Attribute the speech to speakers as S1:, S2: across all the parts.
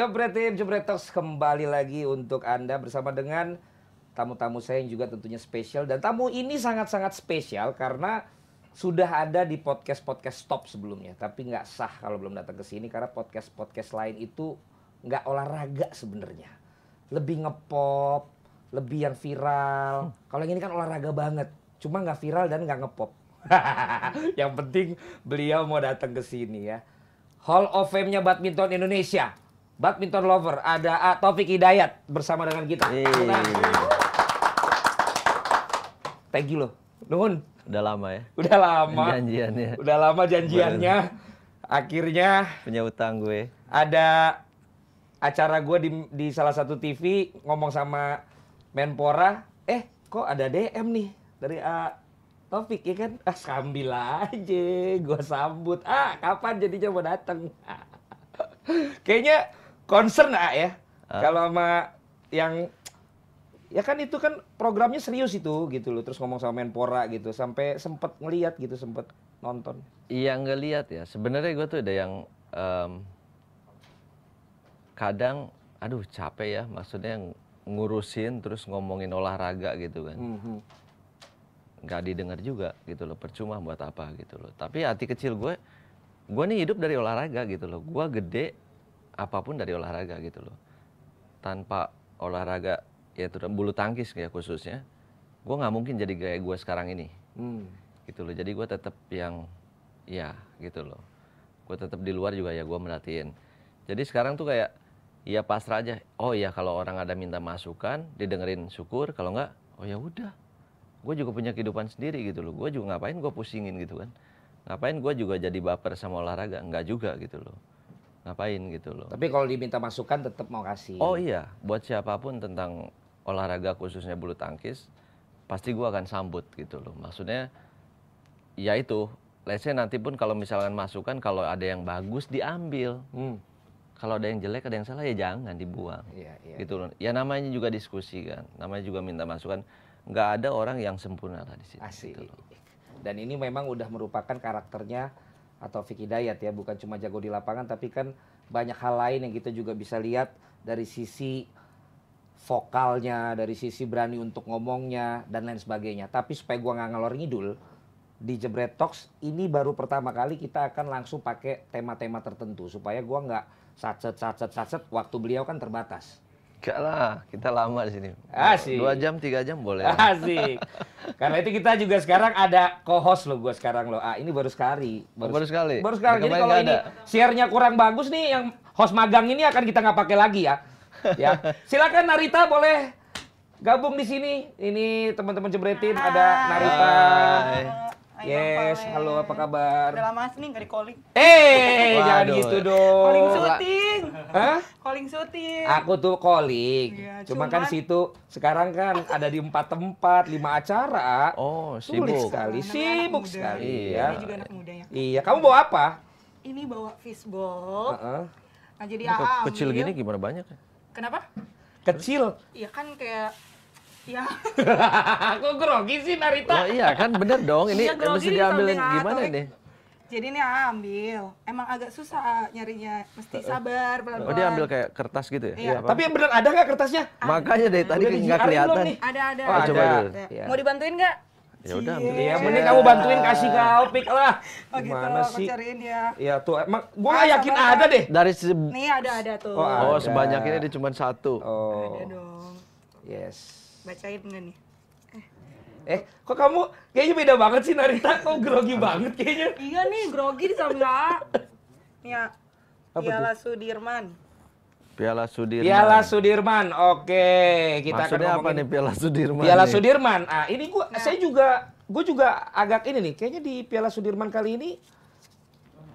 S1: Jebretin, Jebret Talks kembali lagi untuk Anda bersama dengan tamu-tamu saya yang juga tentunya spesial. Dan tamu ini sangat-sangat spesial karena sudah ada di podcast-podcast stop sebelumnya. Tapi nggak sah kalau belum datang ke sini karena podcast-podcast lain itu nggak olahraga sebenarnya. Lebih ngepop, lebih yang viral. Kalau yang ini kan olahraga banget. Cuma nggak viral dan nggak ngepop. yang penting beliau mau datang ke sini ya. Hall of Fame-nya badminton Indonesia badminton lover ada A. Taufik Hidayat bersama dengan kita. Hey. Thank you loh. Nuhun.
S2: Udah lama ya. Udah lama. Janjiannya. Udah lama janjiannya. Akhirnya punya utang gue. Ada
S1: acara gue di, di salah satu TV ngomong sama Menpora, eh kok ada DM nih dari A. Taufik ya kan? Ah, sambil aja, gue sambut. Ah, kapan jadinya mau datang? Kayaknya concern ah ya. Uh. Kalau sama yang ya kan itu kan programnya serius itu gitu loh terus ngomong sama Menpora gitu sampai sempet ngeliat gitu sempet nonton
S2: iya ngeliat ya sebenarnya gue tuh ada yang um, kadang aduh capek ya maksudnya yang ngurusin terus ngomongin olahraga gitu kan mm -hmm. nggak didengar juga gitu loh percuma buat apa gitu loh tapi hati kecil gue gue nih hidup dari olahraga gitu loh gue gede apapun dari olahraga gitu loh tanpa olahraga yaitu bulu tangkis ya khususnya gue nggak mungkin jadi gaya gue sekarang ini hmm. gitu loh jadi gue tetap yang ya gitu loh gue tetap di luar juga ya gue merhatiin jadi sekarang tuh kayak ya pasrah aja oh ya kalau orang ada minta masukan didengerin syukur kalau nggak oh ya udah gue juga punya kehidupan sendiri gitu loh gue juga ngapain gue pusingin gitu kan ngapain gue juga jadi baper sama olahraga nggak juga gitu loh ngapain gitu loh. Tapi kalau diminta masukan tetap mau kasih. Oh iya, buat siapapun tentang olahraga khususnya bulu tangkis, pasti gue akan sambut gitu loh. Maksudnya, ya itu, let's say nanti pun kalau misalkan masukan, kalau ada yang bagus diambil. Hmm. Kalau ada yang jelek, ada yang salah ya jangan dibuang. Iya, iya. Gitu loh. Ya namanya juga diskusi kan, namanya juga minta masukan. Nggak ada orang yang sempurna lah di situ. Asik. Gitu loh. Dan ini memang udah merupakan
S1: karakternya atau Vicky Dayat ya, bukan cuma jago di lapangan tapi kan banyak hal lain yang kita juga bisa lihat dari sisi vokalnya, dari sisi berani untuk ngomongnya dan lain sebagainya. Tapi supaya gua nggak ngalor ngidul di Jebret Talks ini baru pertama kali kita akan langsung pakai tema-tema tertentu supaya gua nggak sacet sacet sacet waktu beliau kan terbatas.
S2: Enggak lah, kita lama di sini. Asik. Dua jam,
S1: tiga jam boleh. Asik. Karena itu kita juga sekarang ada co-host loh gue sekarang loh Ah, ini baru sekali. Oh, baru, baru sekali. Baru sekali. Jadi kalau ini share-nya kurang bagus nih yang host magang ini akan kita nggak pakai lagi ya. Ya. Silakan Narita boleh gabung di sini. Ini teman-teman jebretin ada Narita. Hai. Ayo yes, halo apa kabar?
S3: Udah lama nih gak di calling.
S1: Eh, hey, jangan gitu dong. Calling syuting.
S3: Hah? Calling syuting. Aku
S1: tuh calling. Ya, cuma cuman... kan situ sekarang kan ada di empat tempat, lima acara. Oh, sibuk sekali, sibuk sekali. Iya. Ya. ya. Iya, kamu bawa apa?
S3: Ini bawa fishbowl. Uh -uh. Nah, jadi Aa kecil
S1: ambil. gini
S2: gimana banyak ya? Kenapa? Kecil.
S3: Iya kan kayak Ya. Kok grogi sih Narita? Oh,
S2: iya kan bener dong. Ini iya, mesti diambil gimana nih?
S3: Jadi ini ambil. Emang agak susah nyarinya. Mesti eh, eh. sabar pelan-pelan. Oh dia ambil
S2: kayak kertas gitu ya? Iya. Tapi yang bener ada gak kertasnya? Makanya dari tadi nggak kelihatan. Ada ada. Oh, coba dulu. Ya. Mau dibantuin gak? Ya udah. ya, mending iya, kamu bantuin kasih ke
S1: Alpik lah. Oh gitu Gimana sih? cariin dia. Iya tuh, emang gua nggak ah, yakin ada deh. Dari se... Nih
S3: ada ada tuh.
S1: Oh, oh sebanyak ini dia cuma satu. Oh. Ada dong. Yes
S3: bacain nggak nih eh,
S1: eh. kok kamu kayaknya beda banget sih Narita kok grogi banget kayaknya
S3: iya nih grogi di samping A ya Piala Sudirman
S1: Piala Sudirman. Piala Sudirman. Oke, kita Maksudnya akan apa nih Piala Sudirman? Piala nih? Sudirman. Ah, ini gua nah. saya juga gua juga agak ini nih, kayaknya di Piala Sudirman kali ini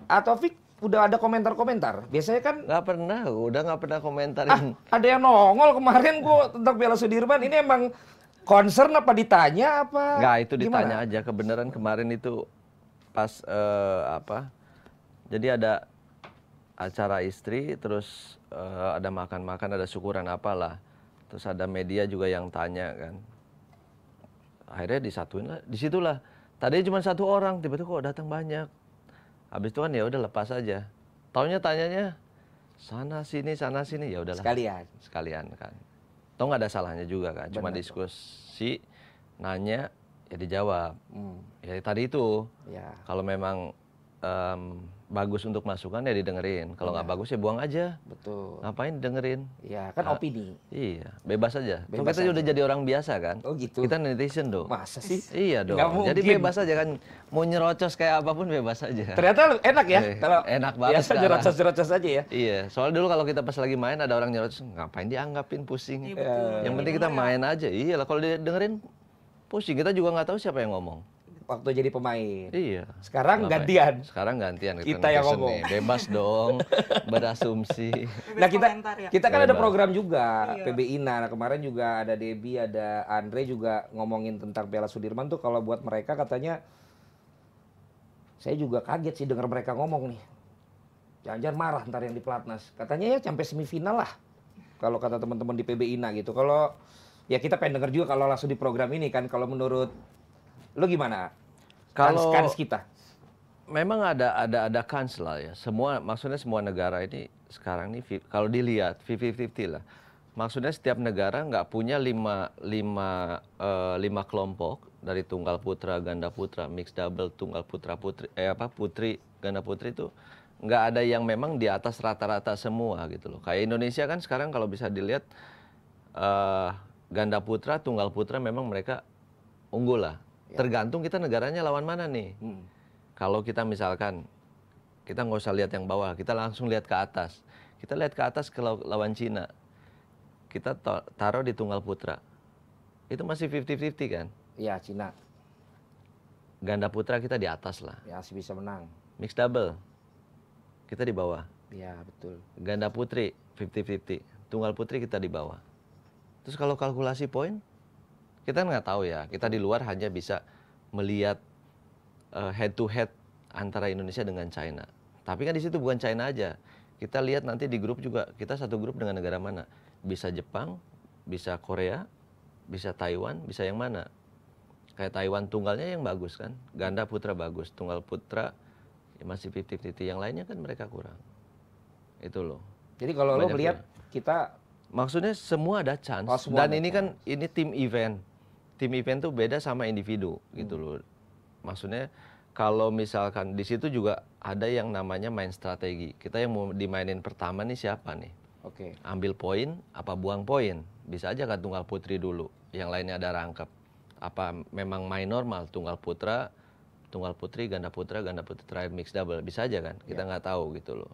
S1: Atau udah ada komentar-komentar. Biasanya kan nggak pernah, udah nggak pernah komentarin. Ah, ada yang nongol kemarin gua tentang Piala Sudirman. Ini emang concern apa ditanya apa? Nggak, itu ditanya Gimana?
S2: aja. Kebenaran kemarin itu pas uh, apa? Jadi ada acara istri, terus uh, ada makan-makan, ada syukuran apalah. Terus ada media juga yang tanya kan. Akhirnya disatuin lah, disitulah. Tadinya cuma satu orang, tiba-tiba kok datang banyak habis itu kan ya udah lepas aja taunya tanyanya sana sini sana sini ya udahlah sekalian sekalian kan Tahu nggak ada salahnya juga kan cuma Bener. diskusi nanya ya dijawab hmm. ya tadi itu ya. kalau memang um, bagus untuk masukan ya didengerin. Kalau nggak ya. bagus ya buang aja. Betul. Ngapain dengerin? Iya, kan nah, opini. Iya, bebas aja. Kan bebas kita aja. udah jadi orang biasa kan. Oh gitu. Kita netizen dong. Masa sih? Iya dong. jadi bebas aja kan. Mau nyerocos kayak apapun bebas aja. Ternyata enak ya. Eh, kalau enak banget. Biasa nyerocos-nyerocos aja ya. Iya, soal dulu kalau kita pas lagi main ada orang nyerocos, ngapain dianggapin pusing. Iya, Yang penting iya. kita main aja. Iya kalau dengerin pusing kita juga nggak tahu siapa yang ngomong waktu jadi pemain. Iya. Sekarang Ngapain? Ya? gantian. Sekarang gantian kita yang ngomong. Nih. Bebas dong berasumsi. nah kita
S1: ya. kita kan Bebas. ada program juga iya. PBI nah kemarin juga ada Debi ada Andre juga ngomongin tentang Piala Sudirman tuh kalau buat mereka katanya saya juga kaget sih dengar mereka ngomong nih. jangan marah ntar yang di pelatnas. Katanya ya sampai semifinal lah. Kalau kata teman-teman di PBI nah gitu. Kalau ya kita pengen denger juga kalau langsung di program ini kan kalau menurut Lu gimana? Kan kalau kans, kans kita.
S2: Memang ada ada ada kans lah ya. Semua maksudnya semua negara ini sekarang ini kalau dilihat 50-50 lah. Maksudnya setiap negara nggak punya lima, lima, uh, lima kelompok dari tunggal putra, ganda putra, mix double, tunggal putra putri, eh apa putri, ganda putri itu nggak ada yang memang di atas rata-rata semua gitu loh. Kayak Indonesia kan sekarang kalau bisa dilihat uh, ganda putra, tunggal putra memang mereka unggul lah. Ya. Tergantung kita negaranya lawan mana nih. Hmm. Kalau kita misalkan kita nggak usah lihat yang bawah, kita langsung lihat ke atas. Kita lihat ke atas ke lawan Cina. Kita taruh di tunggal putra. Itu masih 50-50 kan? Iya, Cina. Ganda putra kita di atas lah.
S1: Ya, masih bisa menang.
S2: Mix double. Kita di bawah. Iya, betul. Ganda putri 50-50. Tunggal putri kita di bawah. Terus kalau kalkulasi poin, kita nggak tahu ya. Kita di luar hanya bisa melihat uh, eh, head to head antara Indonesia dengan China. Tapi kan di situ bukan China aja. Kita lihat nanti di grup juga kita satu grup dengan negara mana? Bisa Jepang, bisa Korea, bisa Taiwan, bisa yang mana? Kayak Taiwan tunggalnya yang bagus kan? Ganda putra bagus, tunggal putra ya masih 50-50. Yang lainnya kan mereka kurang. Itu loh. Jadi kalau lo melihat ya. kita maksudnya semua ada chance oh, dan ini kan, chance. kan ini tim event tim event tuh beda sama individu gitu hmm. loh. Maksudnya kalau misalkan di situ juga ada yang namanya main strategi. Kita yang mau dimainin pertama nih siapa nih? Oke. Okay. Ambil poin apa buang poin? Bisa aja kan tunggal putri dulu. Yang lainnya ada rangkap. Apa memang main normal tunggal putra, tunggal putri, ganda putra, ganda putri terakhir mix double. Bisa aja kan? Kita ya. nggak yeah. tahu gitu loh.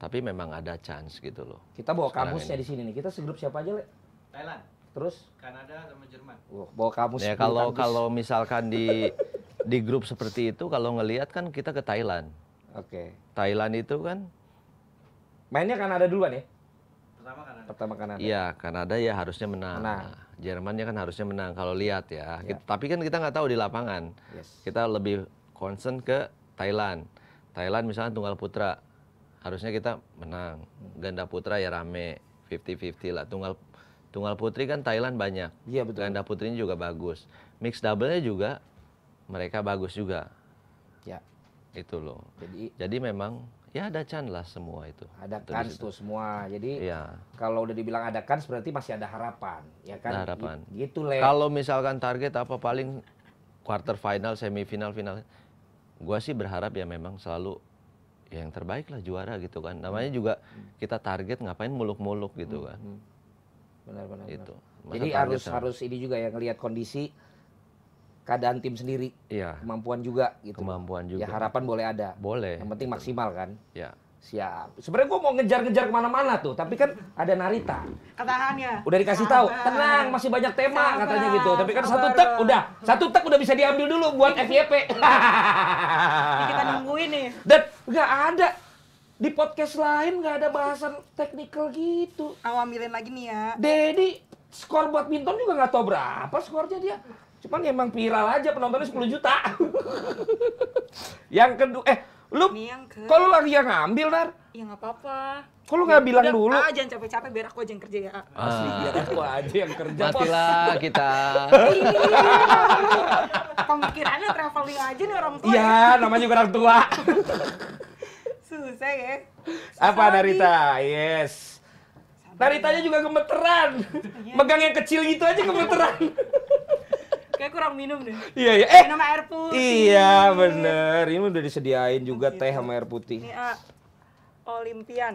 S2: Tapi memang ada chance gitu loh. Kita bawa kamusnya di
S1: sini nih. Kita segrup siapa aja, Le? Thailand. Terus? Kanada sama Jerman.
S2: Wah, bawa kamu Ya kalau kampus. kalau misalkan di di grup seperti itu kalau ngelihat kan kita ke Thailand. Oke. Okay. Thailand itu kan mainnya Kanada duluan ya?
S1: Pertama Kanada. Pertama Kanada. Iya,
S2: Kanada ya harusnya menang. Nah, Jermannya kan harusnya menang kalau lihat ya. ya. Kita, tapi kan kita nggak tahu di lapangan. Yes. Kita lebih concern ke Thailand. Thailand misalnya tunggal putra harusnya kita menang. Hmm. Ganda putra ya rame 50-50 lah. Tunggal Tunggal putri kan Thailand banyak. Iya betul. Ganda putrinya juga bagus. Mix double-nya juga mereka bagus juga. Ya. Itu loh. Jadi jadi memang ya ada can lah semua itu. Ada kans tuh semua. Jadi ya.
S1: kalau udah dibilang ada kans berarti masih ada harapan, ya kan? Ada harapan.
S2: Gitu lah. Kalau misalkan target apa paling quarter final, semifinal, final. Gua sih berharap ya memang selalu ya yang terbaik lah juara gitu kan. Namanya hmm. juga kita target ngapain muluk-muluk gitu hmm, kan. Hmm benar-benar. Itu. Jadi harus sama. harus
S1: ini juga ya ngelihat kondisi keadaan tim sendiri, ya. kemampuan juga gitu. Kemampuan ya, juga. Ya harapan boleh ada. Boleh. Yang penting maksimal kan. Ya. Siap. Sebenarnya gua mau ngejar-ngejar kemana-mana tuh, tapi kan ada Narita.
S3: Ketahan ya. Udah dikasih tahu, tenang, masih
S1: banyak tema Sabar. katanya gitu. Tapi kan Sabar. satu tek udah, satu tek udah bisa diambil dulu buat FYP. kita nungguin nih. Dan nggak ada di podcast lain nggak ada bahasan teknikal gitu.
S3: Awamilin lagi nih ya.
S1: Dedi skor buat Minton juga nggak tahu berapa skornya dia. Cuman emang viral aja penontonnya 10 juta. yang kedua eh lu ke... kalau lagi yang ngambil nar
S3: ya nggak apa-apa Kalau lu nggak ya, bilang udah, dulu ah jangan capek-capek biar aku aja yang kerja ya ah, asli ah. biar aku
S1: aja yang kerja matilah pos. kita
S3: pemikirannya traveling aja nih orang tua Iya ya.
S1: namanya juga orang tua
S3: Susah ya.
S1: Susah Apa Narita? Yes. Naritanya juga gemeteran. Iya. Megang yang kecil gitu aja gemeteran.
S3: Kayak kurang minum deh.
S1: Iya, iya. Eh, minum air putih. Iya, bener. Ini udah disediain
S2: juga gitu. teh sama air putih. Ini,
S3: uh, Olimpian.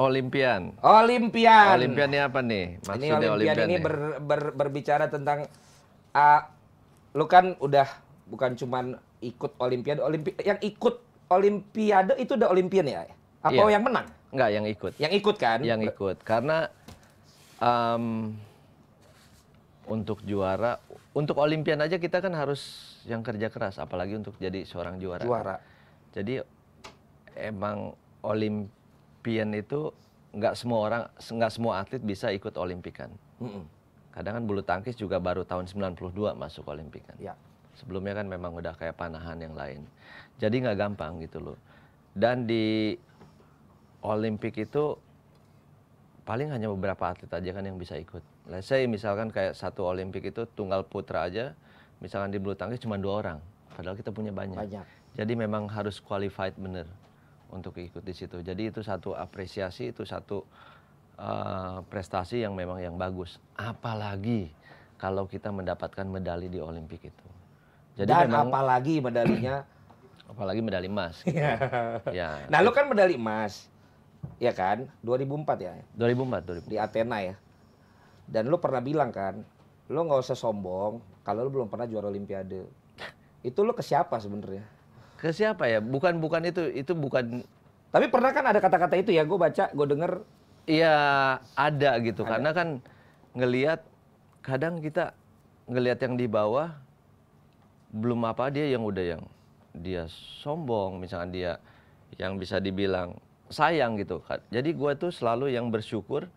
S2: Olimpian. Olimpian. Olimpian ini apa nih? Maksudnya ini Olimpian, Olimpian ini ber,
S1: ber, berbicara tentang uh, lu kan udah bukan cuman ikut olimpian Olimpi yang ikut Olimpiade itu udah Olimpian ya?
S2: Apa yeah. yang menang? Enggak, yang ikut. Yang ikut kan? Yang ikut. Karena um, untuk juara, untuk Olimpian aja kita kan harus yang kerja keras, apalagi untuk jadi seorang juara. Juara. Jadi emang Olimpian itu nggak semua orang, nggak semua atlet bisa ikut Olimpikan. Mm -mm. Kadang kan bulu tangkis juga baru tahun 92 masuk Olimpikan. Yeah. Sebelumnya kan memang udah kayak panahan yang lain jadi nggak gampang gitu loh dan di Olimpik itu paling hanya beberapa atlet aja kan yang bisa ikut. Let's say misalkan kayak satu Olimpik itu tunggal putra aja, misalkan di bulu tangkis cuma dua orang, padahal kita punya banyak. banyak. Jadi memang harus qualified bener untuk ikut di situ. Jadi itu satu apresiasi, itu satu uh, prestasi yang memang yang bagus. Apalagi kalau kita mendapatkan medali di Olimpik itu. Jadi Dan memang, apalagi medalinya Apalagi medali emas. Gitu. Iya. ya. Nah,
S1: lu kan medali emas. Iya kan? Ya kan? 2004 ya? 2004, 2004. Di Athena ya. Dan lu pernah bilang kan, lu nggak usah sombong kalau lu belum pernah juara olimpiade. Itu lu ke siapa sebenarnya? Ke siapa ya? Bukan bukan itu, itu bukan Tapi pernah kan ada kata-kata itu ya, gue baca, gue denger.
S2: Iya, ada gitu. Ada. Karena kan ngelihat kadang kita ngelihat yang di bawah belum apa dia yang udah yang dia sombong, misalkan dia yang bisa dibilang sayang gitu. Jadi gue tuh selalu yang bersyukur,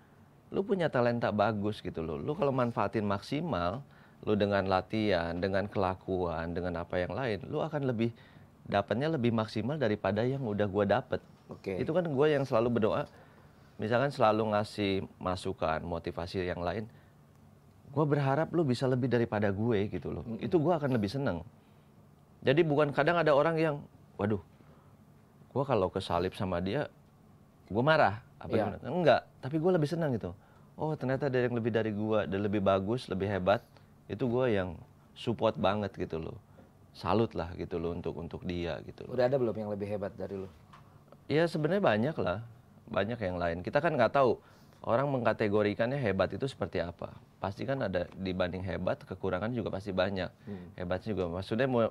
S2: lu punya talenta bagus gitu loh. Lu kalau manfaatin maksimal, lu dengan latihan, dengan kelakuan, dengan apa yang lain, lu akan lebih dapatnya lebih maksimal daripada yang udah gue dapet. Okay. Itu kan gue yang selalu berdoa, misalkan selalu ngasih masukan, motivasi yang lain. Gue berharap lu bisa lebih daripada gue gitu loh. Mm -hmm. Itu gue akan lebih seneng. Jadi bukan kadang ada orang yang, waduh, gue kalau kesalip sama dia, gue marah. Apa ya. gimana? Enggak, tapi gue lebih senang gitu. Oh ternyata ada yang lebih dari gue, ada lebih bagus, lebih hebat. Itu gue yang support banget gitu loh. Salut lah gitu loh untuk untuk dia gitu. Loh. Udah ada belum yang lebih hebat dari lo? Ya sebenarnya banyak lah, banyak yang lain. Kita kan nggak tahu orang mengkategorikannya hebat itu seperti apa. Pasti kan ada dibanding hebat kekurangan juga pasti banyak. Hmm. Hebatnya juga maksudnya mau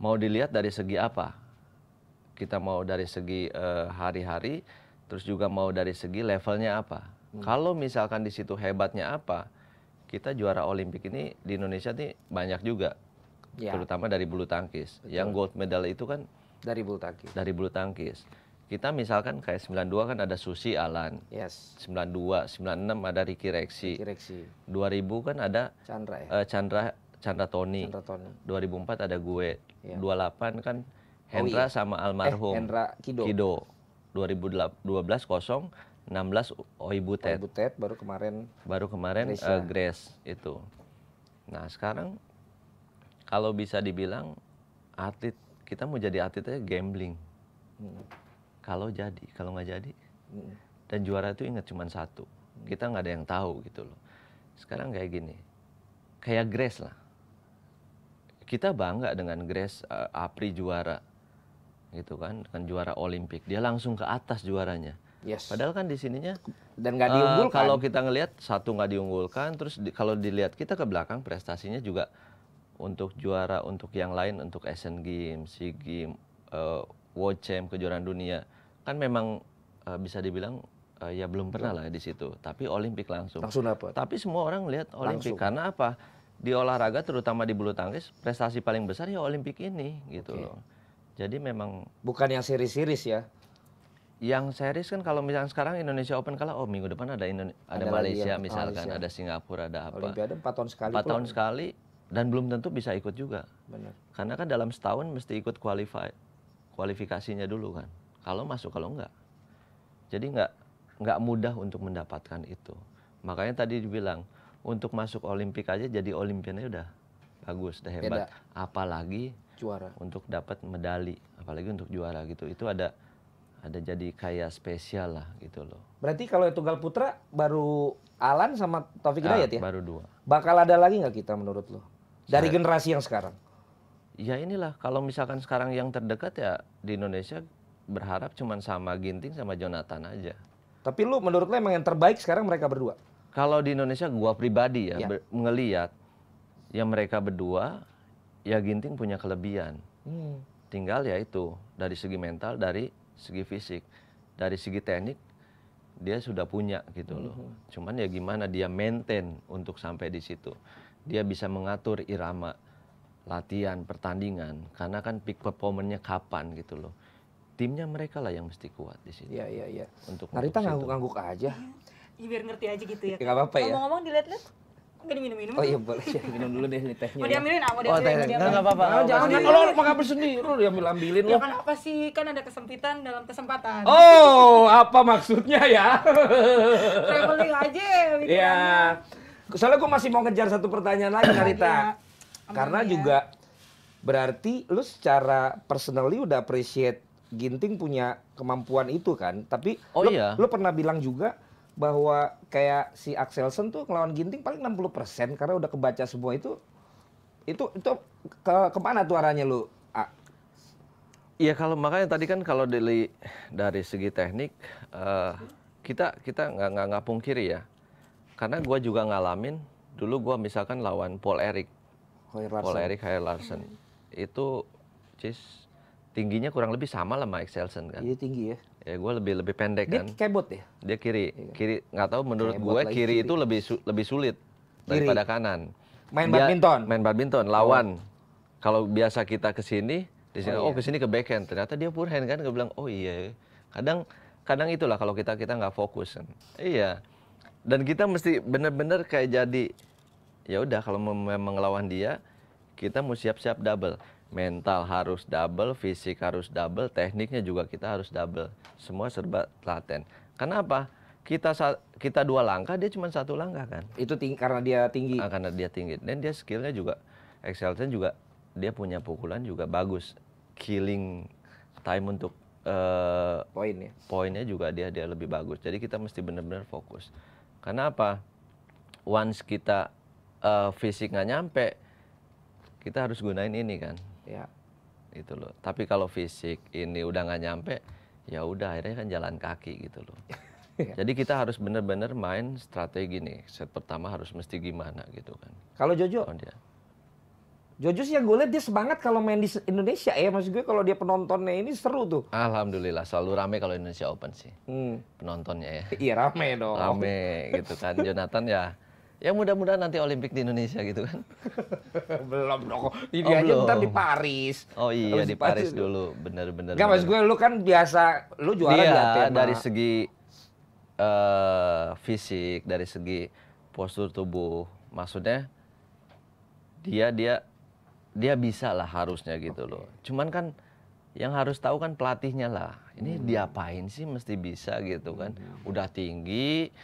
S2: mau dilihat dari segi apa? Kita mau dari segi eh, hari-hari, uh, terus juga mau dari segi levelnya apa? Hmm. Kalau misalkan di situ hebatnya apa, kita juara Olimpik ini di Indonesia nih banyak juga, ya. terutama dari bulu tangkis. Betul. Yang gold medal itu kan dari bulu tangkis. Dari bulu tangkis. Kita misalkan kayak 92 kan ada Susi Alan. Yes. 92, 96 ada Ricky Rexi. Ricky Rexi. 2000 kan ada Chandra ya. Uh, Chandra Chandra Tony. Chandra Tony. 2004 ada gue. Yeah. 28 kan oh, Hendra oh, iya. sama eh, almarhum. Eh, Hendra Kido. Kido. 2012 kosong 16 Oi Butet. Oi
S1: Butet baru kemarin.
S2: Baru kemarin Grace, uh, eh, Grace itu. Nah, sekarang kalau bisa dibilang atlet kita mau jadi atletnya gambling. Hmm. Kalau jadi, kalau nggak jadi. Hmm. Dan juara itu ingat cuma satu. Kita nggak ada yang tahu gitu loh. Sekarang kayak gini. Kayak Grace lah kita bangga dengan Grace uh, Apri juara gitu kan kan juara Olimpik dia langsung ke atas juaranya yes. padahal kan di sininya dan nggak diunggulkan uh, kalau kita ngelihat satu nggak diunggulkan terus di, kalau dilihat kita ke belakang prestasinya juga untuk juara untuk yang lain untuk Asian Games, SEA Games, uh, World Champ kejuaraan dunia kan memang uh, bisa dibilang uh, ya belum pernah lah di situ tapi Olimpik langsung langsung apa tapi semua orang lihat Olimpik karena apa di olahraga terutama di bulu tangkis prestasi paling besar ya Olimpik ini gitu okay. loh. Jadi memang bukan yang seri siris ya. Yang seri kan kalau misalnya sekarang Indonesia Open kalah, oh minggu depan ada Indone ada, ada Malaysia yang, misalkan, Malaysia. ada Singapura, ada apa. Olimpiade 4 tahun sekali. 4 tahun sekali dan belum tentu bisa ikut juga. Benar. Karena kan dalam setahun mesti ikut qualify kualifikasinya dulu kan. Kalau masuk kalau enggak. Jadi enggak enggak mudah untuk mendapatkan itu. Makanya tadi dibilang untuk masuk Olimpik aja jadi Olimpiannya udah bagus, udah hebat. Beda. Apalagi juara. Untuk dapat medali, apalagi untuk juara gitu. Itu ada ada jadi kayak spesial lah gitu loh.
S1: Berarti kalau tunggal putra baru Alan sama Taufik ah, Hidayat ah, ya? Baru dua. Bakal ada lagi nggak kita menurut lo? Dari Saya, generasi yang sekarang?
S2: Ya inilah kalau misalkan sekarang yang terdekat ya di Indonesia berharap cuman sama Ginting sama Jonathan aja. Tapi lu menurut lo emang yang terbaik sekarang mereka berdua? Kalau di Indonesia gua pribadi ya, iya. ya. yang mereka berdua ya Ginting punya kelebihan. Hmm. Tinggal ya itu dari segi mental, dari segi fisik, dari segi teknik dia sudah punya gitu loh. hmm Cuman ya gimana dia maintain untuk sampai di situ. Dia bisa mengatur irama latihan pertandingan karena kan peak performernya kapan gitu loh timnya mereka lah yang mesti kuat di sini. Iya iya iya. Untuk Narita ngangguk-ngangguk aja. Iya ya,
S3: biar ngerti aja gitu ya. Enggak ya, apa-apa ya. Ngomong-ngomong dilihat-lihat Gak diminum-minum Oh iya
S2: boleh ya, minum dulu deh ini tehnya Mau ya.
S1: diambilin ah, mau oh, diambilin Oh teh, enggak apa-apa Jangan, kalau lo mau ngambil sendiri, lo diambil-ambilin lo Ya kan
S3: apa sih, kan ada kesempitan dalam kesempatan Oh,
S1: apa maksudnya ya? Traveling aja gitu Iya kan. Soalnya gue masih mau ngejar satu pertanyaan lagi Narita iya. Karena ya. juga berarti lu secara personally udah appreciate Ginting punya kemampuan itu kan tapi oh, lu, iya. lu pernah bilang juga bahwa kayak si Axelsen tuh ngelawan Ginting paling 60% karena udah kebaca semua itu itu itu ke kemana tuh arahnya lu
S2: Iya kalau makanya tadi kan kalau dari dari segi teknik uh, kita kita nggak nggak nggak pungkiri ya karena gue juga ngalamin dulu gue misalkan lawan Paul Eric Paul Eric Hoyer Larson itu cis tingginya kurang lebih sama lah sama Excelsen kan iya tinggi ya Ya gue lebih lebih pendek dia kan. Dia kebot ya? Dia kiri. Iya. Kiri nggak tahu menurut gue kiri, kiri itu lebih su lebih sulit kiri. daripada kanan. Main dia, badminton. Main badminton oh. lawan. Oh. Kalau biasa kita ke sini di sini oh, oh iya. ke sini ke backhand. Ternyata dia forehand kan gue bilang oh iya. Kadang kadang itulah kalau kita kita nggak fokus. Kan. Iya. Dan kita mesti benar-benar kayak jadi ya udah kalau memang melawan dia kita mau siap-siap double mental harus double, fisik harus double, tekniknya juga kita harus double. Semua serba telaten. Kenapa? Kita kita dua langkah, dia cuma satu langkah kan. Itu tinggi, karena dia tinggi. Nah, karena dia tinggi. Dan dia skillnya juga, excelsen juga, dia punya pukulan juga bagus. Killing time untuk uh, poin ya. Poinnya juga dia dia lebih bagus. Jadi kita mesti benar-benar fokus. Karena apa? Once kita uh, fisik nggak nyampe, kita harus gunain ini kan ya itu loh tapi kalau fisik ini udah nggak nyampe ya udah akhirnya kan jalan kaki gitu loh ya. jadi kita harus benar-benar main strategi nih set pertama harus mesti gimana gitu kan kalau Jojo oh, dia.
S1: Jojo sih yang gue lihat dia semangat kalau main di Indonesia ya maksud gue kalau dia penontonnya ini seru tuh
S2: alhamdulillah selalu rame kalau Indonesia Open sih hmm. penontonnya ya iya rame dong rame gitu kan Jonathan ya Ya mudah-mudahan nanti Olimpik di Indonesia gitu kan.
S1: belum dong. Ini oh, aja ntar di Paris. Oh iya Harus di Paris itu. dulu,
S2: bener-bener. Gak maksud gue
S1: lu kan biasa, lu juara Dia, di dari
S2: segi uh, fisik, dari segi postur tubuh, maksudnya dia dia dia bisa lah harusnya gitu loh. Cuman kan yang harus tahu kan pelatihnya lah. Ini hmm. diapain sih mesti bisa gitu kan. Hmm. Udah tinggi,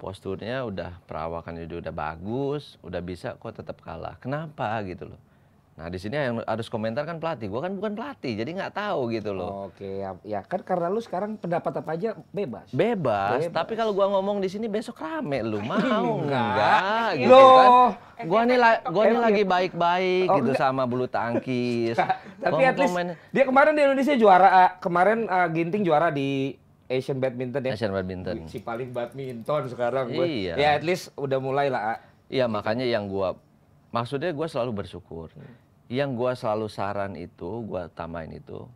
S2: posturnya udah perawakan itu udah bagus, udah bisa kok tetap kalah. Kenapa gitu loh? Nah di sini yang harus komentar kan pelatih. Gue kan bukan pelatih, jadi nggak tahu gitu loh. Oke, ya, ya
S1: kan karena lu sekarang pendapat apa aja bebas.
S2: Bebas. bebas. Tapi kalau gue ngomong di sini besok rame lu mau enggak? Gitu Kan. Gua nih, la gua nih eh, lagi eh, eh. baik-baik oh, gitu enggak. sama bulu tangkis. Tapi at least dia kemarin di Indonesia juara.
S1: Kemarin uh, Ginting juara di Asian Badminton ya. Asian Badminton. Si paling badminton sekarang gue. Iya. Ya at
S2: least udah mulai lah. A. Iya makanya yang gue maksudnya gue selalu bersyukur. Yang gue selalu saran itu gue tamain itu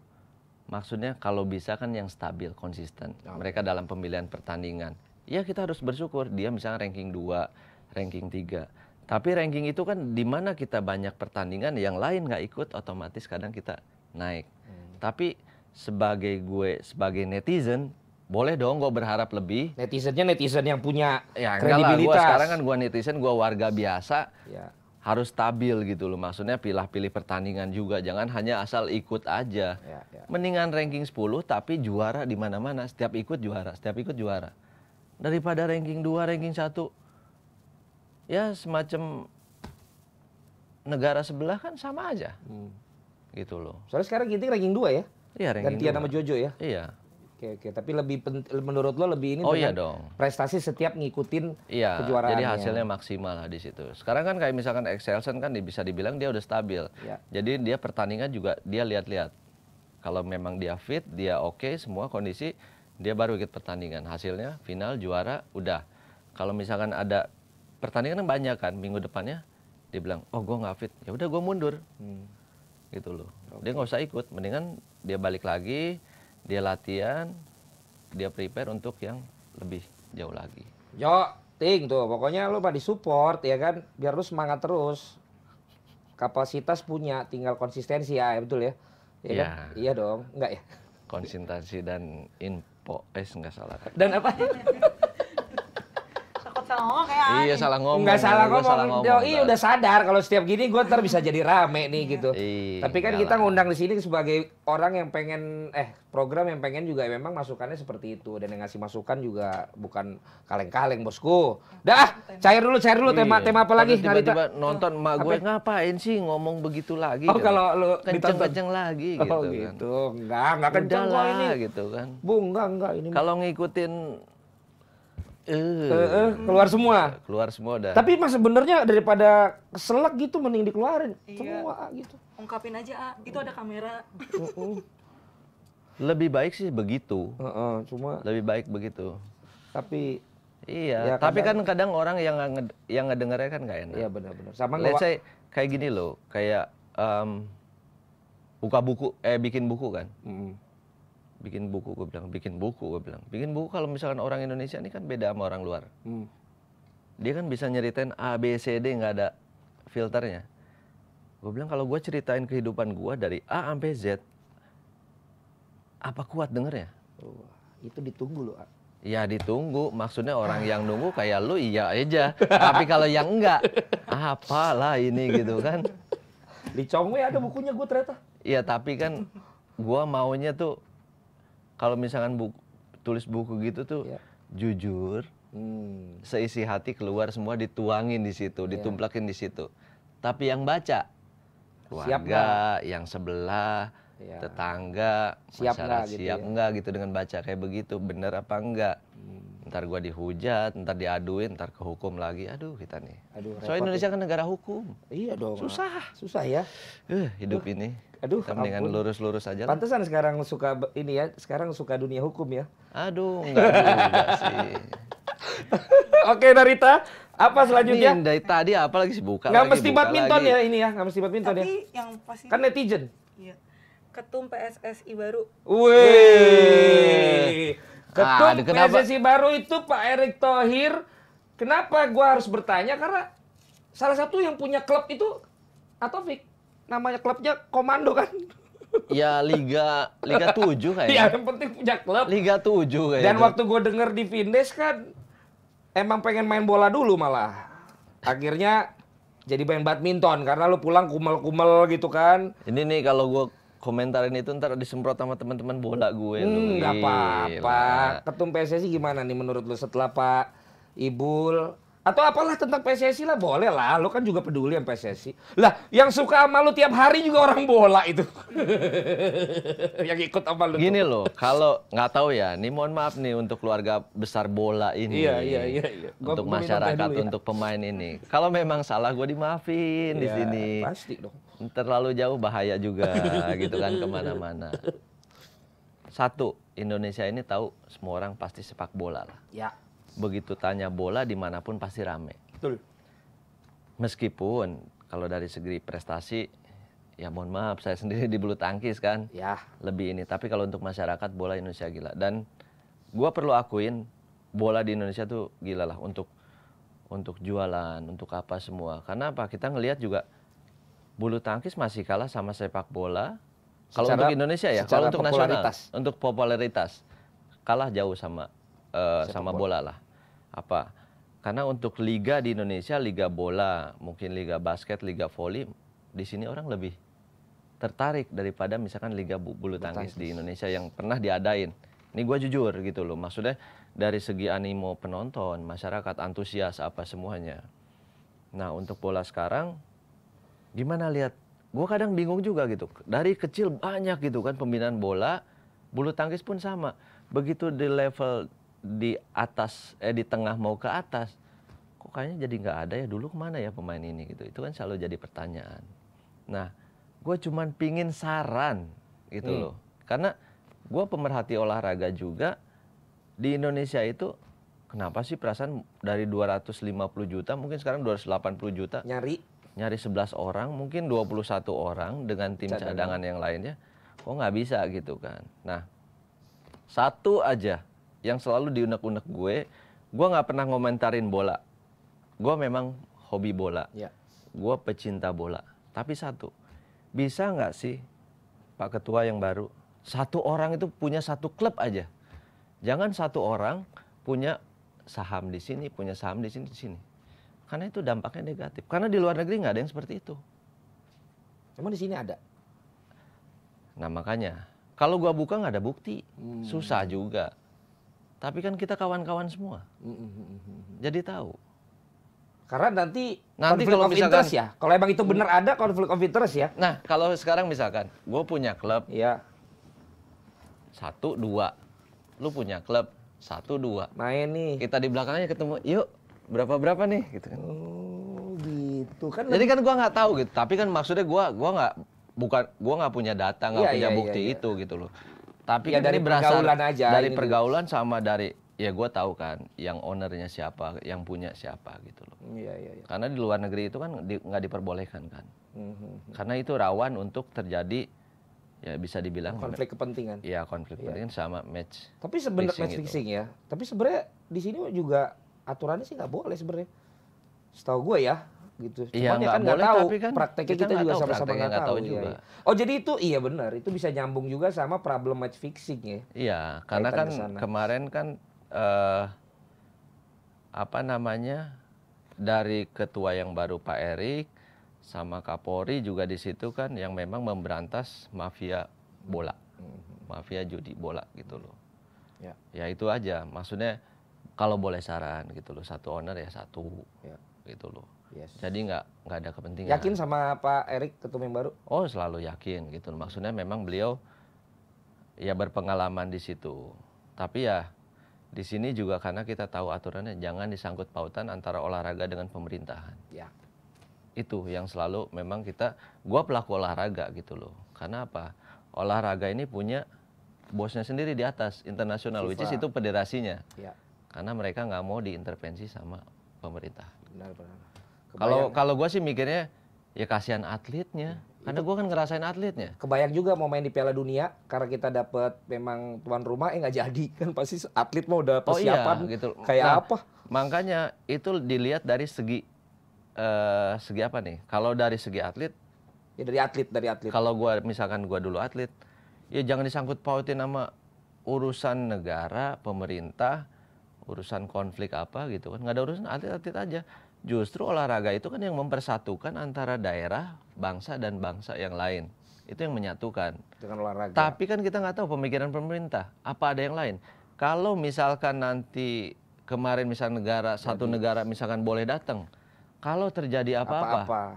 S2: maksudnya kalau bisa kan yang stabil konsisten. Oh. Mereka dalam pemilihan pertandingan. Ya kita harus bersyukur dia misalnya ranking 2, ranking 3. Tapi ranking itu kan di mana kita banyak pertandingan yang lain nggak ikut otomatis kadang kita naik. Hmm. Tapi sebagai gue sebagai netizen boleh dong gue berharap lebih. Netizennya netizen yang punya ya, kredibilitas. Gua sekarang kan gue netizen, gue warga biasa. Ya. Harus stabil gitu loh. Maksudnya pilih-pilih pertandingan juga. Jangan hanya asal ikut aja. Ya, ya. Mendingan ranking 10 tapi juara di mana-mana. Setiap ikut juara, setiap ikut juara. Daripada ranking 2, ranking 1. Ya semacam negara sebelah kan sama aja. Hmm. Gitu loh. Soalnya sekarang kita ranking 2 ya? Iya ranking Gantian sama Jojo ya? Iya
S1: oke oke. Tapi lebih menurut lo lebih ini oh, iya dong. prestasi setiap ngikutin
S2: iya, kejuaraan. Jadi hasilnya maksimal lah di situ. Sekarang kan kayak misalkan Excelsen kan bisa dibilang dia udah stabil. Iya. Jadi dia pertandingan juga dia lihat-lihat. Kalau memang dia fit, dia oke okay, semua kondisi, dia baru ikut pertandingan. Hasilnya final juara udah. Kalau misalkan ada pertandingan banyak kan minggu depannya dia bilang oh gue nggak fit ya udah gue mundur hmm. gitu loh okay. dia nggak usah ikut mendingan dia balik lagi dia latihan dia prepare untuk yang lebih jauh lagi
S1: yo ting tuh pokoknya lu pada support ya kan biar lu semangat terus kapasitas punya tinggal konsistensi ya, ya betul ya iya ya. kan ya. iya dong enggak ya
S2: konsistensi dan info eh enggak salah dan apa
S3: salah ngomong kayak
S2: Iya, salah ngomong. Enggak salah ngomong. Yo, iya
S1: udah sadar kalau setiap gini gue ntar bisa jadi rame nih iya. gitu. Iya, Tapi kan kita ngundang di sini sebagai orang yang pengen eh program yang pengen juga memang masukannya seperti itu dan yang ngasih masukan juga bukan kaleng-kaleng bosku. Dah, ah, iya. cair dulu, cair dulu tema iya. tema apa lagi? Tiba-tiba
S2: nonton mak gue ngapain sih ngomong begitu lagi? Oh, gitu. kalau lu kenceng-kenceng lagi gitu. Oh, gitu. Kan. Enggak, gitu. enggak kenceng gua ini gitu kan. Bu, enggak, enggak ini. Kalau ngikutin Uh, uh, keluar semua. Keluar semua dah. Tapi
S1: mas sebenarnya daripada keselak gitu mending dikeluarin
S3: iya. semua ah, gitu. Ungkapin aja, A. Ah. itu ada kamera.
S2: Uh, uh. Lebih baik sih begitu. Uh, uh, cuma lebih baik begitu. Tapi Iya, ya, tapi kan kadang orang yang yang yang dengarnya kan kayaknya. enak. Iya benar-benar. Sama Let's say, kayak gini loh, kayak um, buka buku eh bikin buku kan. Mm -hmm bikin buku gue bilang bikin buku gue bilang bikin buku kalau misalkan orang Indonesia ini kan beda sama orang luar hmm. dia kan bisa nyeritain A B C D nggak ada filternya gue bilang kalau gue ceritain kehidupan gue dari A sampai Z apa kuat dengernya oh, itu ditunggu loh Ya ditunggu, maksudnya orang ah. yang nunggu kayak lu iya aja, tapi kalau yang enggak, apalah ini gitu kan. Di Chongwei ada bukunya gue ternyata. Iya tapi kan gue maunya tuh kalau misalkan buku, tulis buku gitu tuh yeah. jujur, hmm. seisi hati keluar semua dituangin di situ, iya. ditumplakin di situ. Tapi yang baca keluarga, Siap yang sebelah, ya. tetangga, siap masyarakat gitu siap ya. enggak gitu dengan baca kayak begitu, bener apa enggak? Hmm. Ntar gua dihujat, ntar diaduin, ntar kehukum lagi. Aduh kita nih. Aduh, Soalnya Indonesia ya. kan negara hukum. Iya dong. Susah. Susah ya. Uh, hidup uh. ini. Aduh, dengan lurus-lurus aja. Pantesan
S1: sekarang suka ini ya, sekarang suka dunia hukum ya.
S2: Aduh, enggak juga sih.
S1: Oke, Narita, apa selanjutnya? Ini dari tadi apa lagi sih buka Nggak mesti badminton ya ini ya, nggak mesti badminton ya. Tapi
S3: yang pasti kan netizen. Iya. Ketum PSSI baru.
S1: Wih. Ketum ah, PSSI baru itu Pak Erick Thohir. Kenapa gua harus bertanya? Karena salah satu yang punya klub itu Atovik namanya klubnya komando kan?
S2: Ya Liga Liga tujuh kayaknya.
S1: Iya, yang penting punya klub. Liga
S2: tujuh kayaknya. Dan waktu
S1: gue denger di Vindes kan emang pengen main bola dulu malah. Akhirnya jadi main badminton karena lu pulang kumel-kumel gitu kan. Ini nih kalau gue komentarin itu ntar disemprot sama teman-teman bola
S2: gue. Hmm, nggak apa-apa.
S1: Ketum PSSI gimana nih menurut lu setelah Pak Ibul atau apalah tentang PSSI lah boleh lah. lo kan juga peduli sama PSSI. Lah yang suka sama lo tiap hari juga orang bola itu. yang ikut sama lo?
S2: Gini loh, kalau nggak tahu ya, nih mohon maaf nih untuk keluarga besar bola ini. Iya, iya, iya. iya. Untuk masyarakat, dulu, ya. untuk pemain ini. Kalau memang salah gue dimaafin ya, di iya, sini. Pasti dong. Terlalu jauh bahaya juga gitu kan kemana-mana. Satu, Indonesia ini tahu semua orang pasti sepak bola lah. Ya begitu tanya bola dimanapun pasti rame. Betul. Meskipun kalau dari segi prestasi, ya mohon maaf saya sendiri di bulu tangkis kan, ya. lebih ini. Tapi kalau untuk masyarakat bola Indonesia gila. Dan gue perlu akuin bola di Indonesia tuh gila lah untuk untuk jualan, untuk apa semua. Karena apa? Kita ngelihat juga bulu tangkis masih kalah sama sepak bola. Kalau untuk Indonesia ya, kalau untuk nasional, untuk popularitas kalah jauh sama uh, sama bola. bola lah apa karena untuk liga di Indonesia liga bola mungkin liga basket liga voli di sini orang lebih tertarik daripada misalkan liga bulu tangkis, tangkis. di Indonesia yang pernah diadain ini gue jujur gitu loh maksudnya dari segi animo penonton masyarakat antusias apa semuanya nah untuk bola sekarang gimana lihat gue kadang bingung juga gitu dari kecil banyak gitu kan pembinaan bola bulu tangkis pun sama begitu di level di atas eh di tengah mau ke atas kok kayaknya jadi nggak ada ya dulu kemana ya pemain ini gitu itu kan selalu jadi pertanyaan nah gue cuman pingin saran gitu hmm. loh karena gue pemerhati olahraga juga di Indonesia itu kenapa sih perasaan dari 250 juta mungkin sekarang 280 juta nyari nyari 11 orang mungkin 21 orang dengan tim cadangan, cadangan yang lainnya kok nggak bisa gitu kan nah satu aja yang selalu diunek-unek gue gue nggak pernah ngomentarin bola gue memang hobi bola ya. gue pecinta bola tapi satu bisa nggak sih pak ketua yang baru satu orang itu punya satu klub aja jangan satu orang punya saham di sini punya saham di sini di sini karena itu dampaknya negatif karena di luar negeri nggak ada yang seperti itu emang di sini ada nah makanya kalau gua buka nggak ada bukti hmm. susah juga tapi kan kita kawan-kawan semua. Mm-hmm. Jadi tahu. Karena nanti, nanti kalau misalkan, ya. Kalau emang itu benar ada konflik of interest ya. Nah, kalau sekarang misalkan gue punya klub. Iya. Satu, dua. Lu punya klub. Satu, dua. Main nih. Kita di belakangnya ketemu, yuk berapa-berapa nih gitu kan. Oh,
S1: gitu kan. Jadi kan
S2: gue nggak tahu gitu. Tapi kan maksudnya gue gua nggak bukan gua nggak punya data, nggak ya, punya ya, bukti ya, ya. itu iya. gitu loh tapi ya, kan dari berasal pergaulan aja dari gitu. pergaulan sama dari ya gue tahu kan yang ownernya siapa yang punya siapa gitu loh iya, iya, ya. karena di luar negeri itu kan di, nggak diperbolehkan kan mm-hmm. karena itu rawan untuk terjadi ya bisa dibilang konflik kepentingan Iya konflik ya. kepentingan sama match tapi sebenarnya match gitu. fixing ya
S1: tapi sebenarnya di sini juga aturannya sih nggak boleh sebenarnya setahu gue ya gitu. Iya, Cuman ya, kan nggak tahu tapi kan prakteknya kita, kita juga sama-sama nggak -sama tahu. Iya, juga. ya. Oh jadi itu iya benar itu bisa nyambung juga sama problem match fixing ya.
S2: Iya karena kan kesana. kemarin kan uh, apa namanya dari ketua yang baru Pak Erik sama Kapolri juga di situ kan yang memang memberantas mafia bola, mhm. mafia judi bola gitu loh. Ya, ya itu aja. Maksudnya kalau boleh saran gitu loh, satu owner ya satu ya. gitu loh. Yes. Jadi nggak nggak ada kepentingan. Yakin sama Pak Erik ketum yang baru? Oh selalu yakin gitu. Maksudnya memang beliau ya berpengalaman di situ. Tapi ya di sini juga karena kita tahu aturannya jangan disangkut pautan antara olahraga dengan pemerintahan. Ya. Itu yang selalu memang kita, gua pelaku olahraga gitu loh. Karena apa? Olahraga ini punya bosnya sendiri di atas internasional, which is itu federasinya. Ya. Karena mereka nggak mau diintervensi sama pemerintah. Benar, benar. Kalau kalau gue sih mikirnya ya kasihan atletnya. Iya.
S1: Karena gue kan ngerasain atletnya. Kebayang juga mau main di Piala Dunia karena kita dapat memang tuan rumah eh nggak jadi kan pasti atlet mau udah persiapan oh iya, gitu. kayak nah, apa?
S2: Makanya itu dilihat dari segi uh, segi apa nih? Kalau dari segi atlet ya dari atlet dari atlet. Kalau gua misalkan gua dulu atlet ya jangan disangkut pautin sama urusan negara, pemerintah, urusan konflik apa gitu kan. nggak ada urusan atlet-atlet aja justru olahraga itu kan yang mempersatukan antara daerah, bangsa dan bangsa yang lain. Itu yang menyatukan. Dengan olahraga. Tapi kan kita nggak tahu pemikiran pemerintah apa ada yang lain. Kalau misalkan nanti kemarin misal negara Jadi. satu negara misalkan boleh datang, kalau terjadi apa-apa,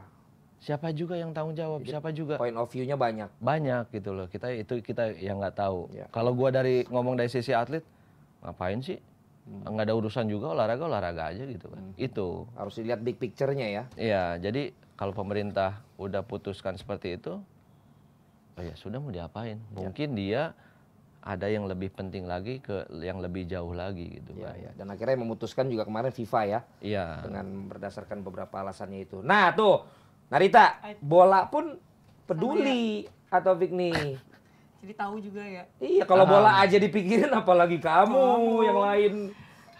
S2: siapa juga yang tanggung jawab? Jadi, siapa juga? Point of view-nya banyak. Banyak gitu loh. Kita itu kita yang nggak tahu. Ya. Kalau gua dari ngomong dari sisi atlet, ngapain sih? Hmm. nggak ada urusan juga olahraga olahraga aja gitu kan hmm. itu harus dilihat big picture-nya ya iya jadi kalau pemerintah udah putuskan seperti itu oh ya sudah mau diapain ya. mungkin dia ada yang lebih penting lagi ke yang lebih jauh lagi gitu ya, kan
S1: ya. dan akhirnya memutuskan juga
S2: kemarin FIFA ya
S1: iya dengan berdasarkan beberapa alasannya itu nah tuh Narita bola pun peduli ya. atau Vigni
S3: jadi tahu juga ya iya kalau ah. bola aja
S1: dipikirin apalagi kamu oh. yang lain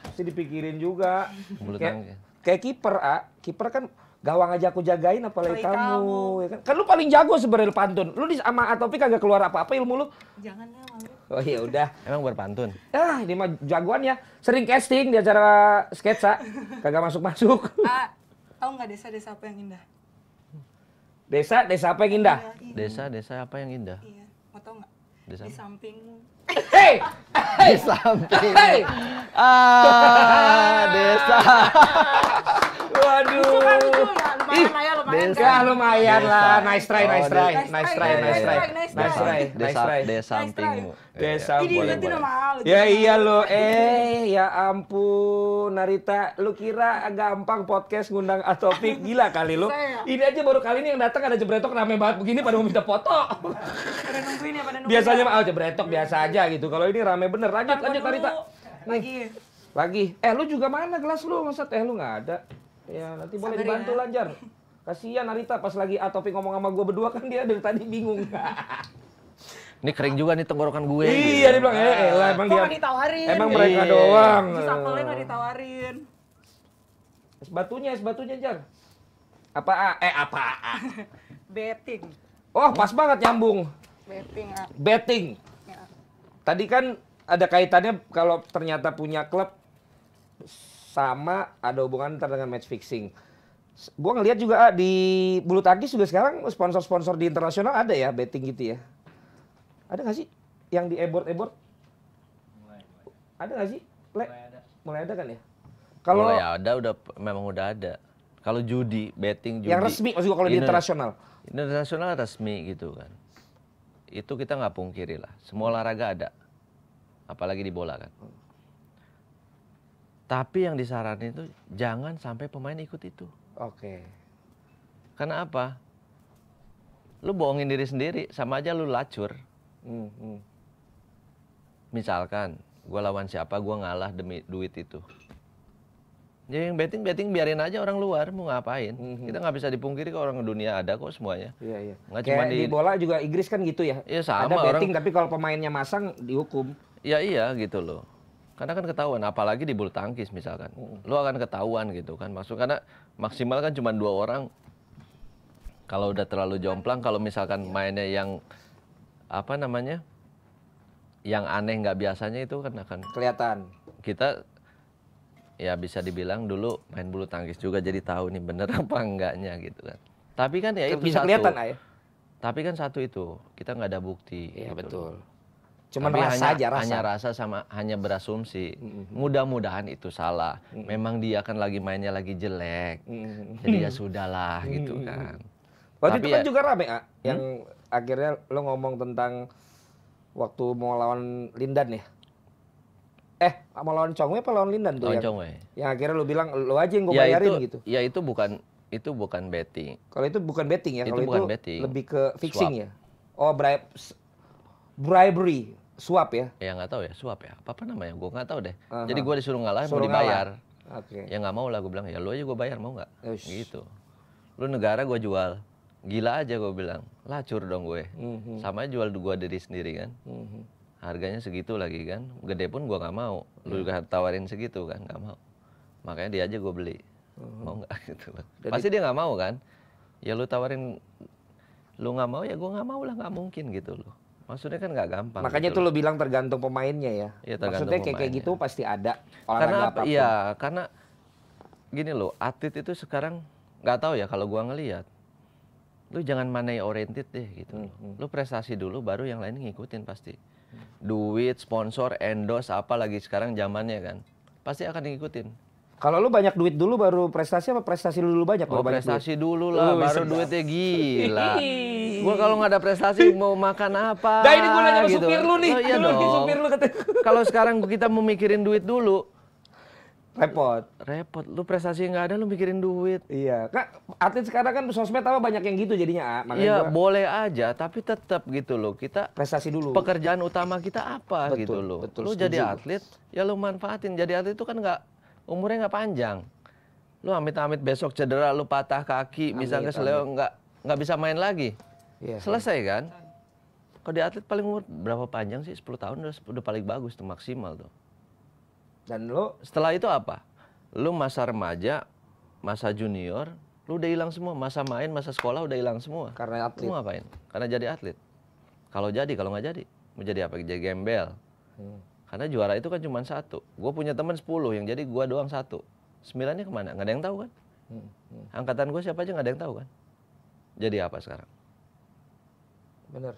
S1: pasti dipikirin juga kayak ya. kayak kiper ah kiper kan gawang aja aku jagain apalagi kamu, kamu. Ya kan? kan lu paling jago sebenarnya pantun lu di sama Atopik kagak keluar apa-apa ilmu lu
S3: jangan ya
S2: oh iya udah emang berpantun
S1: ah ini mah jagoan ya sering casting di acara sketsa kagak masuk masuk
S3: ah tahu nggak desa desa apa yang indah
S1: desa desa
S2: apa yang indah iya, iya. desa desa apa yang indah iya mau tau nggak di, di samping. Hey! Di samping. Hey! Ah, desa.
S1: Waduh. Lucu kan ya, lumayan lah ya, lumayan. Kan. lumayan lah. Oh,
S2: nice try, nice try, nice try, nice try, nice try, nice try. Desa sampingmu. Desa boleh iya, iya. Ya iya lo, eh
S1: ya ampun Narita, lu kira gampang podcast ngundang Atopik gila kali lu. Ini aja baru kali ini yang datang ada jebretok rame banget begini pada mau minta foto. Ya, Biasanya mah oh, jebretok biasa aja gitu. Kalau ini rame bener. Lanjut lanjut Narita. Lagi. Lagi. Eh lu juga mana gelas lu? Masa teh lu nggak ada? Ya, nanti boleh ya. dibantu ya. lanjar. Kasihan Arita pas lagi A Topik ngomong sama gue berdua kan dia dari tadi bingung.
S2: Ini kering juga nih tenggorokan gue. Iya, gitu. dia bilang, eh, eh, lah, emang Kok dia. ditawarin. Emang mereka iya. doang. Terus apelnya
S1: ditawarin. Es batunya, es batunya, Jar. Apa ah, Eh, apa ah.
S3: Betting.
S1: Oh, pas banget nyambung. Betting, A. Ah. Betting. Ya. Tadi kan ada kaitannya kalau ternyata punya klub sama ada hubungan ntar dengan match fixing. Gue ngeliat juga ah, di bulu tangkis juga sekarang sponsor-sponsor di internasional ada ya betting gitu ya. Ada nggak sih yang di e-board? Ada nggak sih? Mulai ada. Mulai ada kan ya?
S2: Kalau ya ada udah memang udah ada. Kalau judi, betting judi. Yang resmi maksud gua kalau di internasional. Internasional resmi gitu kan. Itu kita nggak pungkiri lah. Semua olahraga ada. Apalagi di bola kan. Tapi yang disarankan itu jangan sampai pemain ikut itu. Oke. Karena apa? Lu bohongin diri sendiri, sama aja lu lacur. Hmm, hmm. Misalkan, gue lawan siapa, gue ngalah demi duit itu. Jadi ya, yang betting betting biarin aja orang luar mau ngapain. Mm-hmm. Kita nggak bisa dipungkiri kok orang dunia ada kok semuanya. Iya iya. Nggak cuma di... di bola juga Inggris kan gitu ya. Iya sama. Ada betting orang... tapi kalau pemainnya masang dihukum. Iya iya gitu loh. Karena kan ketahuan, apalagi di bulu tangkis misalkan, hmm. lo akan ketahuan gitu kan. Maksud karena maksimal kan cuma dua orang. Kalau udah terlalu jomplang, kalau misalkan iya. mainnya yang apa namanya, yang aneh nggak biasanya itu kan akan kelihatan. Kita ya bisa dibilang dulu main bulu tangkis juga jadi tahu nih bener apa enggaknya gitu kan. Tapi kan ya itu bisa satu. kelihatan Ay. Tapi kan satu itu kita nggak ada bukti. Iya gitu. betul. Cuman rasa hanya, aja rasa. Hanya rasa sama hanya berasumsi. Mm-hmm. Mudah-mudahan itu salah. Mm-hmm. Memang dia kan lagi mainnya lagi jelek. Mm-hmm. Jadi ya sudahlah mm-hmm. gitu kan. Waktu Tapi itu kan ya, juga
S1: rame ya. yang hmm? akhirnya lo ngomong tentang waktu mau lawan Lindan ya. Eh, mau lawan Chongwei apa lawan Lindan tuh? Lawan yang, Yang akhirnya lo bilang lo aja yang gue ya, bayarin itu, gitu. Ya itu bukan itu bukan betting. Kalau itu bukan betting ya, kalau itu, bukan itu betting. lebih ke fixing Swap. ya.
S2: Oh, bribe bribery. Suap ya? Ya nggak tahu ya, suap ya. Apa apa namanya? Gue nggak tahu deh. Uh -huh. Jadi gue disuruh ngalah, Suruh mau dibayar. Okay. Ya nggak mau lah, gue bilang ya lu aja gue bayar mau nggak? Gitu. Lu negara gue jual, gila aja gue bilang, lacur dong gue. Mm -hmm. Sama jual gue diri sendiri kan. Mm -hmm. Harganya segitu lagi kan, gede pun gue nggak mau. Lu iya. juga tawarin segitu kan, nggak mau. Makanya dia aja gue beli. Mm -hmm. Mau nggak gitu Jadi... Pasti dia nggak mau kan? Ya lu tawarin, lu nggak mau ya gue nggak mau lah, nggak mungkin gitu loh Maksudnya kan nggak gampang. Makanya gitu. tuh lo bilang tergantung pemainnya ya. ya tergantung Maksudnya kayak kayak gitu pasti ada. Karena apa? Iya, karena gini loh, atlet itu sekarang nggak tahu ya kalau gua ngelihat lu jangan money oriented deh gitu. Hmm, hmm. Lu prestasi dulu baru yang lain ngikutin pasti. Duit, sponsor, endorse apa lagi sekarang zamannya kan. Pasti akan ngikutin.
S1: Kalau lu banyak duit dulu baru prestasi apa prestasi lu dulu banyak? Oh, prestasi duit? dulu lah, baru
S2: duitnya gila. gua kalau nggak ada prestasi mau makan apa? Dah ini gua nanya gitu. supir lu nih. Oh, iya lu dong. supir lu kata. kalau sekarang kita memikirin duit dulu, repot repot lu
S1: prestasi nggak ada lu mikirin duit iya kak atlet sekarang kan sosmed apa banyak yang gitu jadinya makanya iya gua...
S2: boleh aja tapi tetap gitu loh kita prestasi dulu pekerjaan utama kita apa gitu betul, gitu loh betul, lu setuju. jadi atlet ya lu manfaatin jadi atlet itu kan nggak umurnya nggak panjang. Lu amit-amit besok cedera, lu patah kaki, amit, misalnya seleo nggak nggak bisa main lagi. Iya, Selesai kan? Kalau di atlet paling umur berapa panjang sih? 10 tahun udah, udah paling bagus tuh maksimal tuh. Dan lu setelah itu apa? Lu masa remaja, masa junior, lu udah hilang semua. Masa main, masa sekolah udah hilang semua. Karena atlet. Lu ngapain? Karena jadi atlet. Kalau jadi, kalau nggak jadi, mau jadi apa? Jadi gembel. Hmm karena juara itu kan cuma satu. Gue punya teman sepuluh yang jadi gue doang satu. Sembilannya kemana? Nggak ada yang tahu kan? Hmm, hmm. Angkatan gue siapa aja nggak ada yang tahu kan? Jadi apa sekarang?
S1: Bener.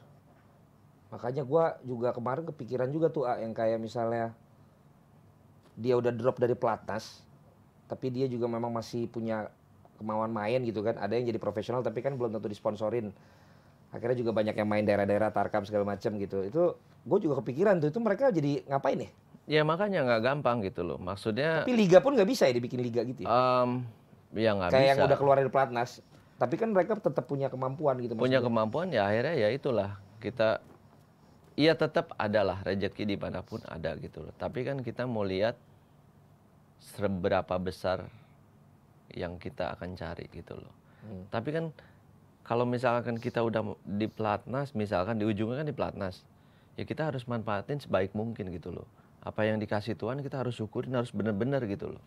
S1: Makanya gue juga kemarin kepikiran juga tuh A, yang kayak misalnya dia udah drop dari pelatnas, tapi dia juga memang masih punya kemauan main gitu kan. Ada yang jadi profesional tapi kan belum tentu disponsorin akhirnya juga banyak yang main daerah-daerah tarkam segala macam gitu itu gue juga kepikiran tuh itu mereka
S2: jadi ngapain nih ya? ya makanya nggak gampang gitu loh maksudnya tapi liga
S1: pun nggak bisa ya dibikin liga gitu ya,
S2: um, ya gak kayak bisa. yang udah keluar
S1: dari pelatnas tapi kan mereka tetap punya kemampuan gitu maksudnya. punya
S2: kemampuan ya akhirnya ya itulah kita Iya tetap adalah rezeki dimanapun ada gitu loh. Tapi kan kita mau lihat seberapa besar yang kita akan cari gitu loh. Hmm. Tapi kan kalau misalkan kita udah di pelatnas, misalkan di ujungnya kan di pelatnas, ya kita harus manfaatin sebaik mungkin gitu loh. Apa yang dikasih Tuhan kita harus syukurin, harus bener-bener gitu loh.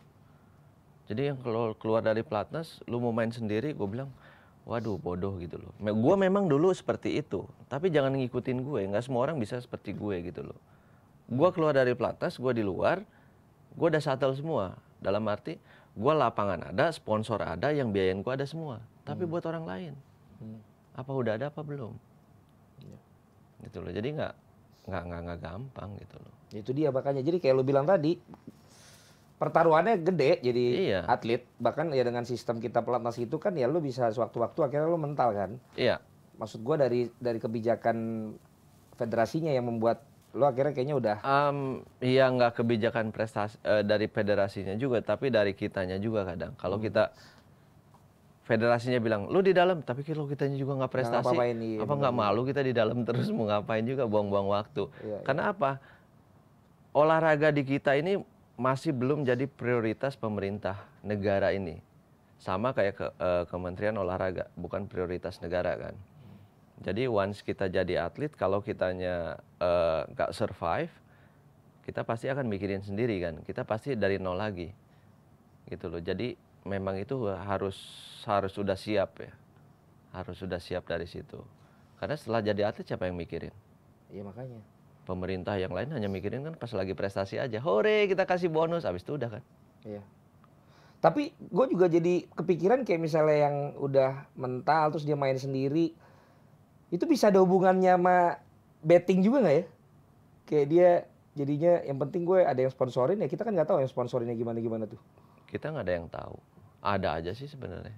S2: Jadi yang kalau keluar dari pelatnas, lu mau main sendiri, gue bilang, waduh bodoh gitu loh. Gue memang dulu seperti itu, tapi jangan ngikutin gue, ya, nggak semua orang bisa seperti gue gitu loh. Gue keluar dari pelatnas, gue di luar, gue udah shuttle semua. Dalam arti, gue lapangan ada, sponsor ada, yang biayain gue ada semua. Tapi hmm. buat orang lain hmm. apa udah ada apa belum ya. gitu loh jadi nggak nggak nggak nggak gampang gitu loh
S1: itu dia makanya jadi kayak lo bilang tadi pertaruhannya gede jadi iya. atlet bahkan ya dengan sistem kita pelatnas itu kan ya lo bisa sewaktu-waktu akhirnya lo mental kan iya maksud gue dari dari kebijakan federasinya yang membuat lo akhirnya kayaknya udah
S2: um, ya nggak kebijakan prestasi uh, dari federasinya juga tapi dari kitanya juga kadang kalau hmm. kita federasinya bilang lu di dalam tapi kalau kita juga nggak prestasi nah, ini, iya, apa nggak malu kita di dalam terus mau ngapain juga buang-buang waktu iya, iya, karena apa olahraga di kita ini masih belum jadi prioritas pemerintah negara ini sama kayak ke, uh, kementerian olahraga bukan prioritas negara kan jadi once kita jadi atlet kalau kitanya eh, nggak uh, survive kita pasti akan mikirin sendiri kan kita pasti dari nol lagi gitu loh jadi memang itu harus harus sudah siap ya harus sudah siap dari situ karena setelah jadi atlet siapa yang mikirin iya makanya pemerintah yang lain hanya mikirin kan pas lagi prestasi aja hore kita kasih bonus habis itu udah kan iya tapi
S1: gue juga jadi kepikiran kayak misalnya yang udah mental terus dia main sendiri itu bisa ada hubungannya sama betting juga nggak ya kayak dia jadinya yang penting gue ada yang sponsorin ya kita kan nggak tahu yang sponsorinnya gimana gimana tuh
S2: kita nggak ada yang tahu ada aja sih sebenarnya.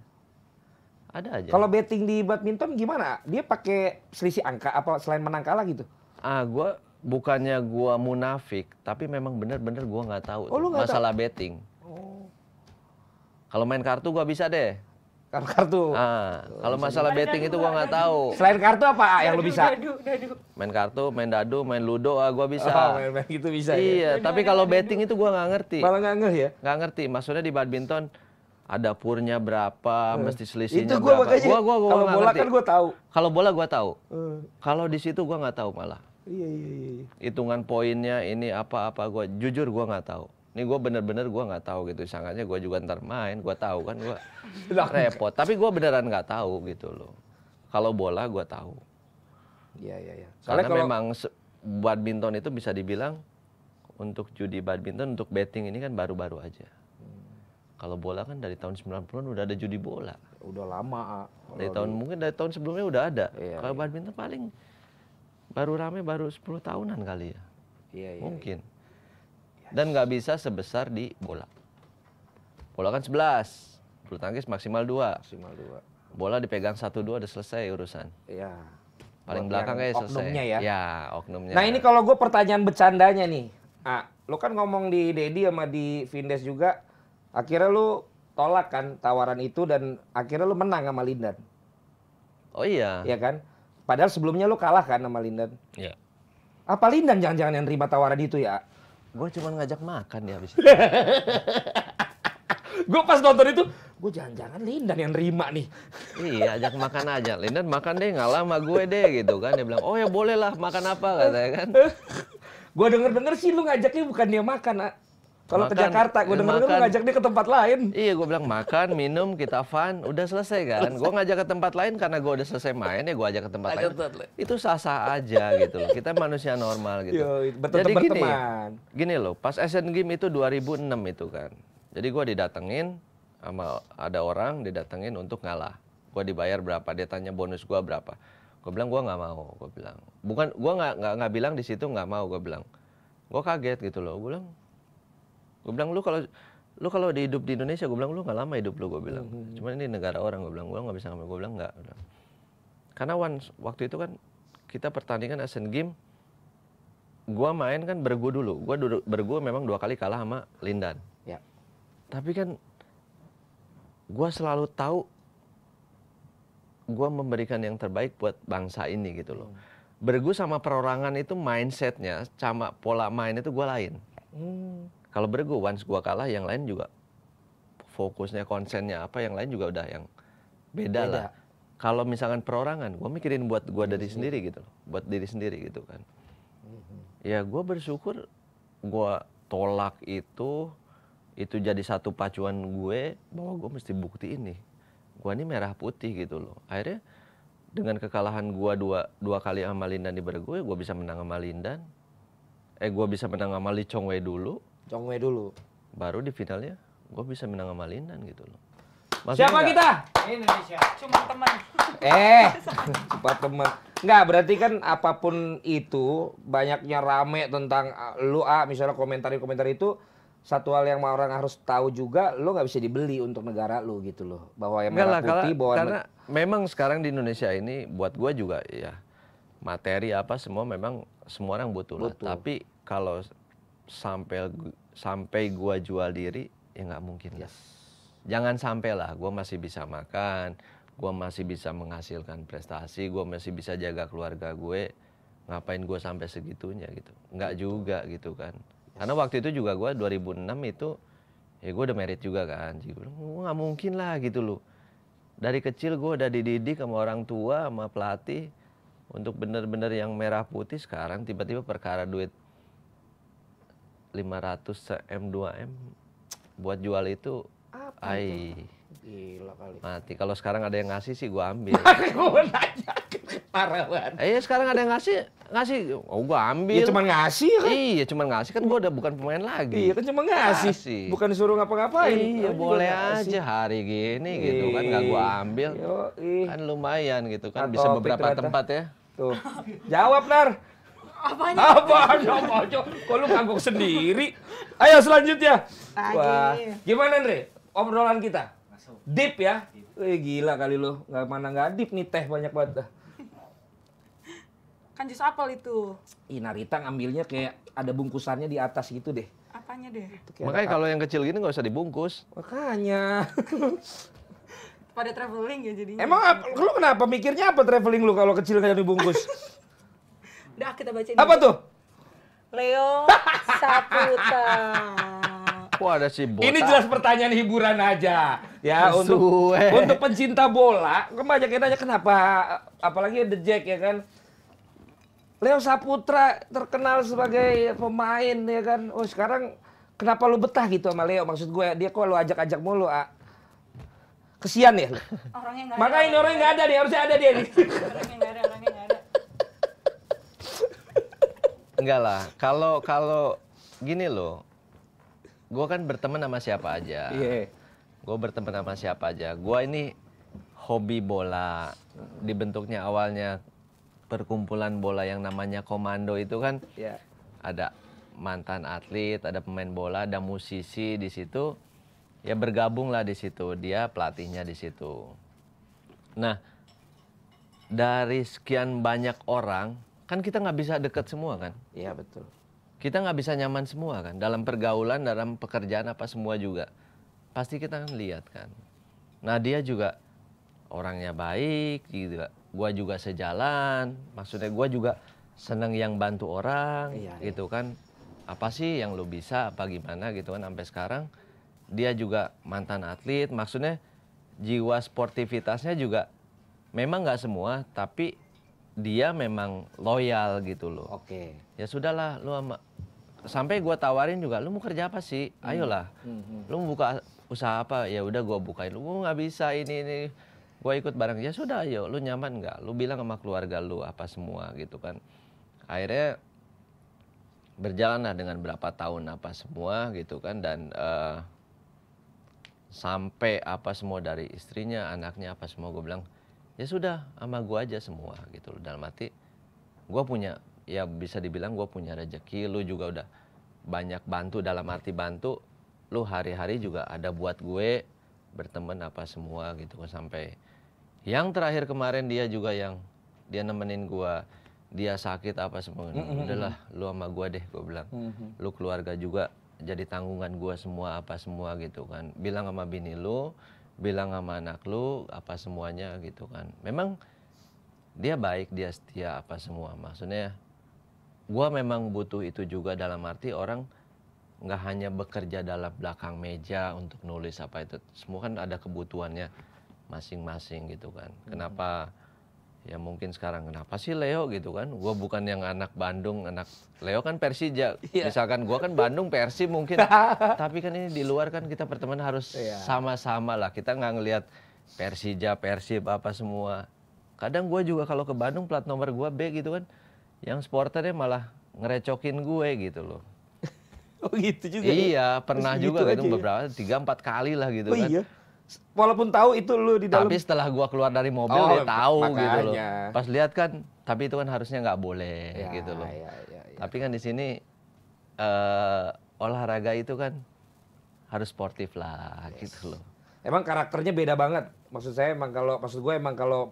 S1: Ada aja. Kalau betting di badminton gimana? Dia
S2: pakai selisih angka apa selain menang kalah gitu? Ah, gue bukannya gue munafik, tapi memang bener-bener gue nggak tahu oh, gak masalah tahu. betting. Oh. Kalau main kartu gua bisa deh. Kartu kartu. Ah, kalau masalah betting itu gua nggak tahu. Selain kartu apa dadu, yang lu bisa? Dadu, dadu. Main kartu, main dadu, main ludo, ah gua bisa. Oh, main, main gitu bisa. Ya? Iya, ya? tapi kalau betting itu gua nggak ngerti. Malah nggak ngerti ya? Nggak ngerti. Maksudnya di badminton ada purnya berapa, hmm. mesti selisihnya itu gua berapa. gua gua gua kalau bola ngerti. kan gue tahu. Kalau bola gue tahu. Hmm. Kalau di situ gue nggak tahu malah. Iya, iya iya iya. Hitungan poinnya ini apa-apa gua jujur gue nggak tahu. Ini gue bener-bener gue nggak tahu gitu, sangatnya gue juga ntar main, gue tahu kan gue repot. Tapi gue beneran nggak tahu gitu loh. Kalau bola gue tahu.
S1: Iya iya iya. Karena kalo... memang
S2: badminton itu bisa dibilang untuk judi badminton untuk betting ini kan baru-baru aja. Kalau bola kan dari tahun 90-an udah ada judi bola. Udah lama. Dari tahun di... mungkin dari tahun sebelumnya udah ada. Iya, kalau iya. badminton paling baru rame baru 10 tahunan kali ya. Iya, iya, mungkin. Iya. Dan nggak bisa sebesar di bola. Bola kan 11. Bulu tangkis maksimal 2. Maksimal 2. Bola dipegang 1 2 udah selesai urusan. Iya. Paling Buat belakang kayak selesai. Oknumnya ya. Ya, oknumnya. Nah, ini
S1: kalau gue pertanyaan bercandanya nih. Ah, lo kan ngomong di Dedi sama di Vindes juga akhirnya lu tolak kan tawaran itu dan akhirnya lu menang sama Lindan. Oh iya. Iya kan? Padahal sebelumnya lu kalah kan sama Lindan. Iya. Apa Lindan jangan-jangan yang terima tawaran itu
S2: ya? Gue cuma ngajak makan ya habis. gue pas nonton itu, gue jangan-jangan Lindan yang terima nih. iya, ajak makan aja. Lindan makan deh, ngalah sama gue deh gitu kan. Dia bilang, oh ya boleh lah, makan apa katanya kan. gue denger-denger
S1: sih lu ngajaknya bukan dia makan, ah. Kalau ke Jakarta, gue eh, denger lu ngajak
S2: dia ke tempat lain. Iya, gue bilang makan, minum, kita fun, udah selesai kan. Gue ngajak ke tempat lain karena gue udah selesai main ya, gue ajak ke tempat lain. Itu sah-sah aja gitu. loh, Kita manusia normal gitu. Yo, Jadi gini, gini loh, pas Asian game itu 2006 itu kan. Jadi gue didatengin sama ada orang didatengin untuk ngalah. Gue dibayar berapa, dia tanya bonus gue berapa. Gue bilang gue nggak mau, gue bilang. Bukan, gue nggak nggak bilang di situ nggak mau, gue bilang. Gue kaget gitu loh, gue bilang Gue bilang lu kalau lu kalau di hidup di Indonesia, gue bilang lu nggak lama hidup lu, gue bilang. Hmm, hmm. Cuman ini negara orang, gue bilang gue nggak bisa ngambil, gue bilang nggak. Karena once, waktu itu kan kita pertandingan Asian Game, gue main kan bergu dulu. Gue duduk bergu memang dua kali kalah sama Lindan. Ya. Tapi kan gue selalu tahu gue memberikan yang terbaik buat bangsa ini gitu loh. Hmm. Bergu sama perorangan itu mindsetnya, sama pola main itu gue lain. Hmm. Kalau bergo once gua kalah yang lain juga fokusnya konsennya apa yang lain juga udah yang beda, beda. lah. Kalau misalkan perorangan, gue mikirin buat gue dari iya sendiri gitu loh, buat diri sendiri gitu kan. Mm-hmm. Ya gue bersyukur gue tolak itu, itu jadi satu pacuan gue bahwa gue mesti bukti ini. Gue ini merah putih gitu loh. Akhirnya dengan kekalahan gue dua, dua kali sama Lindan di Bergue, gue bisa menang sama Lindan. Eh gue bisa menang sama Lee Chong Wei dulu Congwe dulu. Baru di finalnya gue bisa menang sama Lindan gitu loh. Maksudnya Siapa enggak?
S3: kita? Indonesia. Cuma teman.
S2: Eh, cuma
S1: teman. Enggak, berarti kan apapun itu banyaknya rame tentang ah, lu A ah, misalnya komentar-komentar itu satu hal yang orang harus tahu juga lo nggak bisa dibeli untuk negara lo gitu loh bahwa yang merah putih bahwa karena
S2: memang sekarang di Indonesia ini buat gue juga ya materi apa semua memang semua orang butuh, butuh. tapi kalau sampai sampai gua jual diri ya nggak mungkin yes. lah. Jangan sampailah gua masih bisa makan, gua masih bisa menghasilkan prestasi, gua masih bisa jaga keluarga gue. Ngapain gue sampai segitunya gitu? Nggak juga gitu kan. Yes. Karena waktu itu juga gua 2006 itu ya gue udah merit juga kan. Jadi gue nggak mungkin lah gitu loh. Dari kecil gue udah dididik sama orang tua, sama pelatih untuk bener-bener yang merah putih sekarang tiba-tiba perkara duit 500 m 2 m buat jual itu apa ai gila kali mati kalau sekarang ada yang ngasih sih gua ambil parah banget eh iya, sekarang ada yang ngasih ngasih oh gua ambil ya cuma ngasih ya kan iya cuman ngasih kan gua udah bukan pemain lagi iya kan cuma ngasih sih bukan suruh ngapa-ngapain iya boleh aja hari gini Iyi. gitu kan gak gua ambil kan lumayan gitu kan Atau bisa beberapa tempat ya tuh jawab nar
S1: Apanya? Apaan? Ya Apaan? Kok lu ngangguk sendiri? Ayo selanjutnya. Lagi. Wah, gimana Andre? Obrolan kita? Masuk. Deep ya? Deep. Wih, gila kali lu. Gak mana gak deep nih teh banyak banget.
S3: kan jus apel itu.
S1: Ih, Narita ngambilnya kayak ada bungkusannya di atas gitu deh.
S3: Apanya deh? Makanya
S1: kalau yang kecil gini gak usah dibungkus. Makanya.
S3: Pada traveling ya jadinya. Emang lu
S1: kenapa mikirnya apa traveling lu kalau kecil kayak dibungkus?
S3: Udah kita bacain. Apa tuh? Leo
S1: Saputra. Wah
S2: ada si botak. Ini jelas
S1: pertanyaan hiburan aja. Ya untuk untuk pencinta bola, kan banyak yang nanya kenapa apalagi The Jack ya kan. Leo Saputra terkenal sebagai pemain ya kan. Oh sekarang kenapa lu betah gitu sama Leo? Maksud gue dia kok lu ajak-ajak mulu, A? Ah? Kesian ya? Orangnya enggak ada. Makanya ini orangnya nggak ada nih, harusnya ada dia nih.
S3: Orangnya enggak ada.
S2: enggak lah. Kalau kalau gini loh, gue kan berteman sama siapa aja. Iya. Yeah. Gue berteman sama siapa aja. Gue ini hobi bola. Dibentuknya awalnya perkumpulan bola yang namanya komando itu kan. Yeah. Ada mantan atlet, ada pemain bola, ada musisi di situ. Ya bergabunglah di situ. Dia pelatihnya di situ. Nah, dari sekian banyak orang kan kita nggak bisa dekat semua kan? Iya betul. Kita nggak bisa nyaman semua kan dalam pergaulan, dalam pekerjaan apa semua juga. Pasti kita kan lihat kan. Nah dia juga orangnya baik, gitu. Gua juga sejalan. Maksudnya gua juga seneng yang bantu orang, iya, iya. gitu iya. kan. Apa sih yang lo bisa, apa gimana gitu kan sampai sekarang. Dia juga mantan atlet, maksudnya jiwa sportivitasnya juga memang nggak semua, tapi dia memang loyal gitu loh. Oke. Okay. Ya sudahlah lu sama sampai gue tawarin juga lu mau kerja apa sih? Hmm. Ayolah. Hmm. hmm. Lu mau buka usaha apa? Ya udah gue bukain. Lu nggak bisa ini ini. Gua ikut bareng. Ya sudah ayo, lu nyaman nggak? Lu bilang sama keluarga lu apa semua gitu kan. Akhirnya berjalanlah dengan berapa tahun apa semua gitu kan dan uh, sampai apa semua dari istrinya, anaknya apa semua gue bilang ya sudah sama gue aja semua gitu loh dalam arti gue punya ya bisa dibilang gue punya rezeki lu juga udah banyak bantu dalam arti bantu lu hari-hari juga ada buat gue berteman apa semua gitu kan. sampai yang terakhir kemarin dia juga yang dia nemenin gue dia sakit apa semua udahlah lu sama gue deh gue bilang mm lu keluarga juga jadi tanggungan gue semua apa semua gitu kan bilang sama bini lu bilang sama anak lu apa semuanya gitu kan memang dia baik dia setia apa semua maksudnya gua memang butuh itu juga dalam arti orang nggak hanya bekerja dalam belakang meja untuk nulis apa itu semua kan ada kebutuhannya masing-masing gitu kan hmm. kenapa ya mungkin sekarang kenapa sih Leo gitu kan gue bukan yang anak Bandung anak Leo kan Persija yeah. misalkan gue kan Bandung Persi mungkin tapi kan ini di luar kan kita berteman harus iya. sama-sama yeah. lah kita nggak ngelihat Persija Persib apa semua kadang gue juga kalau ke Bandung plat nomor gue B gitu kan yang sporternya malah ngerecokin gue gitu loh oh gitu juga ya? iya pernah juga gitu, gitu beberapa tiga empat kali lah gitu oh kan iya? walaupun tahu itu lu di dalam. Tapi setelah gua keluar dari mobil oh, dia tahu makanya. gitu loh. Pas lihat kan, tapi itu kan harusnya nggak boleh ya, gitu loh. Ya, ya, ya. Tapi kan di sini uh, olahraga itu kan harus sportif lah yes. gitu loh.
S1: Emang karakternya beda banget. Maksud saya emang kalau maksud gue emang kalau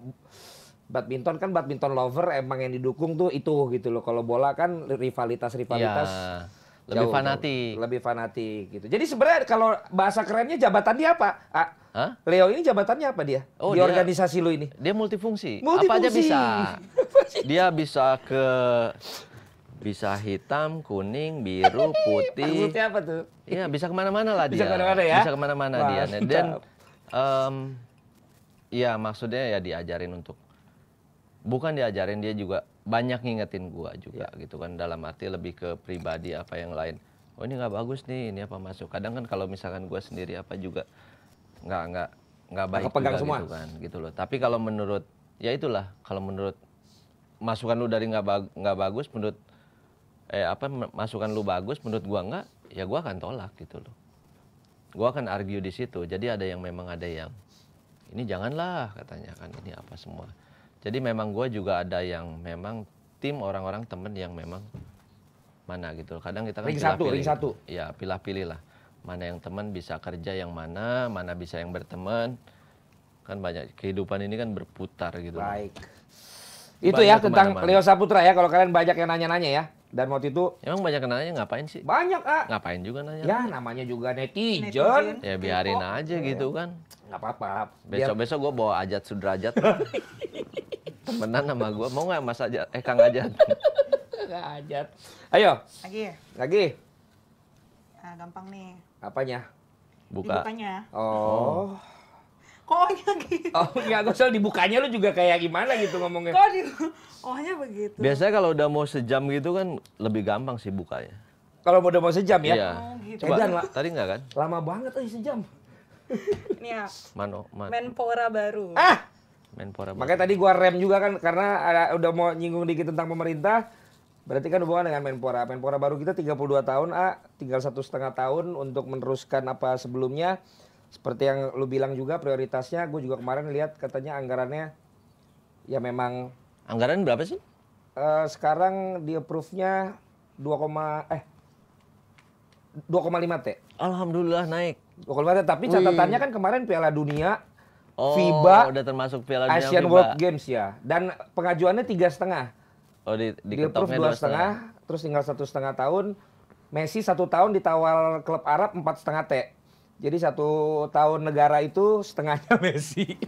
S1: badminton kan badminton lover emang yang didukung tuh itu gitu loh. Kalau bola kan rivalitas rivalitas. Ya lebih jauh, fanatik. lebih fanatik gitu. Jadi sebenarnya kalau bahasa kerennya jabatan dia apa? Ah, Hah? Leo ini jabatannya apa dia? Oh, di dia, organisasi lu ini? Dia multifungsi. multifungsi. Apa aja bisa.
S2: dia bisa ke bisa hitam, kuning, biru, putih. Maksudnya apa tuh? Iya, bisa kemana-mana lah dia. Bisa kemana-mana ya? Bisa kemana-mana dia. Nah, dan, um, ya maksudnya ya diajarin untuk, bukan diajarin, dia juga banyak ngingetin gua juga ya. gitu kan. Dalam arti lebih ke pribadi apa yang lain. Oh ini nggak bagus nih, ini apa masuk. Kadang kan kalau misalkan gua sendiri apa juga, nggak nggak nggak baik pegang semua gitu kan gitu loh tapi kalau menurut ya itulah kalau menurut masukan lu dari nggak bag, nggak bagus menurut eh apa masukan lu bagus menurut gua nggak ya gua akan tolak gitu loh gua akan argue di situ jadi ada yang memang ada yang ini janganlah katanya kan ini apa semua jadi memang gua juga ada yang memang tim orang-orang temen yang memang mana gitu kadang kita kan ring satu ring satu ya pilih pilih lah mana yang teman bisa kerja yang mana, mana bisa yang berteman. Kan banyak kehidupan ini kan berputar gitu. Baik. Itu ya tentang mana -mana. Leo
S1: Saputra ya kalau kalian banyak yang nanya-nanya ya.
S2: Dan waktu itu Emang banyak yang nanya ngapain sih? Banyak, ah. Ngapain juga nanya? Ya, namanya juga netizen. netizen. Ya biarin Info. aja iya, gitu iya. kan. Nggak apa-apa. Besok-besok gue bawa Ajat Sudrajat. Temenan sama gue. Mau nggak Mas Ajat? Eh, Kang Ajat.
S1: Kang Ajat.
S2: Ayo. Lagi ya? Lagi.
S3: Nah, gampang nih.
S2: Apanya? Buka. Dibukanya. Oh.
S1: Kok ohnya gitu.
S2: Oh, enggak ya, soal dibukanya lu juga kayak gimana gitu ngomongnya. Kok
S3: di ohnya begitu.
S2: Biasanya kalau udah mau sejam gitu kan lebih gampang sih bukanya. Kalau udah mau sejam ya. Iya. Oh, gitu. Coba Edan, tadi enggak kan? Lama banget eh sejam.
S3: Nih ya. Mano, man. Menpora baru. Ah.
S1: Menpora baru. Makanya tadi gua rem juga kan karena ada, udah mau nyinggung dikit tentang pemerintah Berarti kan hubungan dengan Menpora. Menpora baru kita 32 tahun, A. Tinggal satu setengah tahun untuk meneruskan apa sebelumnya. Seperti yang lu bilang juga prioritasnya, gue juga kemarin lihat katanya anggarannya ya memang...
S2: Anggaran berapa sih?
S1: Uh, sekarang di approve-nya 2, eh 2,5 T. Alhamdulillah naik. 2,5 T, tapi catatannya Wih. kan kemarin Piala Dunia, oh, FIBA, udah
S2: termasuk Piala Dunia Asian FIBA. World
S1: Games ya. Dan pengajuannya tiga setengah
S2: Oh di, di, di approve dua setengah,
S1: terus tinggal satu setengah tahun. Messi satu tahun ditawar klub Arab empat setengah t. Jadi satu tahun negara itu setengahnya Messi.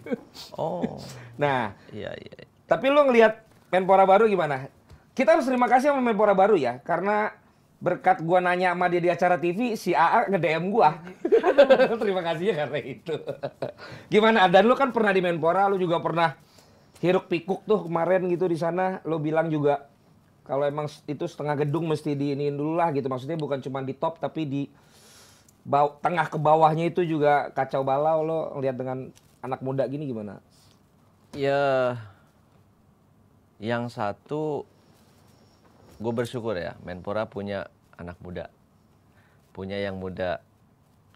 S1: Oh. nah. Iya, iya iya. Tapi lu ngelihat Menpora baru gimana? Kita harus terima kasih sama Menpora baru ya, karena berkat gua nanya sama dia di acara TV, si AA nge-DM gua. terima kasihnya karena itu. gimana? Dan lu kan pernah di Menpora, lu juga pernah hiruk pikuk tuh kemarin gitu di sana lo bilang juga kalau emang itu setengah gedung mesti diinin dulu lah gitu maksudnya bukan cuma di top tapi di bau, tengah ke bawahnya itu juga kacau balau lo lihat dengan anak muda gini gimana
S2: ya yang satu gue bersyukur ya Menpora punya anak muda punya yang muda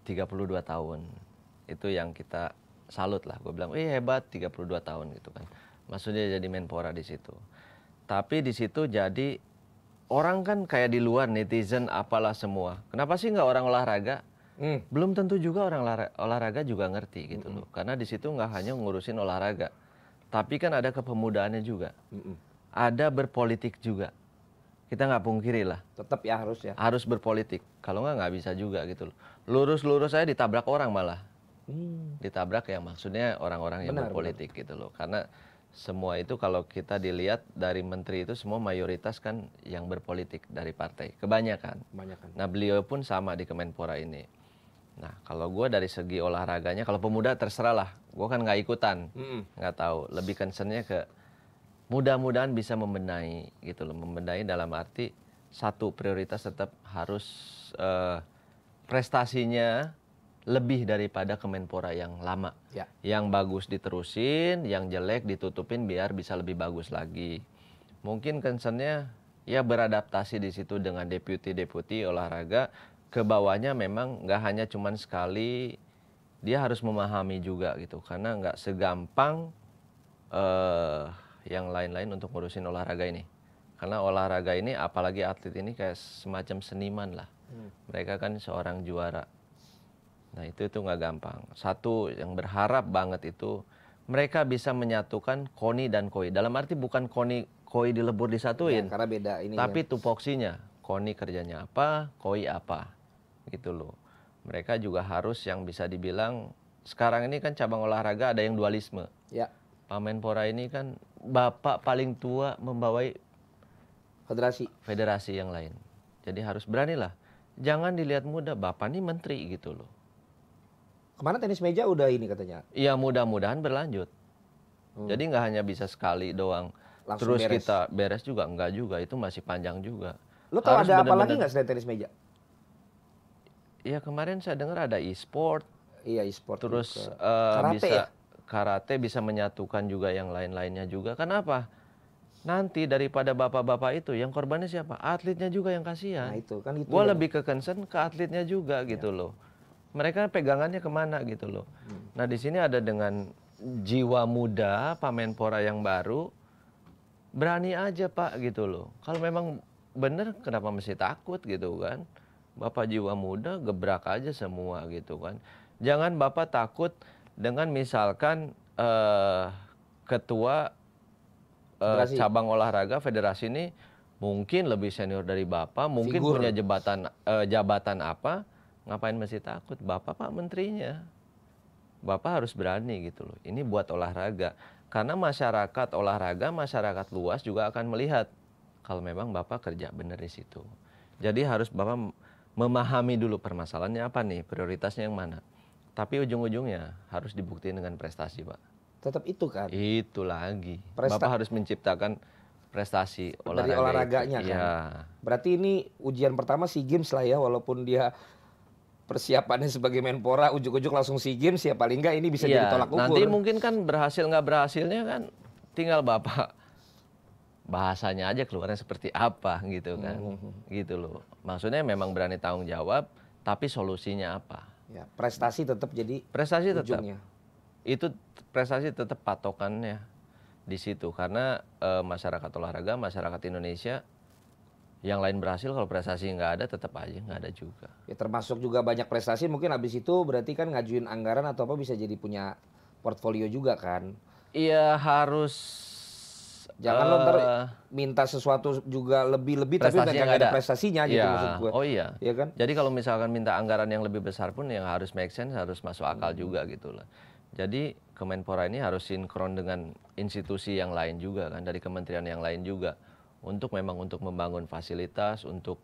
S2: 32 tahun itu yang kita salut lah gue bilang eh hebat 32 tahun gitu kan maksudnya jadi menpora di situ. Tapi di situ jadi orang kan kayak di luar netizen apalah semua. Kenapa sih nggak orang olahraga? Hmm. Belum tentu juga orang olahraga juga ngerti gitu hmm. loh. Karena di situ nggak hanya ngurusin olahraga, tapi kan ada kepemudaannya juga, hmm. ada berpolitik juga. Kita nggak pungkiri lah. Tetap ya harus ya. Harus berpolitik. Kalau nggak nggak bisa juga gitu loh. Lurus-lurus saya ditabrak orang malah. Hmm. Ditabrak ya maksudnya orang-orang yang berpolitik benar. gitu loh. Karena semua itu kalau kita dilihat dari menteri itu semua mayoritas kan yang berpolitik dari partai kebanyakan. kebanyakan. Nah beliau pun sama di Kemenpora ini. Nah kalau gue dari segi olahraganya kalau pemuda terserah lah, gue kan nggak ikutan, nggak mm. tahu. Lebih concernnya ke mudah-mudahan bisa membenahi gitu loh, membenahi dalam arti satu prioritas tetap harus uh, prestasinya lebih daripada Kemenpora yang lama. Ya. Yang bagus diterusin, yang jelek ditutupin biar bisa lebih bagus lagi. Mungkin concernnya ya beradaptasi di situ dengan deputi-deputi olahraga ke bawahnya memang nggak hanya cuman sekali dia harus memahami juga gitu karena nggak segampang uh, yang lain-lain untuk ngurusin olahraga ini karena olahraga ini apalagi atlet ini kayak semacam seniman lah hmm. mereka kan seorang juara Nah itu itu nggak gampang. Satu yang berharap banget itu mereka bisa menyatukan koni dan koi. Dalam arti bukan koni koi dilebur disatuin. Ya, karena beda ini. Ya. Tapi ya. tupoksinya koni kerjanya apa, koi apa, gitu loh. Mereka juga harus yang bisa dibilang sekarang ini kan cabang olahraga ada yang dualisme. Ya. Pak Menpora ini kan bapak paling tua membawai federasi federasi yang lain. Jadi harus beranilah. Jangan dilihat muda, bapak ini menteri gitu loh Kemana tenis meja udah ini katanya. Iya mudah-mudahan berlanjut. Hmm. Jadi nggak hanya bisa sekali doang. Langsung Terus beres. kita beres juga nggak juga itu masih panjang juga. Lo tau ada apa lagi nggak selain tenis meja? Iya kemarin saya dengar ada e-sport. Iya e-sport. Terus juga. uh, karate bisa ya? karate bisa menyatukan juga yang lain-lainnya juga. Kenapa? Nanti daripada bapak-bapak itu yang korbannya siapa? Atletnya juga yang kasihan. Nah, itu kan itu. Gua lebih ke concern ke atletnya juga ya. gitu iya. loh mereka pegangannya kemana gitu loh. Hmm. Nah di sini ada dengan jiwa muda Pak Menpora yang baru berani aja Pak gitu loh. Kalau memang bener kenapa mesti takut gitu kan? Bapak jiwa muda gebrak aja semua gitu kan. Jangan Bapak takut dengan misalkan uh, ketua uh, cabang olahraga federasi ini mungkin lebih senior dari Bapak, mungkin Figur. punya jabatan uh, jabatan apa Ngapain masih takut? Bapak Pak Menterinya. Bapak harus berani gitu loh. Ini buat olahraga. Karena masyarakat olahraga, masyarakat luas juga akan melihat kalau memang Bapak kerja benar di situ. Jadi harus Bapak memahami dulu permasalahannya apa nih, prioritasnya yang mana. Tapi ujung-ujungnya harus dibuktikan dengan prestasi, Pak. Tetap itu kan? Itu lagi. Presta Bapak harus menciptakan prestasi olahraga dari olahraganya itu. kan. Ya.
S1: Berarti ini ujian pertama SEA Games lah ya walaupun dia persiapannya sebagai Menpora ujuk-ujuk langsung si Games siapa ya paling nggak ini bisa ya, jadi tolak ukur. Nanti mungkin
S2: kan berhasil nggak berhasilnya kan tinggal Bapak bahasanya aja keluarnya seperti apa gitu kan. Hmm, hmm, hmm. Gitu loh. Maksudnya memang berani tanggung jawab tapi solusinya apa?
S1: Ya, prestasi tetap jadi prestasi tetap. Ujungnya.
S2: Itu prestasi tetap patokannya di situ karena e, masyarakat olahraga, masyarakat Indonesia yang lain berhasil kalau prestasi nggak ada tetap aja nggak ada juga ya termasuk juga banyak prestasi mungkin habis itu berarti kan ngajuin anggaran atau apa bisa jadi
S1: punya portfolio juga kan
S2: iya harus jangan uh, lo ntar
S1: eh, minta sesuatu juga lebih lebih tapi nggak ada, ada prestasinya ya. gitu iya. maksud gue
S2: oh iya ya kan jadi kalau misalkan minta anggaran yang lebih besar pun yang harus make sense harus masuk akal hmm. juga gitu lah jadi Kemenpora ini harus sinkron dengan institusi yang lain juga kan dari kementerian yang lain juga untuk memang untuk membangun fasilitas untuk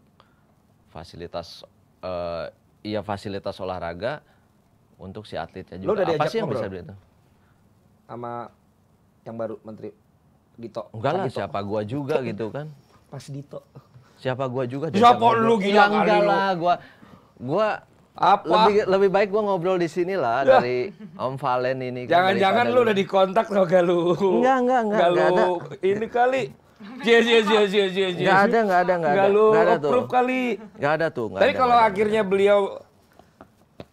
S2: fasilitas uh, ya fasilitas olahraga untuk si atletnya juga. Lo udah apa sih yang bisa
S1: Sama yang baru menteri Dito. Enggak lah, Dito. siapa gua juga gitu
S2: kan. Pas Dito. Siapa gua juga. Siapa lu gila kali enggak lah, gua gua apa? Lebih, lebih baik gua ngobrol di sini lah ya. dari Om Valen ini. Kan, Jangan-jangan kan, jangan lu udah dikontak sama Galuh. Enggak, enggak, enggak. Galuh enggak ini kali Yes, yes, yes, yes, yes, yes. Gak ada, gak ada, gak, gak ada. Lu gak ada tuh. kali. Gak ada tuh. Gak Tapi kalau akhirnya ada. beliau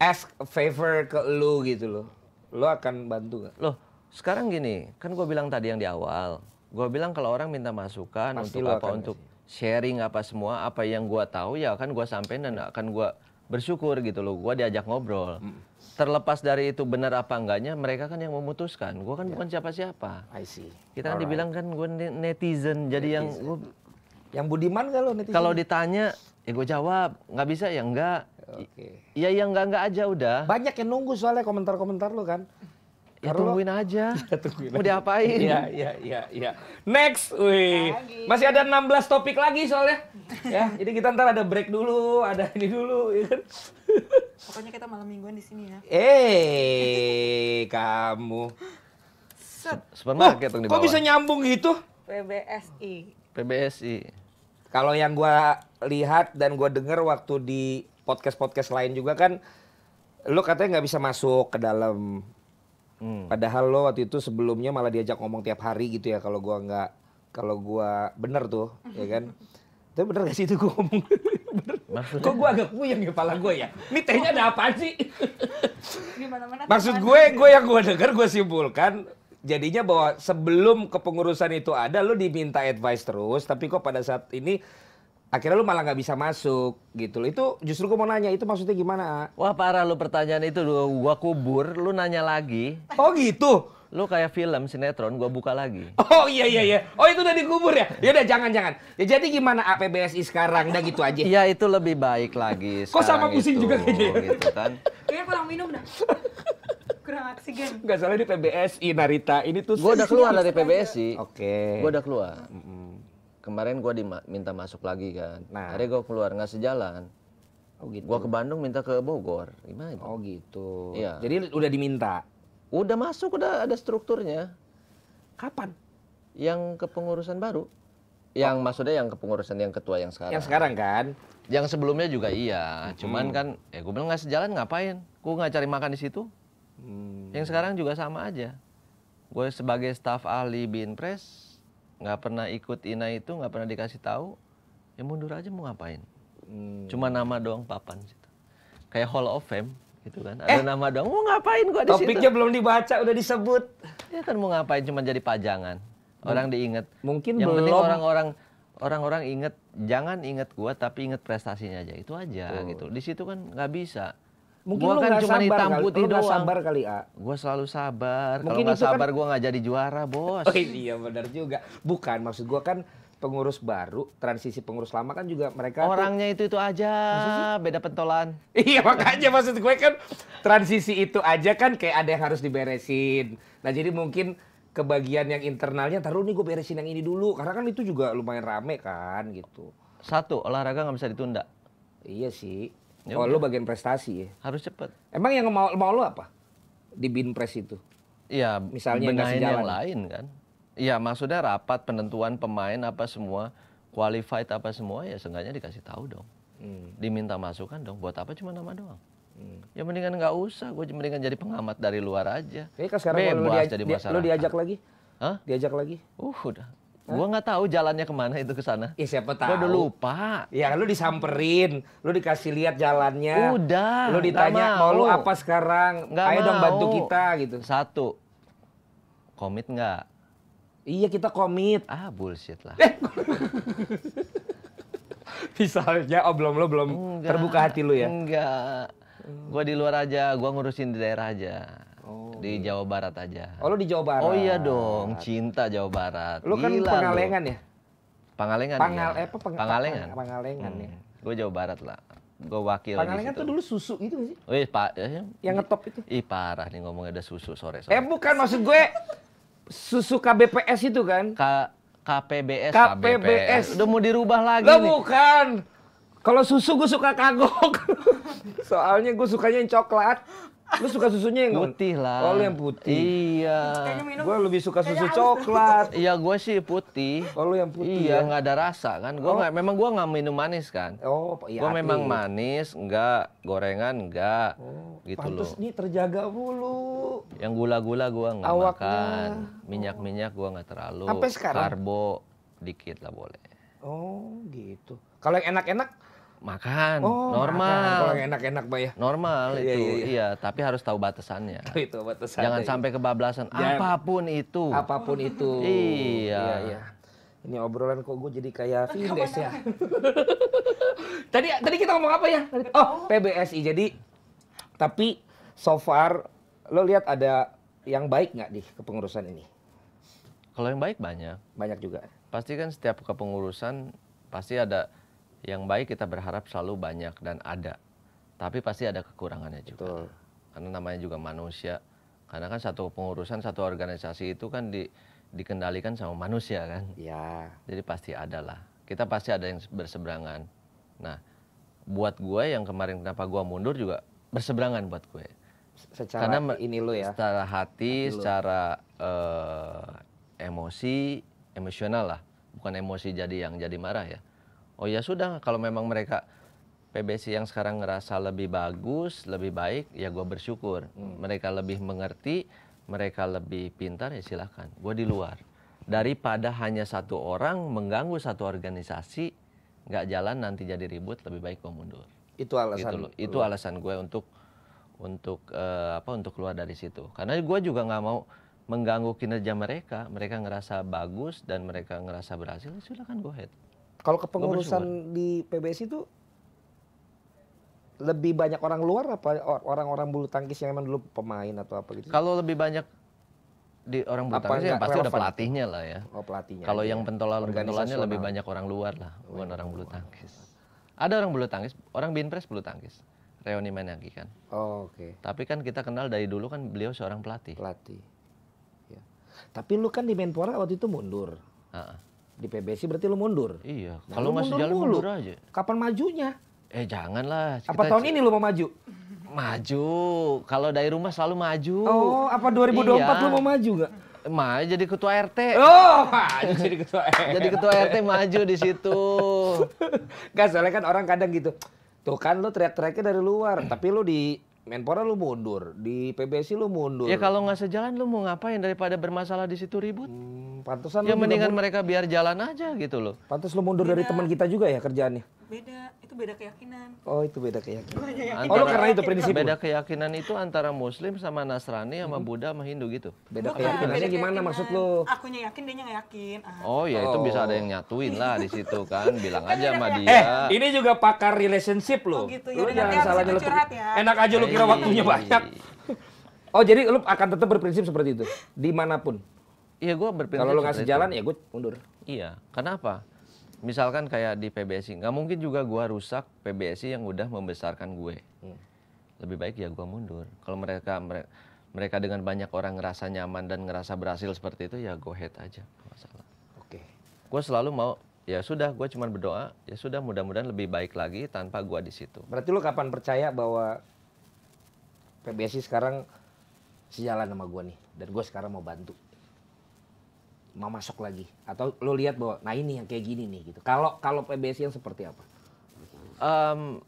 S2: ask favor ke lu gitu loh, lu akan bantu gak? Loh, sekarang gini, kan gue bilang tadi yang di awal, gue bilang kalau orang minta masukan Pasti untuk apa, untuk ngasih. sharing apa semua, apa yang gue tahu ya akan gue sampein dan akan gue bersyukur gitu loh, gue diajak ngobrol. Hmm terlepas dari itu benar apa enggaknya mereka kan yang memutuskan gue kan yeah. bukan siapa-siapa I see kita kan dibilang kan gue netizen jadi yang gue yang budiman kalau netizen kalau ditanya ya gue jawab nggak bisa ya enggak Oke. Okay. Ya yang enggak enggak aja udah. Banyak yang nunggu soalnya komentar-komentar lo kan. Ya Karena tungguin aja. Ya, tungguin Mau diapain? Iya, iya,
S1: iya, iya. Next, wih. Masih ada 16 topik lagi soalnya. ya, jadi kita ntar ada break dulu, ada ini dulu. Ya. Kan? Pokoknya kita malam mingguan di sini ya. Eh, kamu.
S3: Set. Supermarket oh, di Kok bisa nyambung gitu? PBSI.
S1: PBSI. Kalau yang gua lihat dan gua denger waktu di podcast-podcast lain juga kan, lu katanya nggak bisa masuk ke dalam Hmm. Padahal lo waktu itu sebelumnya malah diajak ngomong tiap hari gitu ya kalau gua nggak kalau gua bener tuh ya kan. Tapi bener gak sih itu gua ngomong? bener. Maksudnya? Kok gua agak puyeng kepala gua ya? Ini tehnya ada apa sih? Gimana mana? Maksud gue, gue yang gua denger gua simpulkan jadinya bahwa sebelum kepengurusan itu ada lo diminta advice terus tapi kok pada saat ini akhirnya lu malah nggak bisa masuk gitu loh. Itu
S2: justru gue mau nanya itu maksudnya gimana? Wah parah lu pertanyaan itu lu gua kubur, lu nanya lagi. Oh gitu. Lu kayak film sinetron, gua buka lagi.
S1: Oh iya iya iya. Oh itu udah dikubur ya? Ya udah jangan jangan. Ya jadi gimana APBSI sekarang? Udah gitu aja. Iya itu lebih baik lagi. Kok sama pusing
S2: juga kayaknya. Gitu kan.
S3: Kayaknya kurang minum dah kurang oksigen.
S1: Gak salah di PBSI Narita. Ini tuh Gue udah keluar
S2: dari PBSI. Oke. Okay. Gue udah keluar. Mm -hmm kemarin gue diminta masuk lagi kan. Nah. Hari gue keluar nggak sejalan. Oh gitu. Gue ke Bandung minta ke Bogor, gimana? Oh gitu. Iya. Jadi udah diminta. Udah masuk, udah ada strukturnya. Kapan? Yang kepengurusan baru. Yang oh. maksudnya yang kepengurusan yang ketua yang sekarang. Yang sekarang kan? Yang sebelumnya juga iya. Hmm. Cuman kan, ya gue bilang nggak sejalan ngapain? Gue nggak cari makan di situ. Hmm. Yang sekarang juga sama aja. Gue sebagai staf ahli binpres, nggak pernah ikut ina itu nggak pernah dikasih tahu ya mundur aja mau ngapain hmm. cuma nama doang papan gitu. kayak hall of fame gitu kan ada eh, nama doang mau ngapain gua di topiknya situ? belum dibaca udah disebut ya kan mau ngapain cuma jadi pajangan hmm. orang hmm. diinget mungkin yang belum. penting orang-orang orang-orang inget jangan inget gua tapi inget prestasinya aja itu aja oh. gitu di situ kan nggak bisa Mungkin gua kan cuma hitam putih doang. sabar kali, A. Gua selalu sabar. Kalau gak kan sabar kan... gua nggak jadi juara, Bos. Oh, iya benar juga. Bukan maksud gua
S1: kan pengurus baru, transisi pengurus lama kan juga mereka orangnya tuh, itu itu aja, beda pentolan. iya makanya maksud gue kan transisi itu aja kan kayak ada yang harus diberesin. Nah jadi mungkin kebagian yang internalnya taruh nih gue beresin yang ini dulu karena kan itu juga lumayan rame kan gitu. Satu olahraga gak bisa ditunda. Iya sih. Ya oh, lu bagian prestasi ya. Harus
S2: cepat. Emang yang
S1: mau mau lu apa? Di binpres
S2: itu. Iya, misalnya yang, yang lain kan. Iya, maksudnya rapat penentuan pemain apa semua, qualified apa semua ya seenggaknya dikasih tahu dong. Hmm. Diminta masukan dong, buat apa cuma nama doang. Hmm. Ya mendingan nggak usah, gue mendingan jadi pengamat dari luar aja. Kayaknya sekarang Bebas lu, diaj jadi lu diajak lagi? Hah? Diajak lagi? Uh, udah. Gua nggak tahu
S1: jalannya kemana itu ke sana. Ya siapa tahu. Gua udah lupa. Ya lu disamperin, lu dikasih lihat jalannya. Udah. Lu ditanya oh, mau. mau lu apa sekarang? Gak Ayo mau. dong bantu kita gitu.
S2: Satu. Komit nggak? Iya kita komit. Ah bullshit lah. Eh, Misalnya oh belum lo belum enggak, terbuka hati lu ya? Enggak. Gua di luar aja, gua ngurusin di daerah aja. Oh. Di Jawa Barat aja. Oh, lu di Jawa Barat. Oh iya dong, cinta Jawa Barat. Lu kan Gila, Pengalengan lo. ya? Pangalengan. Iya. Pangal ya. apa peng Pangalengan. Pangalengan ya? hmm. ya. Gue Jawa Barat lah. Gue wakil Pangalengan tuh
S1: dulu susu gitu sih?
S2: Wih, oh, iya, Pak. Eh, iya. yang ngetop itu. Ih, parah nih ngomongnya ada susu sore-sore.
S1: Eh, bukan maksud gue susu KBPS itu kan? K KPBS, KPBS. KBPS. Udah mau dirubah lagi Lo nih. bukan. Kalau susu gue suka kagok. Soalnya gue sukanya yang coklat. Lu suka susunya yang putih lah. Oh, yang putih. Iya.
S2: Gue lebih suka susu coklat. Iya, gue sih putih. Oh, yang putih. Iya, ya? nggak ya? ada rasa kan. Gua oh. Gak, memang gue nggak minum manis kan. Oh, iya. Gue memang manis, enggak gorengan, enggak. Oh, gitu loh. Pantas nih terjaga mulu. Yang gula-gula gue nggak makan. Minyak-minyak gue nggak terlalu. Sampai sekarang. Karbo dikit lah boleh. Oh, gitu. Kalau yang enak-enak makan oh, normal kalau enak-enak pak ya normal iya, itu iya, iya. iya tapi harus tahu batasannya itu batasannya jangan sampai kebablasan ya. apapun itu apapun itu iya iya, iya. Ini obrolan kok gue jadi kayak fitness ya.
S1: tadi tadi kita ngomong apa ya? Oh, PBSI. Jadi tapi so far lo lihat ada
S2: yang baik nggak di kepengurusan ini? Kalau yang baik banyak. Banyak juga. Pasti kan setiap kepengurusan pasti ada yang baik kita berharap selalu banyak dan ada. Tapi pasti ada kekurangannya juga. Betul. Karena namanya juga manusia. Karena kan satu pengurusan satu organisasi itu kan di, dikendalikan sama manusia kan. Iya. Jadi pasti ada lah. Kita pasti ada yang berseberangan. Nah, buat gue yang kemarin kenapa gue mundur juga berseberangan buat gue. Secara Karena ini lo ya. Secara hati, hati secara uh, emosi, emosional lah. Bukan emosi jadi yang jadi marah ya oh ya sudah kalau memang mereka PBC yang sekarang ngerasa lebih bagus, lebih baik, ya gue bersyukur. Hmm. Mereka lebih mengerti, mereka lebih pintar, ya silahkan. Gue di luar. Daripada hanya satu orang mengganggu satu organisasi, nggak jalan nanti jadi ribut, lebih baik gue mundur. Itu gitu alasan. Gitu Itu alasan gue untuk untuk uh, apa untuk keluar dari situ. Karena gue juga nggak mau mengganggu kinerja mereka. Mereka ngerasa bagus dan mereka ngerasa berhasil, ya silahkan gue head.
S1: Kalau kepengurusan di PBSI itu lebih banyak orang luar apa orang-orang bulu tangkis yang emang dulu pemain atau apa gitu?
S2: Kalau lebih banyak di orang bulu tangkis ya pasti ada pelatihnya lah ya. Oh pelatihnya. Kalau yang ya. pentolan-pentolannya lebih banyak orang luar lah, bukan orang bulu tangkis. Ada orang bulu tangkis, orang binpres bulu tangkis. Reoni Menagi kan. Oh, oke. Okay. Tapi kan kita kenal dari dulu kan beliau seorang pelatih. Pelatih. Ya.
S1: Tapi lu kan di Menpora waktu itu mundur.
S2: Uh -uh di PBSI berarti lu mundur. Iya. Nah, kalau masih jalan mundur, mundur aja.
S1: Kapan majunya?
S2: Eh janganlah. Apa tahun ini lu mau maju? Maju. Kalau dari rumah selalu maju. Oh, apa 2024 iya. lu mau maju gak? Maju jadi ketua RT. Oh, jadi ketua RT. jadi ketua RT
S1: maju di situ. Gak soalnya kan orang kadang gitu. Tuh kan lu teriak-teriaknya dari luar, tapi lu di Menpora lu mundur, di PBSI lu mundur. Ya
S2: kalau nggak sejalan lu mau ngapain daripada bermasalah di situ ribut? Hmm, pantesan ya mendingan mereka biar jalan aja gitu loh. Pantes lu mundur Tidak. dari iya. teman kita juga ya kerjaannya
S3: beda itu beda keyakinan
S2: oh itu beda keyakinan beda oh karena itu prinsip beda keyakinan itu antara muslim sama nasrani sama hmm. buddha sama hindu gitu beda Bukan, keyakinannya beda gimana maksud
S3: lu akunya yakin dia nggak yakin ah. oh ya oh. itu
S2: bisa ada yang oh. nyatuin lah di situ kan bilang kan aja sama dia eh ini juga pakar relationship lo oh, gitu,
S1: ya. lu jangan salah nyelup ya. enak aja lu kira iya. waktunya banyak oh jadi lu akan tetap berprinsip seperti itu dimanapun
S2: Iya gue berprinsip. Kalau lo ngasih jalan ya gue mundur. Iya. Kenapa? misalkan kayak di PBSI nggak mungkin juga gue rusak PBSI yang udah membesarkan gue Hmm. lebih baik ya gue mundur kalau mereka, mereka dengan banyak orang ngerasa nyaman dan ngerasa berhasil seperti itu ya go ahead aja masalah oke okay. gue selalu mau ya sudah gue cuma berdoa ya sudah mudah-mudahan lebih baik lagi tanpa gue di situ berarti lu
S1: kapan percaya bahwa PBSI sekarang sejalan sama gue nih dan gue sekarang mau bantu mau masuk lagi atau lo lihat bahwa nah
S2: ini yang kayak gini nih gitu kalau kalau PBSI yang seperti apa um,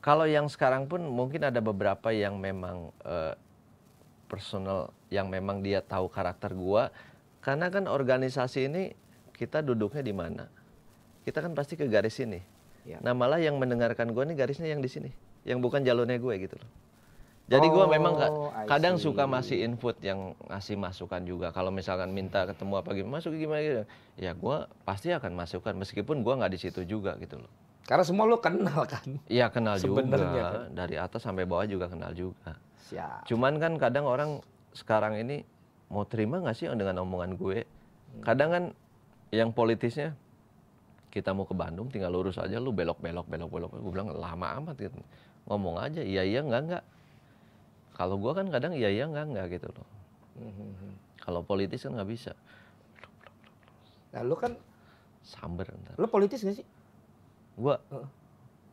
S2: kalau yang sekarang pun mungkin ada beberapa yang memang uh, personal yang memang dia tahu karakter gua karena kan organisasi ini kita duduknya di mana kita kan pasti ke garis ini ya. nah malah yang mendengarkan gua nih garisnya yang di sini yang bukan jalurnya gue gitu loh jadi oh, gue memang ka kadang suka masih input yang ngasih masukan juga. Kalau misalkan minta ketemu apa gimana, masuk gimana gitu. Ya gue pasti akan masukkan meskipun gue nggak di situ juga gitu loh.
S1: Karena semua lo kenal kan? Iya kenal Sebenernya juga. Kan?
S2: Dari atas sampai bawah juga kenal juga. Siap. Cuman kan kadang orang sekarang ini mau terima nggak sih dengan omongan gue? Kadang kan yang politisnya kita mau ke Bandung tinggal lurus aja lu belok belok belok belok gue bilang lama amat gitu ngomong aja iya iya enggak enggak kalau gue kan kadang iya iya enggak enggak gitu loh. Hmm, hmm, hmm. Kalau politis kan nggak bisa. Nah lu kan samber ntar. Lu politis gak sih? Gua uh.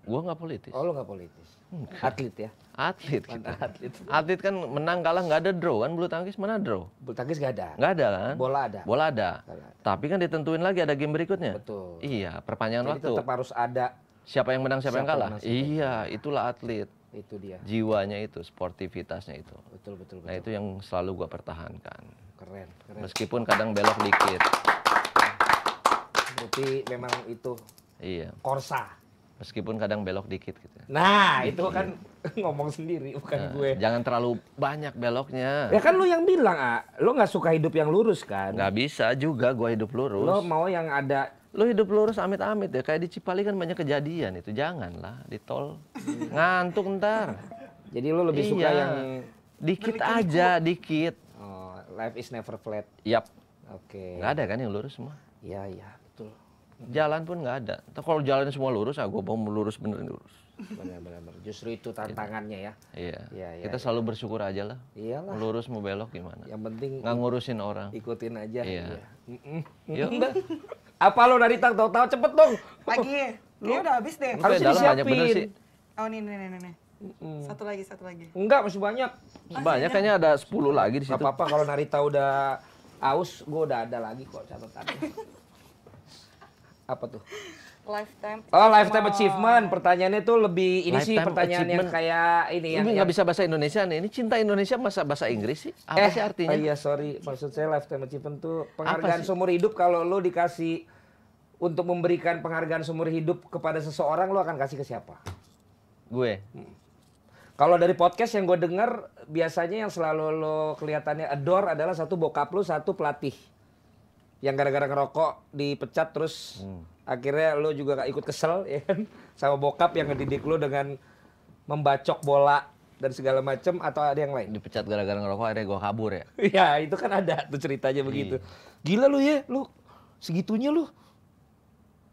S2: gua nggak politis. Oh lu nggak politis. Enggak. Atlet ya? Atlet kita. Atlet. atlet kan menang kalah nggak ada draw kan bulu tangkis mana draw?
S1: Bulu tangkis nggak ada.
S2: Nggak ada kan? Bola ada. Bola ada. Bola ada. Tapi kan ditentuin lagi ada game berikutnya. Betul. Iya perpanjangan Jadi waktu. Tetap harus ada. Siapa yang menang siapa, siapa yang kalah? Yang iya itulah atlet itu dia jiwanya itu sportivitasnya itu betul betul, nah, betul. nah itu yang selalu gue pertahankan
S1: keren, keren.
S2: meskipun kadang belok dikit
S1: berarti memang itu
S2: iya korsa meskipun kadang belok dikit gitu. Nah, itu kan
S1: ngomong sendiri bukan nah, gue.
S2: Jangan terlalu banyak beloknya. Ya kan lu yang bilang, ah, lu nggak suka hidup yang lurus kan? Nggak bisa juga gue hidup lurus. Lo mau yang ada lu hidup lurus amit-amit ya kayak di Cipali kan banyak kejadian itu janganlah di tol ngantuk ntar jadi lu lebih iya. suka yang dikit aja dikit oh, life is never flat yap oke okay. nggak ada kan yang lurus semua iya iya betul jalan pun nggak ada kalau jalan semua lurus ah gue mau lurus bener lurus
S1: benar-benar justru itu tantangannya ya
S2: iya ya, ya, kita ya. selalu bersyukur aja lah iyalah lurus mau belok gimana yang penting nggak ngurusin orang ikutin aja iya ya. apa lo dari tak tahu tahu cepet dong
S3: lagi lu udah habis deh harus disiapin banyak sih. oh nih nih nih nih Mm. Satu lagi, satu lagi.
S1: Enggak, masih banyak. Masih banyak, kayaknya ada 10 lagi di situ. apa-apa kalau Narita udah aus, gue udah ada lagi kok catatan apa tuh? lifetime oh lifetime achievement
S2: pertanyaannya tuh lebih ini lifetime sih pertanyaan achievement. yang kayak
S1: ini Ini nggak bisa
S2: bahasa Indonesia nih ini cinta Indonesia masa bahasa Inggris sih apa eh, sih artinya oh iya
S1: sorry maksud saya lifetime achievement tuh penghargaan seumur hidup kalau lo dikasih untuk memberikan penghargaan seumur hidup kepada seseorang lo akan kasih ke siapa gue hmm. kalau dari podcast yang gue denger biasanya yang selalu lo kelihatannya adore adalah satu bokap lo satu pelatih yang gara-gara ngerokok dipecat terus hmm akhirnya lo juga gak ikut kesel ya kan sama bokap yang ngedidik lo dengan membacok bola dan segala macem atau ada yang lain dipecat gara-gara ngerokok akhirnya gue kabur ya Iya, itu kan ada tuh ceritanya begitu iya. gila lo ya lo
S2: segitunya lo.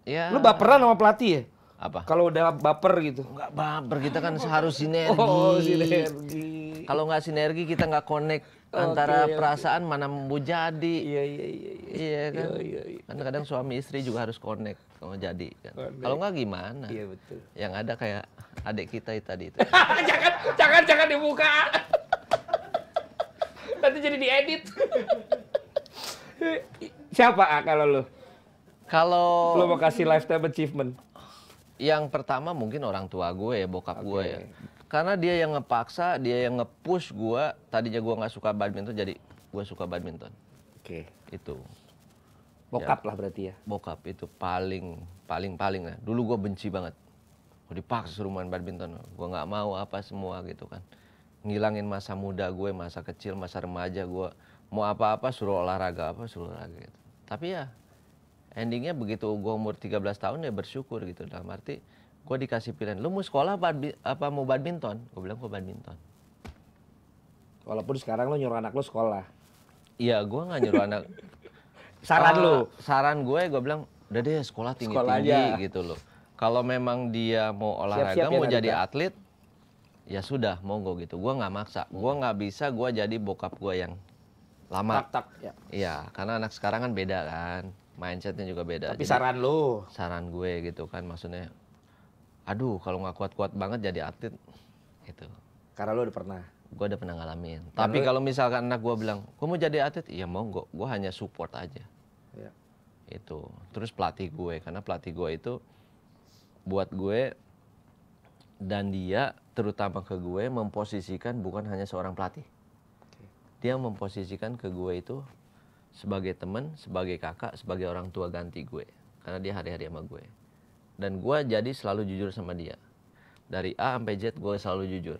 S2: ya lu baperan sama pelatih ya apa? Kalau udah baper gitu. Enggak baper, kita kan harus sinergi. Oh, sinergi. Kalau nggak sinergi kita nggak connect antara okay. perasaan mana mau jadi. Iya, iya, iya. Iya, iya kan? Iya, iya. Kan iya. kadang suami istri juga harus connect kalau jadi kan. Kalau nggak gimana? Iya, betul. Yang ada kayak adik kita itu tadi itu.
S1: jangan jangan jangan dibuka. Nanti jadi diedit.
S2: Siapa ah, kalau lu? Kalau lo mau kasih lifetime achievement yang pertama mungkin orang tua gue ya bokap okay. gue ya karena dia yang ngepaksa dia yang ngepush gue tadinya gue nggak suka badminton jadi gue suka badminton oke okay. itu bokap ya, lah berarti ya bokap itu paling paling paling lah dulu gue benci banget gue dipaksa suruh main badminton gue nggak mau apa semua gitu kan ngilangin masa muda gue masa kecil masa remaja gue mau apa-apa suruh olahraga apa suruh olahraga gitu tapi ya endingnya begitu gue umur 13 tahun ya bersyukur gitu dalam arti gue dikasih pilihan lu mau sekolah apa, apa mau badminton gue bilang gue badminton
S1: walaupun sekarang lo nyuruh anak lo sekolah
S2: iya gue nggak nyuruh anak saran uh, eh, lo saran gue gue bilang udah deh sekolah tinggi sekolah tinggi aja. gitu loh kalau memang dia mau olahraga Siap ya -siap mau ya, jadi kita. atlet ya sudah monggo gitu gue nggak maksa gue nggak bisa gue jadi bokap gue yang lama tak, tak, ya. iya karena anak sekarang kan beda kan mindsetnya juga beda. Tapi Jadi, saran lu? Saran gue gitu kan maksudnya, aduh kalau nggak kuat-kuat banget jadi atlet gitu.
S1: Karena lu udah pernah?
S2: Gue udah pernah ngalamin. Dan Tapi kalau misalkan anak gue bilang, gue mau jadi atlet, iya mau gue, gue hanya support aja. Ya. Itu. Terus pelatih gue, karena pelatih gue itu buat gue dan dia terutama ke gue memposisikan bukan hanya seorang pelatih. Okay. Dia memposisikan ke gue itu sebagai temen, sebagai kakak, sebagai orang tua ganti gue. Karena dia hari-hari sama gue. Dan gue jadi selalu jujur sama dia. Dari A sampai Z gue selalu jujur.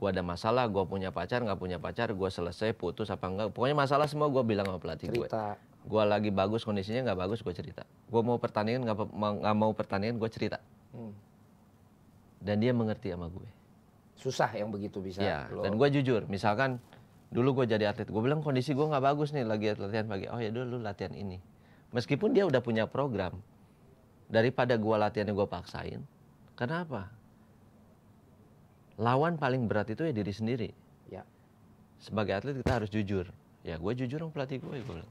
S2: Gue ada masalah, gue punya pacar, gak punya pacar, gue selesai, putus apa enggak. Pokoknya masalah semua gue bilang sama pelatih cerita. gue. Gue lagi bagus, kondisinya gak bagus, gue cerita. Gue mau pertandingan, gak mau pertandingan, gue cerita. Hmm. Dan dia mengerti sama gue.
S1: Susah yang begitu bisa. Ya, dan gue
S2: jujur. Misalkan dulu gue jadi atlet gue bilang kondisi gue nggak bagus nih lagi latihan pagi oh ya dulu latihan ini meskipun dia udah punya program daripada gue latihannya gue paksain kenapa lawan paling berat itu ya diri sendiri ya sebagai atlet kita harus jujur ya gue jujur dong pelatih gue gue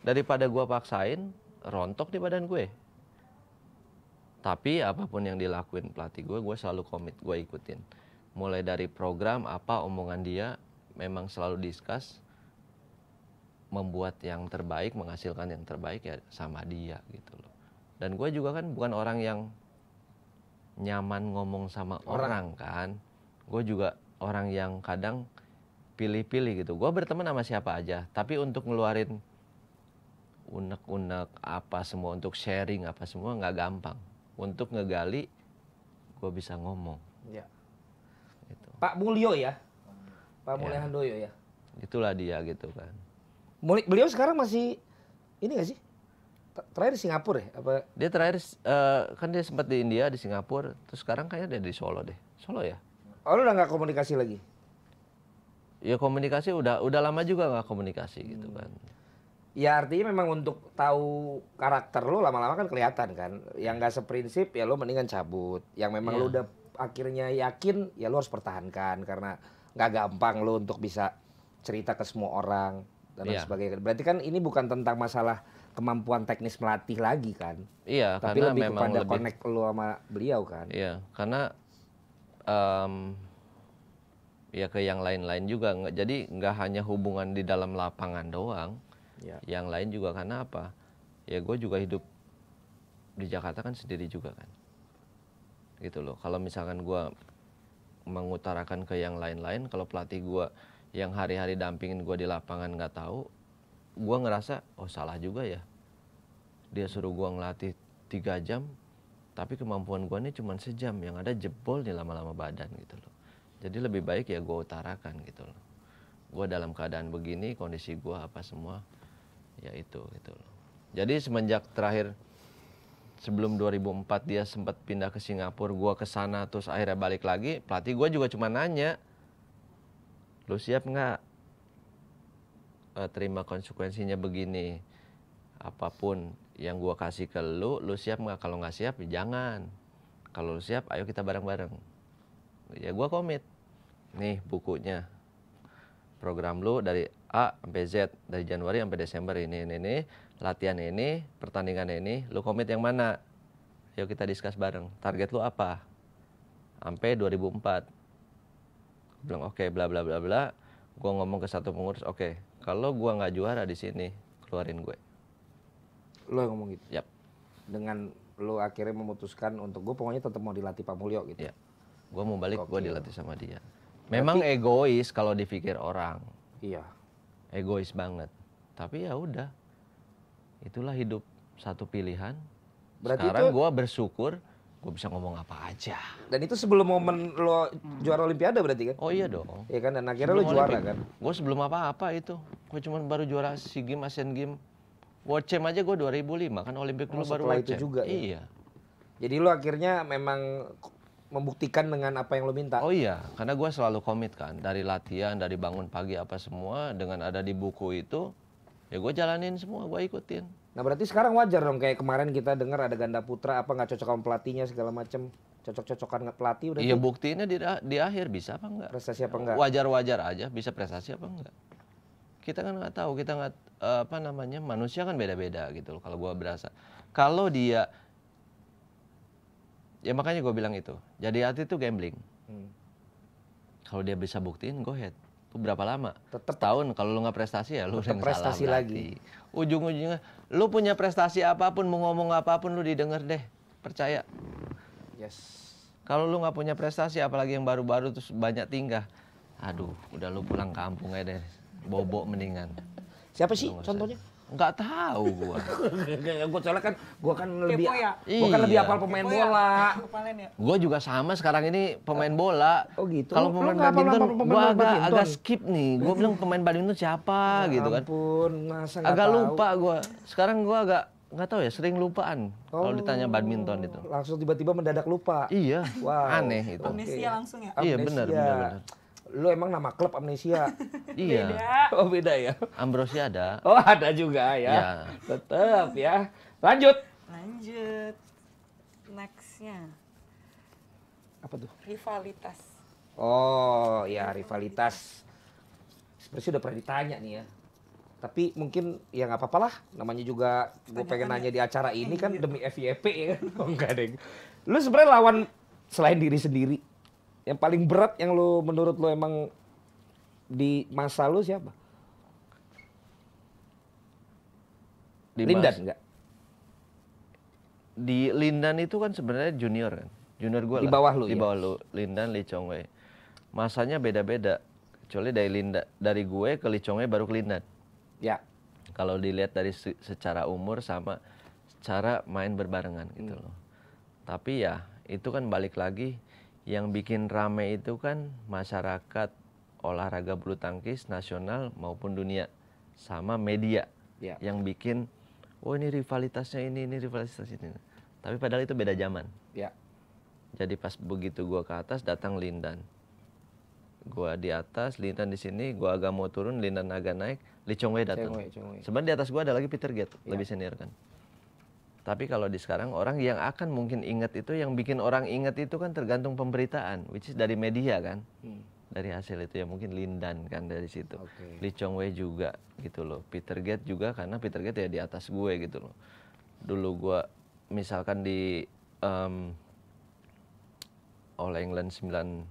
S2: daripada gue paksain rontok di badan gue tapi apapun yang dilakuin pelatih gue gue selalu komit gue ikutin mulai dari program apa omongan dia memang selalu diskus membuat yang terbaik menghasilkan yang terbaik ya sama dia gitu loh dan gue juga kan bukan orang yang nyaman ngomong sama orang, orang kan gue juga orang yang kadang pilih-pilih gitu gue berteman sama siapa aja tapi untuk ngeluarin unek-unek apa semua untuk sharing apa semua nggak gampang untuk ngegali gue bisa ngomong ya. Gitu. Pak Mulyo ya
S1: Pak Mulya Handoyo ya.
S2: Itulah dia gitu kan.
S1: Beliau sekarang masih ini gak sih? Terakhir di Singapura ya? Apa?
S2: Dia terakhir uh, kan dia sempat di India di Singapura, terus sekarang kayaknya dia di Solo deh. Solo ya? Oh, lu udah nggak komunikasi lagi? Ya komunikasi udah udah lama juga nggak komunikasi hmm. gitu kan. Hmm.
S1: Ya artinya memang untuk tahu karakter lo lama-lama kan kelihatan kan. Yang gak seprinsip ya lo mendingan cabut. Yang memang yeah. lo udah akhirnya yakin ya lo harus pertahankan karena nggak gampang lo untuk bisa cerita ke semua orang dan yeah. sebagainya. Berarti kan ini bukan tentang masalah kemampuan teknis melatih lagi kan?
S2: Iya, tapi karena lebih memang kepada lebih... connect
S1: lo sama beliau kan?
S2: Iya, karena um, ya ke yang lain-lain juga. Jadi nggak hanya hubungan di dalam lapangan doang. Ya. Yang lain juga karena apa? Ya gue juga hidup di Jakarta kan sendiri juga kan. Gitu loh. Kalau misalkan gue mengutarakan ke yang lain-lain kalau pelatih gue yang hari-hari dampingin gue di lapangan nggak tahu gue ngerasa oh salah juga ya dia suruh gue ngelatih tiga jam tapi kemampuan gue ini cuma sejam yang ada jebol nih lama-lama badan gitu loh jadi lebih baik ya gue utarakan gitu loh gue dalam keadaan begini kondisi gue apa semua ya itu gitu loh jadi semenjak terakhir sebelum 2004 dia sempat pindah ke Singapura, gue ke sana terus akhirnya balik lagi. Pelatih gue juga cuma nanya, lu siap nggak uh, terima konsekuensinya begini? Apapun yang gue kasih ke lu, lu siap nggak? Kalau nggak siap, ya jangan. Kalau lu siap, ayo kita bareng-bareng. Ya gue komit. Nih bukunya, program lu dari A sampai Z dari Januari sampai Desember ini ini ini latihan ini pertandingan ini lu komit yang mana yuk kita diskus bareng target lu apa sampai 2004 gua bilang oke okay, bla bla bla bla gue ngomong ke satu pengurus oke okay, kalau gue nggak juara di sini keluarin gue lo yang ngomong gitu yap
S1: dengan lo akhirnya memutuskan untuk gue pokoknya tetap mau dilatih Pak Mulyo
S2: gitu ya gue mau balik gue dilatih sama dia memang Berarti, egois kalau dipikir orang iya egois banget tapi ya udah itulah hidup satu pilihan Berarti sekarang itu... gue bersyukur gue bisa ngomong apa aja.
S1: Dan itu sebelum momen lo juara Olimpiade berarti kan? Oh iya dong. Iya kan, dan akhirnya sebelum lo juara Olimpiade. kan?
S2: Gue sebelum apa-apa itu. Gue cuma baru juara SEA Games, Asian Games. World Champ aja gue 2005, kan Olimpiade dulu oh, baru World juga ya? Iya. Jadi lo akhirnya memang membuktikan dengan apa yang lo minta. Oh iya, karena gue selalu komit kan dari latihan, dari bangun pagi apa semua dengan ada di buku itu ya gue jalanin semua, gue ikutin. Nah berarti sekarang
S1: wajar dong kayak kemarin kita dengar ada ganda putra apa nggak cocok sama pelatihnya segala macem cocok-cocokan nggak pelatih udah. Iya
S2: buktinya di, di akhir bisa apa enggak? Prestasi apa enggak? Wajar-wajar aja bisa prestasi apa enggak? Kita kan nggak tahu, kita nggak eh, apa namanya manusia kan beda-beda gitu loh kalau gue berasa. Kalau dia ya makanya gue bilang itu jadi hati itu gambling hmm. kalau dia bisa buktiin go ahead itu berapa lama tetap tahun kalau lu nggak prestasi ya lu yang prestasi salah lagi ujung-ujungnya lu punya prestasi apapun mau ngomong apapun lu didengar deh percaya yes kalau lu nggak punya prestasi apalagi yang baru-baru terus banyak tingkah aduh udah lu pulang kampung aja deh bobok mendingan siapa sih contohnya Enggak tahu gua. gua soalnya kan gua kan lebih ya? gua kan lebih hafal iya. pemain Kepo ya? bola. Ya? gua juga sama sekarang ini pemain bola. Oh gitu. Kalau pemain badminton gua agak agak skip nih. Gua hmm. bilang pemain badminton siapa ya gitu kan.
S1: Ampun, masa Agak lupa
S2: gua. Sekarang gua agak nggak tahu ya sering lupaan oh, kalau ditanya badminton itu langsung tiba-tiba mendadak lupa iya wow.
S1: aneh itu amnesia
S2: langsung ya amnesia. iya benar benar, benar.
S1: Lu emang nama klub Amnesia?
S2: iya. Beda. Oh beda ya. Ambrosia ada. Oh ada juga ya. ya. Tetap ya. Lanjut.
S3: Lanjut. Nextnya. Apa tuh? Rivalitas.
S1: Oh ya rivalitas. Seperti udah pernah ditanya nih ya. Tapi mungkin ya nggak apa-apa lah. Namanya juga gue pengen nanya di acara ini kan iya. demi FYP ya kan. Oh enggak deh. Lu sebenarnya lawan selain diri sendiri yang paling berat yang lu menurut lu emang di masa lu siapa?
S2: Di Lindan enggak? Di Lindan itu kan sebenarnya junior kan. Junior gue Di bawah lah. lu Di ya? bawah ya? lu. Lindan, Lee Chong Wei. Masanya beda-beda. Kecuali dari Linda, dari gue ke Lee Chong Wei baru ke Lindan. Ya. Kalau dilihat dari secara umur sama secara main berbarengan gitu hmm. loh. Tapi ya itu kan balik lagi yang bikin rame itu kan masyarakat olahraga bulu tangkis nasional maupun dunia sama media ya. yang bikin oh ini rivalitasnya ini ini rivalitas ini tapi padahal itu beda zaman ya. jadi pas begitu gua ke atas datang Lindan gua di atas Lindan di sini gua agak mau turun Lindan agak naik Lee Chong datang sebenarnya di atas gua ada lagi Peter Gate ya. lebih senior kan tapi kalau di sekarang orang yang akan mungkin ingat itu yang bikin orang ingat itu kan tergantung pemberitaan, which is dari media kan. Hmm. Dari hasil itu ya mungkin Lindan kan dari situ. Okay. Lee Chong Wei juga gitu loh. Peter Gate juga karena Peter Gate ya di atas gue gitu loh. Dulu gue misalkan di um, All England 99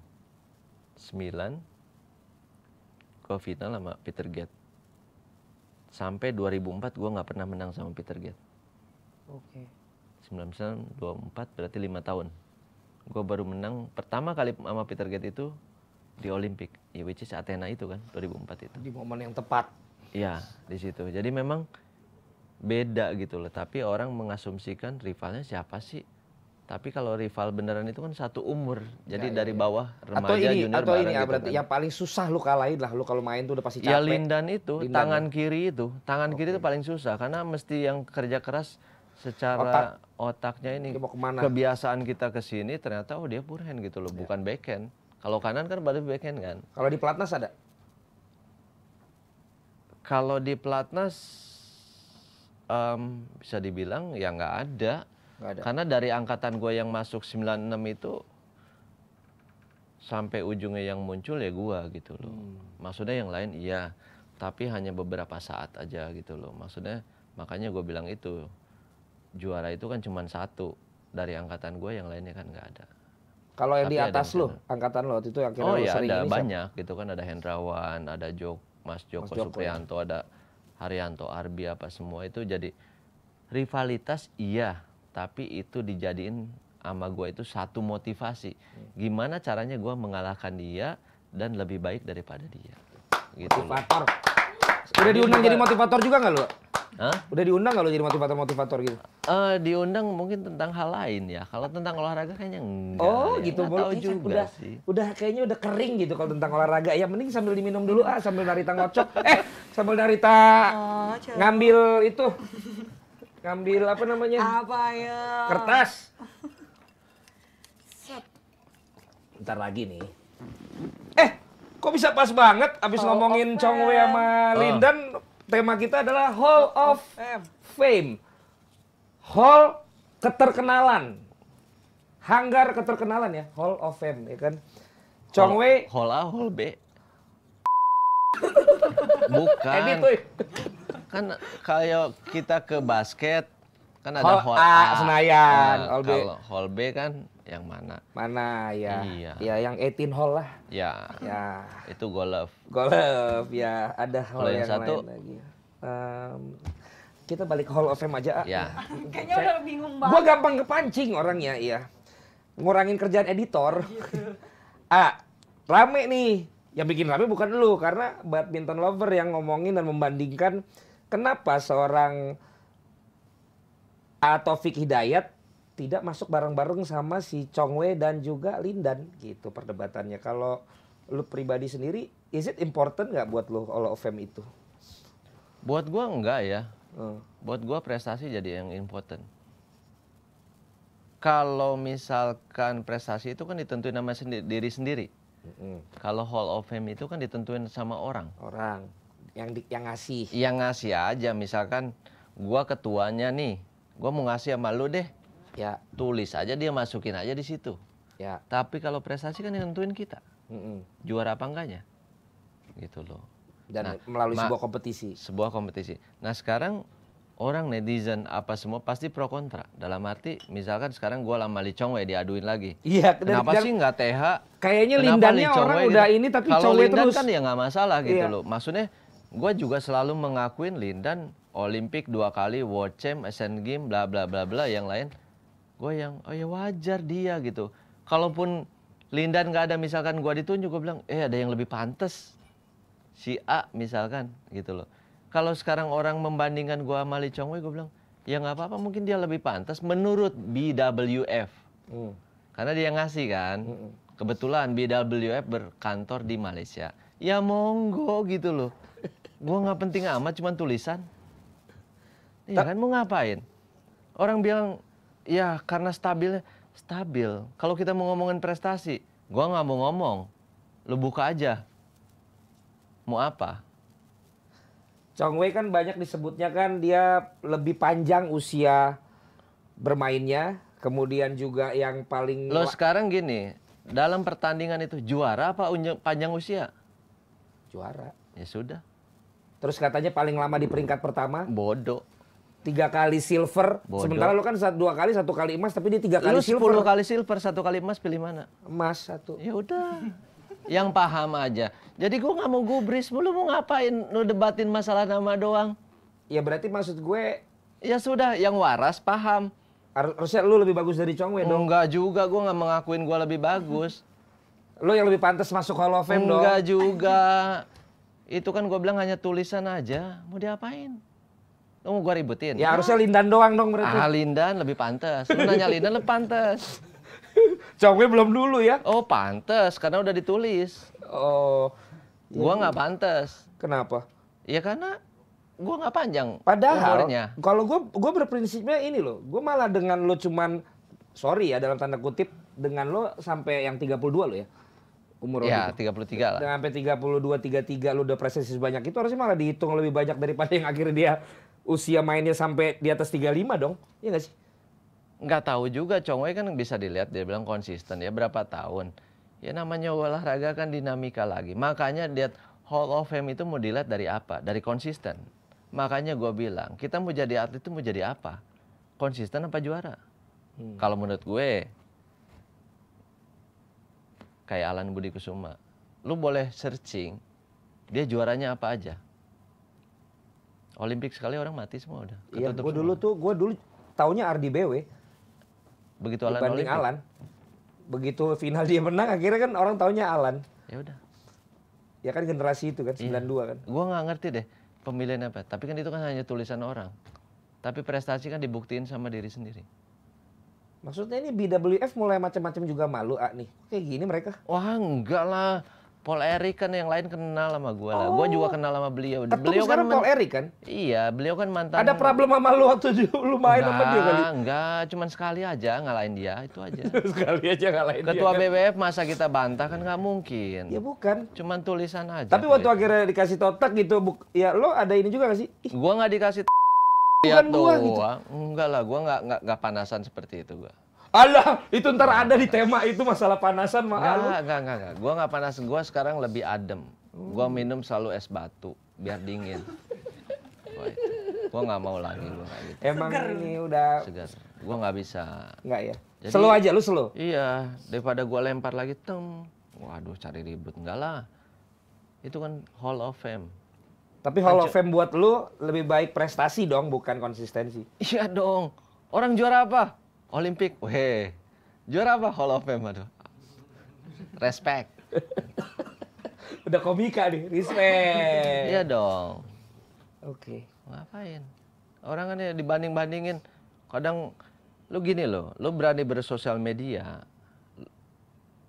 S2: gue final sama Peter Gate. Sampai 2004 gue nggak pernah menang sama Peter Gate Oke. Okay. 99 24 berarti 5 tahun. Gue baru menang pertama kali sama Peter Gate itu di Olimpik, ya which is Athena itu kan 2004 itu. Di
S1: momen yang tepat.
S2: Iya, di situ. Jadi memang beda gitu loh, tapi orang mengasumsikan rivalnya siapa sih? Tapi kalau rival beneran itu kan satu umur. Jadi ya, ya, dari iya. bawah remaja atau ini, junior atau ini ya, gitu berarti kan. yang
S1: paling susah lu kalahin lah. Lu kalau main tuh udah pasti ya, capek. Ya lindan
S2: itu, lindan tangan ya. kiri itu, tangan okay. kiri itu paling susah karena mesti yang kerja keras secara Otak. otaknya ini kebiasaan kita ke sini ternyata oh dia purhen gitu loh, ya. bukan iya. backhand. Kalau kanan kan berarti backhand kan. Kalau di pelatnas ada? Kalau di pelatnas um, bisa dibilang ya nggak ada. ada. Karena dari angkatan gue yang masuk 96 itu sampai ujungnya yang muncul ya gue gitu loh. Hmm. Maksudnya yang lain iya, tapi hanya beberapa saat aja gitu loh. Maksudnya makanya gue bilang itu juara itu kan cuma satu dari angkatan gue yang lainnya kan nggak ada. Kalau yang Tapi di atas lo,
S1: angkatan lo waktu itu akhirnya oh, ya, sering ada ini banyak
S2: siapa? gitu kan ada Hendrawan, ada Jok, Mas Joko, Mas Joko ya. Suprianto, ya. ada Haryanto, Arbi apa semua itu jadi rivalitas iya, tapi itu dijadiin sama gue itu satu motivasi. Hmm. Gimana caranya gue mengalahkan dia dan lebih baik daripada dia. Gitu motivator. Loh. Udah diundang jadi motivator juga nggak lo? Hah? Udah diundang nggak lo jadi motivator-motivator
S1: gitu? uh, diundang mungkin tentang hal lain ya. Kalau tentang olahraga kayaknya enggak. Oh, ya. gitu. boleh kan juga udah, sih. Udah kayaknya udah kering gitu kalau tentang olahraga. Ya mending sambil diminum dulu ah, sambil narita ngocok. eh, sambil narita oh, ngambil itu. Ngambil apa namanya? Apa ya? Kertas. Ntar lagi nih. Eh, kok bisa pas banget abis Hall ngomongin Chong Wei sama Lindan, tema kita adalah Hall of Fame. Hall keterkenalan. Hanggar keterkenalan ya, Hall of Fame ya kan. Chong
S2: Wei Hall A, Hall B. Bukan. kan kalau kita ke basket kan ada Hall, hall A, A Senayan, nah, Hall B. Kalau Hall B kan yang mana? Mana ya? Iya. Ya
S1: yang 18 hall lah.
S2: Ya. Ya. Itu golf. Golf ya, ada hall yang, satu, lain lagi.
S1: Um, kita balik ke Hall of Fame aja. Ya. Kayaknya udah
S3: bingung banget. Gua gampang
S1: kepancing orangnya, iya. Ngurangin kerjaan editor. Gitu. ah, rame nih. Yang bikin rame bukan lu karena badminton lover yang ngomongin dan membandingkan kenapa seorang Taufik Hidayat tidak masuk bareng-bareng sama si Chongwe dan juga Lindan gitu perdebatannya. Kalau lu pribadi sendiri, is it important nggak buat lu
S2: Hall of Fame itu? Buat gue enggak ya Hmm. Buat gue prestasi jadi yang important. Kalau misalkan prestasi itu kan ditentuin sama sendiri, diri sendiri. Hmm. Kalau Hall of Fame itu kan ditentuin sama orang. Orang yang di, yang ngasih. Yang ngasih aja misalkan gue ketuanya nih, gue mau ngasih sama lu deh. Ya. Tulis aja dia masukin aja di situ. Ya. Tapi kalau prestasi kan ditentuin kita. Mm Juara apa enggaknya? Gitu loh dan nah, melalui sebuah kompetisi. Sebuah kompetisi. Nah sekarang orang netizen apa semua pasti pro kontra. Dalam arti misalkan sekarang gue lama Li Chongwei diaduin lagi. Iya. Kenapa dan, sih nggak TH? Kayaknya Lindan Li orang udah gitu? ini tapi Kalau Lindan terus. kan ya nggak masalah gitu iya. loh. Maksudnya gue juga selalu mengakuin Lindan Olimpik dua kali, World Champ, Asian Game, bla bla bla bla yang lain. Gue yang oh ya wajar dia gitu. Kalaupun Lindan nggak ada misalkan gue ditunjuk gue bilang eh ada yang lebih pantas si A misalkan gitu loh. Kalau sekarang orang membandingkan gua sama Lee Chong Wei, gua bilang ya nggak apa-apa mungkin dia lebih pantas menurut BWF. Hmm. Karena dia ngasih kan. Hmm. Kebetulan BWF berkantor di Malaysia. Ya monggo gitu loh. Gua nggak penting amat cuma tulisan. Iya kan mau ngapain? Orang bilang ya karena stabilnya stabil. Kalau kita mau ngomongin prestasi, gua nggak mau ngomong. Lu buka aja mau apa?
S1: Chong Wei kan banyak disebutnya kan dia lebih panjang usia
S2: bermainnya, kemudian juga yang paling Lo sekarang gini, dalam pertandingan itu juara apa panjang usia? Juara. Ya sudah.
S1: Terus katanya paling lama di peringkat pertama? Bodoh. Tiga kali silver. Bodo. Sementara
S2: lo kan dua kali, satu kali emas, tapi dia tiga kali silver. Lu sepuluh kali silver, satu kali emas pilih mana? Emas satu. Ya udah. yang paham aja. Jadi gue nggak mau gubris, lu mau ngapain? Lu debatin masalah nama doang. Ya berarti maksud gue... Ya sudah, yang waras paham. Harusnya lu lebih bagus dari Chongwe dong. Enggak juga, gue nggak mengakuin gue lebih bagus. Lu yang lebih pantas masuk Hall of Fame Enggak dong. Enggak juga. Itu kan gue bilang hanya tulisan aja. Mau diapain? Lu mau gue ributin? Ya, ya harusnya Lindan doang dong berarti. Ah, Lindan lebih pantas. Lu nanya Lindan lebih pantas. jawabnya belum dulu ya? Oh pantes, karena udah ditulis. Oh. Iya. Gua nggak pantes. Kenapa? Ya karena gue nggak panjang. Padahal
S1: kalau gue gue berprinsipnya ini loh, gue malah dengan lo cuman sorry ya dalam tanda kutip dengan lo sampai yang 32 ya, lo ya umur ya, lo. 33 lah. sampai 32 33 lo udah presensi sebanyak itu harusnya malah dihitung lebih banyak daripada yang akhirnya dia usia mainnya sampai di atas 35 dong.
S2: Iya gak sih? nggak tahu juga Chong Wei kan bisa dilihat dia bilang konsisten ya berapa tahun ya namanya olahraga kan dinamika lagi makanya lihat Hall of Fame itu mau dilihat dari apa dari konsisten makanya gue bilang kita mau jadi atlet itu mau jadi apa konsisten apa juara hmm. kalau menurut gue kayak Alan Budi Kusuma lu boleh searching dia juaranya apa aja Olimpik sekali orang mati semua udah. Iya, gue dulu
S1: tuh, gue dulu taunya Ardi BW.
S2: Begitu Alan dibanding Olympic. Alan. Begitu final dia menang akhirnya kan orang taunya Alan. Ya udah. Ya kan generasi itu kan 92 iya. kan. Gue nggak ngerti deh pemilihan apa. Tapi kan itu kan hanya tulisan orang. Tapi prestasi kan dibuktiin sama diri sendiri.
S1: Maksudnya ini BWF mulai macam-macam juga malu
S2: ah nih. Kayak gini mereka. Wah, enggak lah. Paul Eric kan yang lain kenal sama gue lah. Oh. Gue juga kenal sama beliau. Ketum beliau kan Paul Eric kan? Iya, beliau kan mantan. Ada problem
S1: sama lu waktu lu main enggak, sama dia kali?
S2: Enggak, cuman sekali aja ngalahin dia, itu aja.
S1: sekali aja ngalahin
S2: Ketua dia. Ketua BWF kan? masa kita bantah kan nggak mungkin. Ya bukan. Cuman tulisan aja. Tapi waktu akhirnya dikasih totak gitu, buk, ya lo ada ini juga gak sih? Gue nggak dikasih Bukan gue, gua gitu. Enggak lah, gue nggak nggak panasan seperti itu gue. Allah, itu ntar ada di tema itu masalah panasan mah Enggak, Enggak, enggak, enggak. Gua enggak panas, gua sekarang lebih adem. Gua minum selalu es batu biar dingin. Gua, enggak mau lagi gua kayak gitu. Emang Seger. ini udah Segar. Gua nggak bisa. Enggak ya. Jadi, slow aja lu slow. Iya, daripada gua lempar lagi tem. Waduh, cari ribut enggak lah. Itu kan Hall of Fame.
S1: Tapi Hall of Fame buat lu lebih baik prestasi dong, bukan konsistensi. Iya dong.
S2: Orang juara apa? Olimpik, weh. Juara apa Hall of Fame, aduh. Respect. Udah komika nih, respect. iya dong. Oke. Okay. Ngapain? Orang kan ya dibanding-bandingin. Kadang lu gini loh, lu berani bersosial media,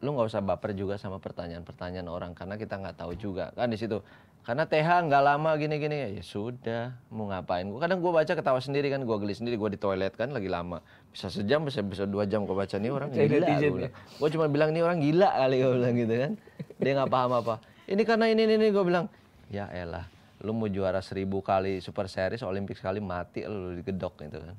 S2: lu nggak usah baper juga sama pertanyaan-pertanyaan orang karena kita nggak tahu juga kan di situ karena TH nggak lama gini-gini ya sudah mau ngapain gue kadang gue baca ketawa sendiri kan gue geli sendiri gue di toilet kan lagi lama bisa sejam bisa bisa dua jam gue baca nih orang gila gua ya. gue cuma bilang nih orang gila kali gue bilang gitu kan dia nggak paham apa ini karena ini ini, ini. gue bilang ya elah lu mau juara seribu kali super series olimpik sekali mati lu digedok gitu kan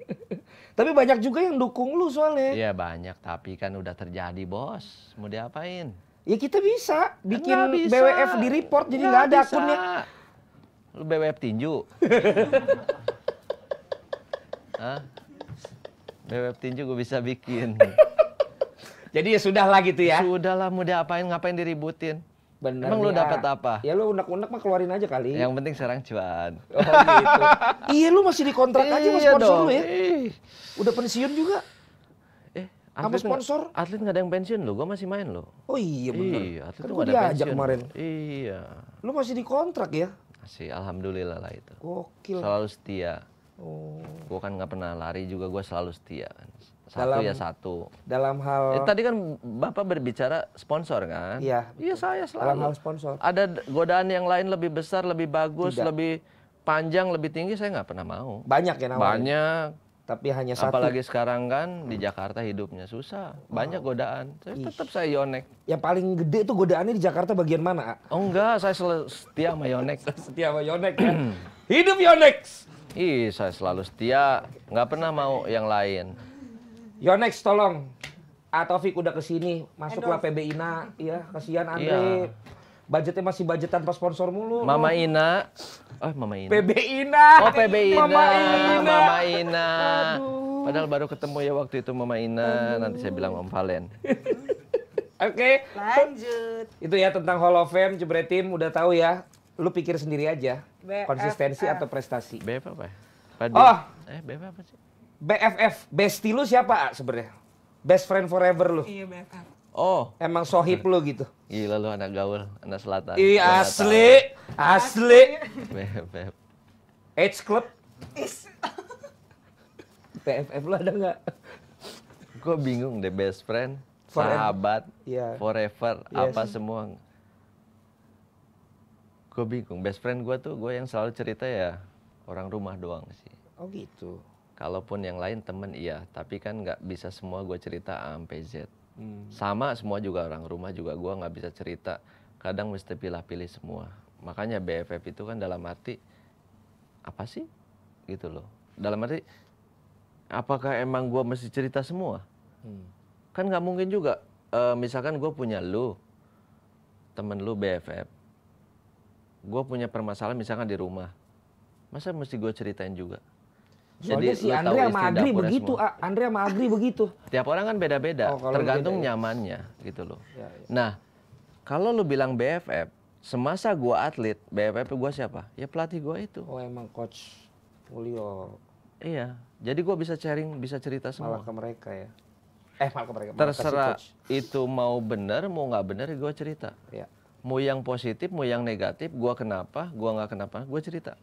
S1: tapi banyak juga yang dukung lu soalnya
S2: iya banyak tapi kan udah terjadi bos mau diapain Ya kita bisa bikin bisa. BWF di report jadi nggak ada akunnya. Lu BWF tinju. Hah? BWF tinju gue bisa bikin. jadi ya sudah lah gitu ya. Sudah lah mau diapain ngapain diributin. Bener Emang lu ya. dapat apa? Ya lu unek-unek mah keluarin aja kali. Yang penting serang cuan. Oh gitu. iya lu masih dikontrak aja sama iya sponsor dong. lu ya.
S1: Udah pensiun juga.
S2: Kamu sponsor? Gak, atlet nggak ada yang pensiun loh, gue masih main loh. Oh iya benar. Iya, kan atlet kan gue diajak kemarin. Iya.
S1: Lu masih di kontrak ya?
S2: Masih, alhamdulillah lah itu. Gokil. Selalu setia. Oh. Gue kan nggak pernah lari juga, gue selalu setia
S1: Satu dalam, ya satu.
S2: Dalam hal. Eh, tadi kan bapak berbicara sponsor kan? Iya. Iya saya selalu. Dalam hal sponsor. Ada godaan yang lain lebih besar, lebih bagus, Tidak. lebih panjang, lebih tinggi saya nggak pernah mau. Banyak ya namanya. Banyak tapi hanya satu. Apalagi sekarang kan di Jakarta hidupnya susah, banyak oh. godaan. tapi tetap saya Yonex. Yang paling gede itu godaannya di Jakarta bagian mana? Oh enggak, saya setia sama Yonex. setia sama Yonex ya. Hmm. Hidup Yonex. Ih, saya selalu setia, nggak pernah mau yang lain. Yonex tolong. Atau udah kesini,
S1: masuklah PB PBINA, ya kasihan iya. Andre. Iya budgetnya masih budget tanpa sponsor mulu. Mama loh.
S2: Eh, Ina. Oh, Mama Ina. PB Ina. Oh, PB Ina. Mama Ina. Mama Ina. Aduh. Padahal baru ketemu ya waktu itu Mama Ina, Aduh. nanti saya bilang Om Valen. Oke. Okay. Lanjut.
S1: Itu ya tentang Hall of Fame, Jebretim udah tahu ya. Lu pikir sendiri aja. BFF. Konsistensi ah. atau prestasi. BFF apa? Ya? Padu. Oh. Eh, BFF apa sih? BFF, bestie lu siapa sebenarnya? Best friend forever lu. Iya, BFF.
S2: Oh. Emang sohib lu gitu. Gila lu anak gaul, anak selatan. Iya asli, asli. Beb, beb. H Club.
S1: Is. PFF lu ada nggak?
S2: Gue bingung deh best friend, iya. forever. sahabat, yeah. forever, yeah, apa semua. Gue bingung. Best friend gue tuh gue yang selalu cerita ya orang rumah doang sih. Oh gitu. Kalaupun yang lain temen iya, tapi kan nggak bisa semua gue cerita A sampai Z. Hmm. Sama semua juga orang rumah juga gue nggak bisa cerita. Kadang mesti pilih-pilih semua. Makanya BFF itu kan dalam arti apa sih gitu loh. Dalam arti apakah emang gue mesti cerita semua? Hmm. Kan nggak mungkin juga. E, misalkan gue punya lu, temen lu BFF. Gue punya permasalahan misalkan di rumah. Masa mesti gue ceritain juga? Jadi si Andrea, sama begitu, Andrea,
S1: Andre sama begitu.
S2: Tiap orang kan beda-beda, oh, tergantung beda, ya. nyamannya gitu loh. Ya, ya. Nah, kalau lu bilang BFF, semasa gua atlet, BFF gua siapa? Ya pelatih gua itu. Oh, emang coach Julio. Iya. Jadi gua bisa sharing, bisa cerita semua. Malah ke mereka ya. Eh, malah ke mereka. Malah Terserah itu mau benar, mau nggak benar, gua cerita. Ya. Mau yang positif, mau yang negatif, gua kenapa, gua nggak kenapa, gua cerita.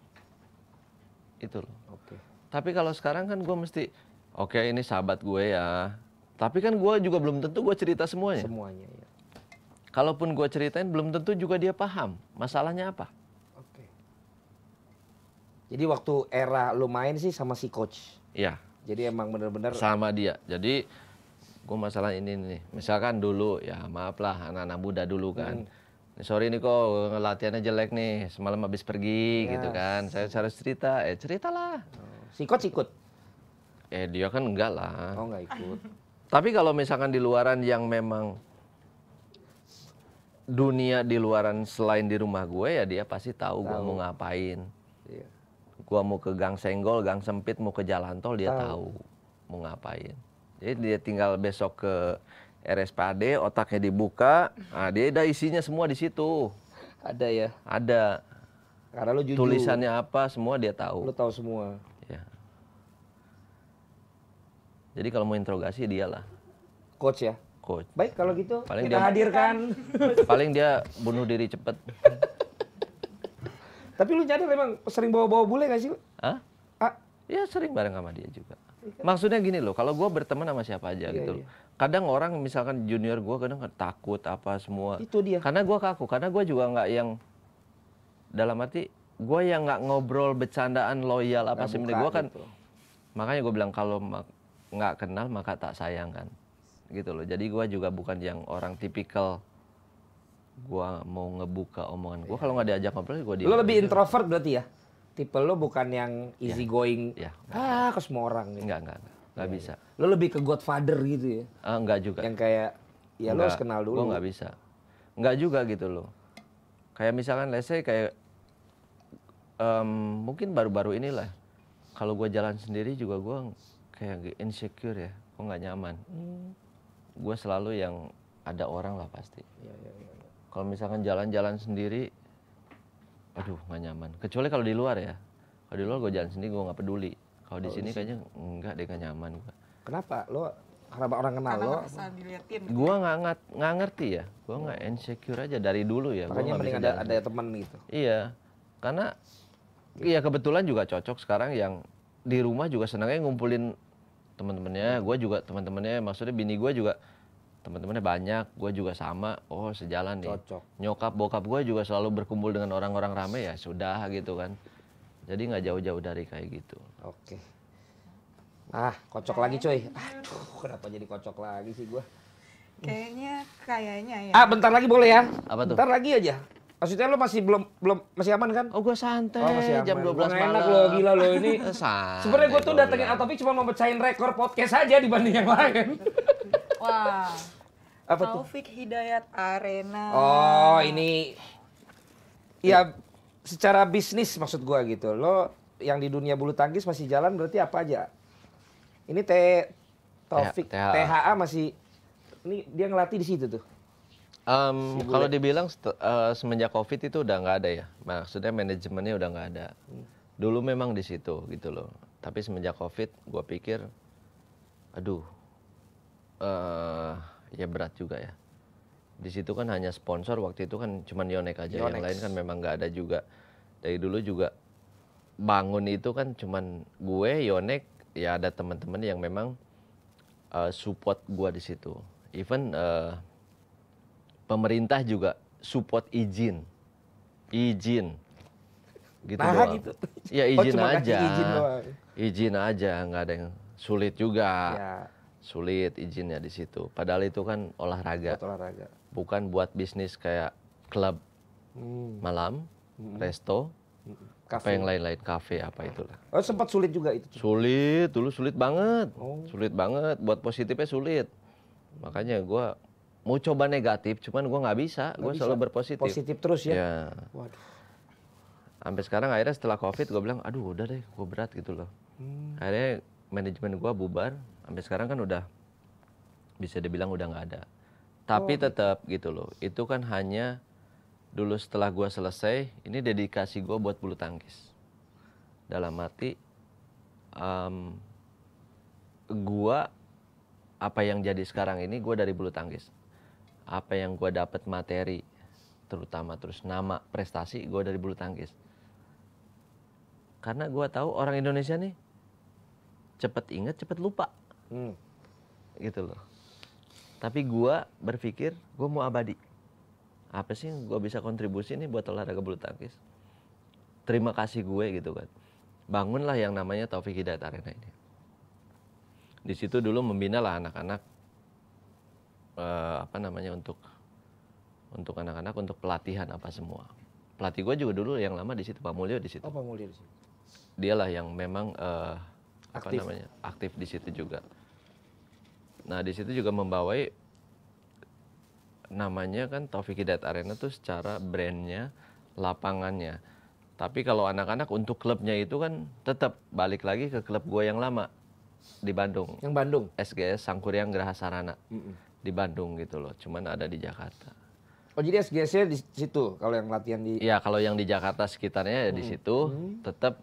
S2: Itu loh. Oke. Okay. Tapi kalau sekarang kan gue mesti, oke okay, ini sahabat gue ya. Tapi kan gue juga belum tentu gue cerita semuanya. Semuanya ya. Kalaupun gue ceritain belum tentu juga dia paham masalahnya apa. Oke. Okay.
S1: Jadi waktu era lu main sih sama si coach. Iya. Jadi emang bener-bener sama
S2: dia. Jadi gue masalah ini nih. Misalkan dulu ya maaf lah anak-anak muda dulu kan. Hmm sorry nih kok latihannya jelek nih semalam habis pergi yes. Iya. gitu kan saya harus cerita eh ceritalah oh. Sikut sikut. Eh dia kan enggak lah. Oh enggak ikut. Tapi kalau misalkan di luaran yang memang dunia di luaran selain di rumah gue ya dia pasti tahu, tahu. gue mau ngapain. Iya. Gue mau ke gang senggol, gang sempit, mau ke jalan tol dia tahu, tahu mau ngapain. Jadi dia tinggal besok ke RSPAD, otaknya dibuka, nah dia ada isinya semua di situ. Ada ya? Ada. Karena lu jujur. Tulisannya apa semua dia tahu. Lu tahu semua. Jadi kalau mau interogasi dialah. Coach ya? Coach.
S1: Baik kalau gitu paling kita dia, hadirkan.
S2: Paling dia bunuh diri cepet. Tapi lu nyadar memang sering bawa-bawa bule gak sih? Hah? Ah. Ya sering bareng sama dia juga. Maksudnya gini loh, kalau gue berteman sama siapa aja iya, gitu iya. Kadang orang misalkan junior gue kadang takut apa semua. Itu dia. Karena gue kaku, karena gue juga nggak yang dalam hati gue yang nggak ngobrol bercandaan loyal apa sebenarnya gue kan. Gitu. Makanya gue bilang kalau nggak kenal maka tak sayang kan gitu loh jadi gue juga bukan yang orang tipikal gue mau ngebuka omongan gue iya. kalau nggak diajak ngobrol gue lo lebih introvert berarti ya tipe lo bukan yang iya. easy ya, going ya,
S1: ah ke semua orang
S2: gitu. nggak nggak nggak nggak iya, bisa
S1: lo lebih ke godfather gitu ya
S2: uh, nggak juga yang kayak ya lo harus kenal dulu gue nggak bisa nggak juga gitu loh kayak misalkan let's say kayak um, mungkin baru-baru inilah kalau gue jalan sendiri juga gue kayak insecure ya kok nggak nyaman hmm. gue selalu yang ada orang lah pasti ya, ya, ya. kalau misalkan jalan-jalan sendiri aduh nggak nyaman kecuali kalau di luar ya kalau di luar gue jalan sendiri gue nggak peduli kalau di sini kayaknya enggak deh nggak nyaman gue kenapa lo karena orang kenal karena lo gue nggak nggak ngerti ya gue nggak oh. insecure aja dari dulu ya makanya mending ada ada teman gitu iya karena gitu. Iya kebetulan juga cocok sekarang yang di rumah juga senangnya ngumpulin teman-temannya gue juga teman-temannya maksudnya bini gue juga teman-temannya banyak gue juga sama oh sejalan nih Cocok. nyokap bokap gue juga selalu berkumpul dengan orang-orang rame ya sudah gitu kan jadi nggak jauh-jauh dari kayak gitu oke ah kocok lagi coy
S1: aduh kenapa jadi kocok lagi sih gue kayaknya
S3: kayaknya ya ah bentar
S1: lagi boleh ya apa tuh bentar lagi aja Maksudnya lo masih belum belum masih aman
S2: kan? Oh gue santai. Oh, masih Jam dua belas malam. Enak lo gila
S1: lo ini. Eh, Sebenarnya gue tuh datengin Atopik cuma mau pecahin rekor podcast aja dibanding yang lain.
S2: Wah.
S1: Apa tuh?
S3: Taufik Hidayat Arena. Oh
S1: ini, ya secara bisnis maksud gue gitu. Lo yang di dunia bulu tangkis masih jalan berarti apa aja? Ini T
S2: Taufik THA
S1: masih ini dia ngelatih di situ tuh.
S2: Um, kalau dibilang uh, semenjak COVID itu udah nggak ada ya. Maksudnya manajemennya udah nggak ada. Hmm. Dulu memang di situ gitu loh. Tapi semenjak COVID, gue pikir, aduh, uh, ya berat juga ya. Di situ kan hanya sponsor waktu itu kan cuma Yonex aja, Yonex. yang lain kan memang nggak ada juga. Dari dulu juga bangun itu kan cuman gue, Yonex, ya ada teman-teman yang memang uh, support gue di situ. Even uh, pemerintah juga support izin. Izin. Gitu nah, doang. gitu. Ya oh, izin oh, aja. Izin, izin aja, nggak ada yang sulit juga. Ya. Sulit izinnya di situ. Padahal itu kan olahraga. Buat olahraga. Bukan buat bisnis kayak klub hmm. malam, hmm. resto, hmm. apa yang lain-lain kafe apa itulah.
S1: Oh, sempat sulit juga itu.
S2: Sulit, dulu sulit banget. Oh. Sulit banget buat positifnya sulit. Makanya gue mau coba negatif, cuman gue nggak bisa. Gue selalu berpositif. Positif terus ya. ya. Waduh. Sampai sekarang akhirnya setelah covid gue bilang, aduh udah deh, gue berat gitu loh. Hmm. Akhirnya manajemen gue bubar. Sampai sekarang kan udah bisa dibilang udah nggak ada. Tapi oh, tetap gitu. gitu loh. Itu kan hanya dulu setelah gue selesai, ini dedikasi gue buat bulu tangkis. Dalam arti um, gue apa yang jadi sekarang ini gue dari bulu tangkis apa yang gue dapat materi terutama terus nama prestasi gue dari bulu tangkis karena gue tahu orang Indonesia nih cepet inget cepet lupa hmm. gitu loh tapi gue berpikir gue mau abadi apa sih gue bisa kontribusi nih buat olahraga bulu tangkis terima kasih gue gitu kan bangunlah yang namanya Taufik Hidayat Arena ini di situ dulu membina lah anak-anak uh, apa namanya untuk untuk anak-anak untuk pelatihan apa semua. Pelatih gue juga dulu yang lama di situ Pak Mulyo di situ. Oh Pak Mulyo di situ. Dialah yang memang uh, aktif. apa namanya aktif di situ juga. Nah di situ juga membawai namanya kan Taufik Hidayat Arena tuh secara brandnya lapangannya. Tapi kalau anak-anak untuk klubnya itu kan tetap balik lagi ke klub gue yang lama di Bandung. Yang Bandung? SGS Sangkuriang Geraha Sarana. Mm -mm di Bandung gitu loh, cuman ada di Jakarta.
S1: Oh jadi SGS-nya di situ kalau yang latihan di Iya,
S2: kalau yang di Jakarta sekitarnya ya di hmm. situ, hmm. tetap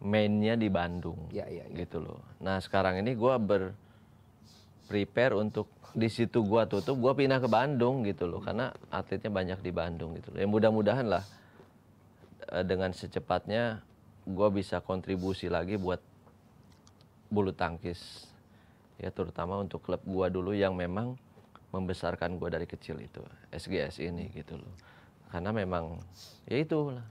S2: mainnya di Bandung. Ya, ya, ya. Gitu loh. Nah, sekarang ini gue ber prepare untuk di situ gue tutup, gue pindah ke Bandung gitu loh karena atletnya banyak di Bandung gitu loh. Ya mudah-mudahan lah eh, dengan secepatnya gue bisa kontribusi lagi buat bulu tangkis ya terutama untuk klub gua dulu yang memang membesarkan gua dari kecil itu SGS ini gitu loh karena memang ya itu lah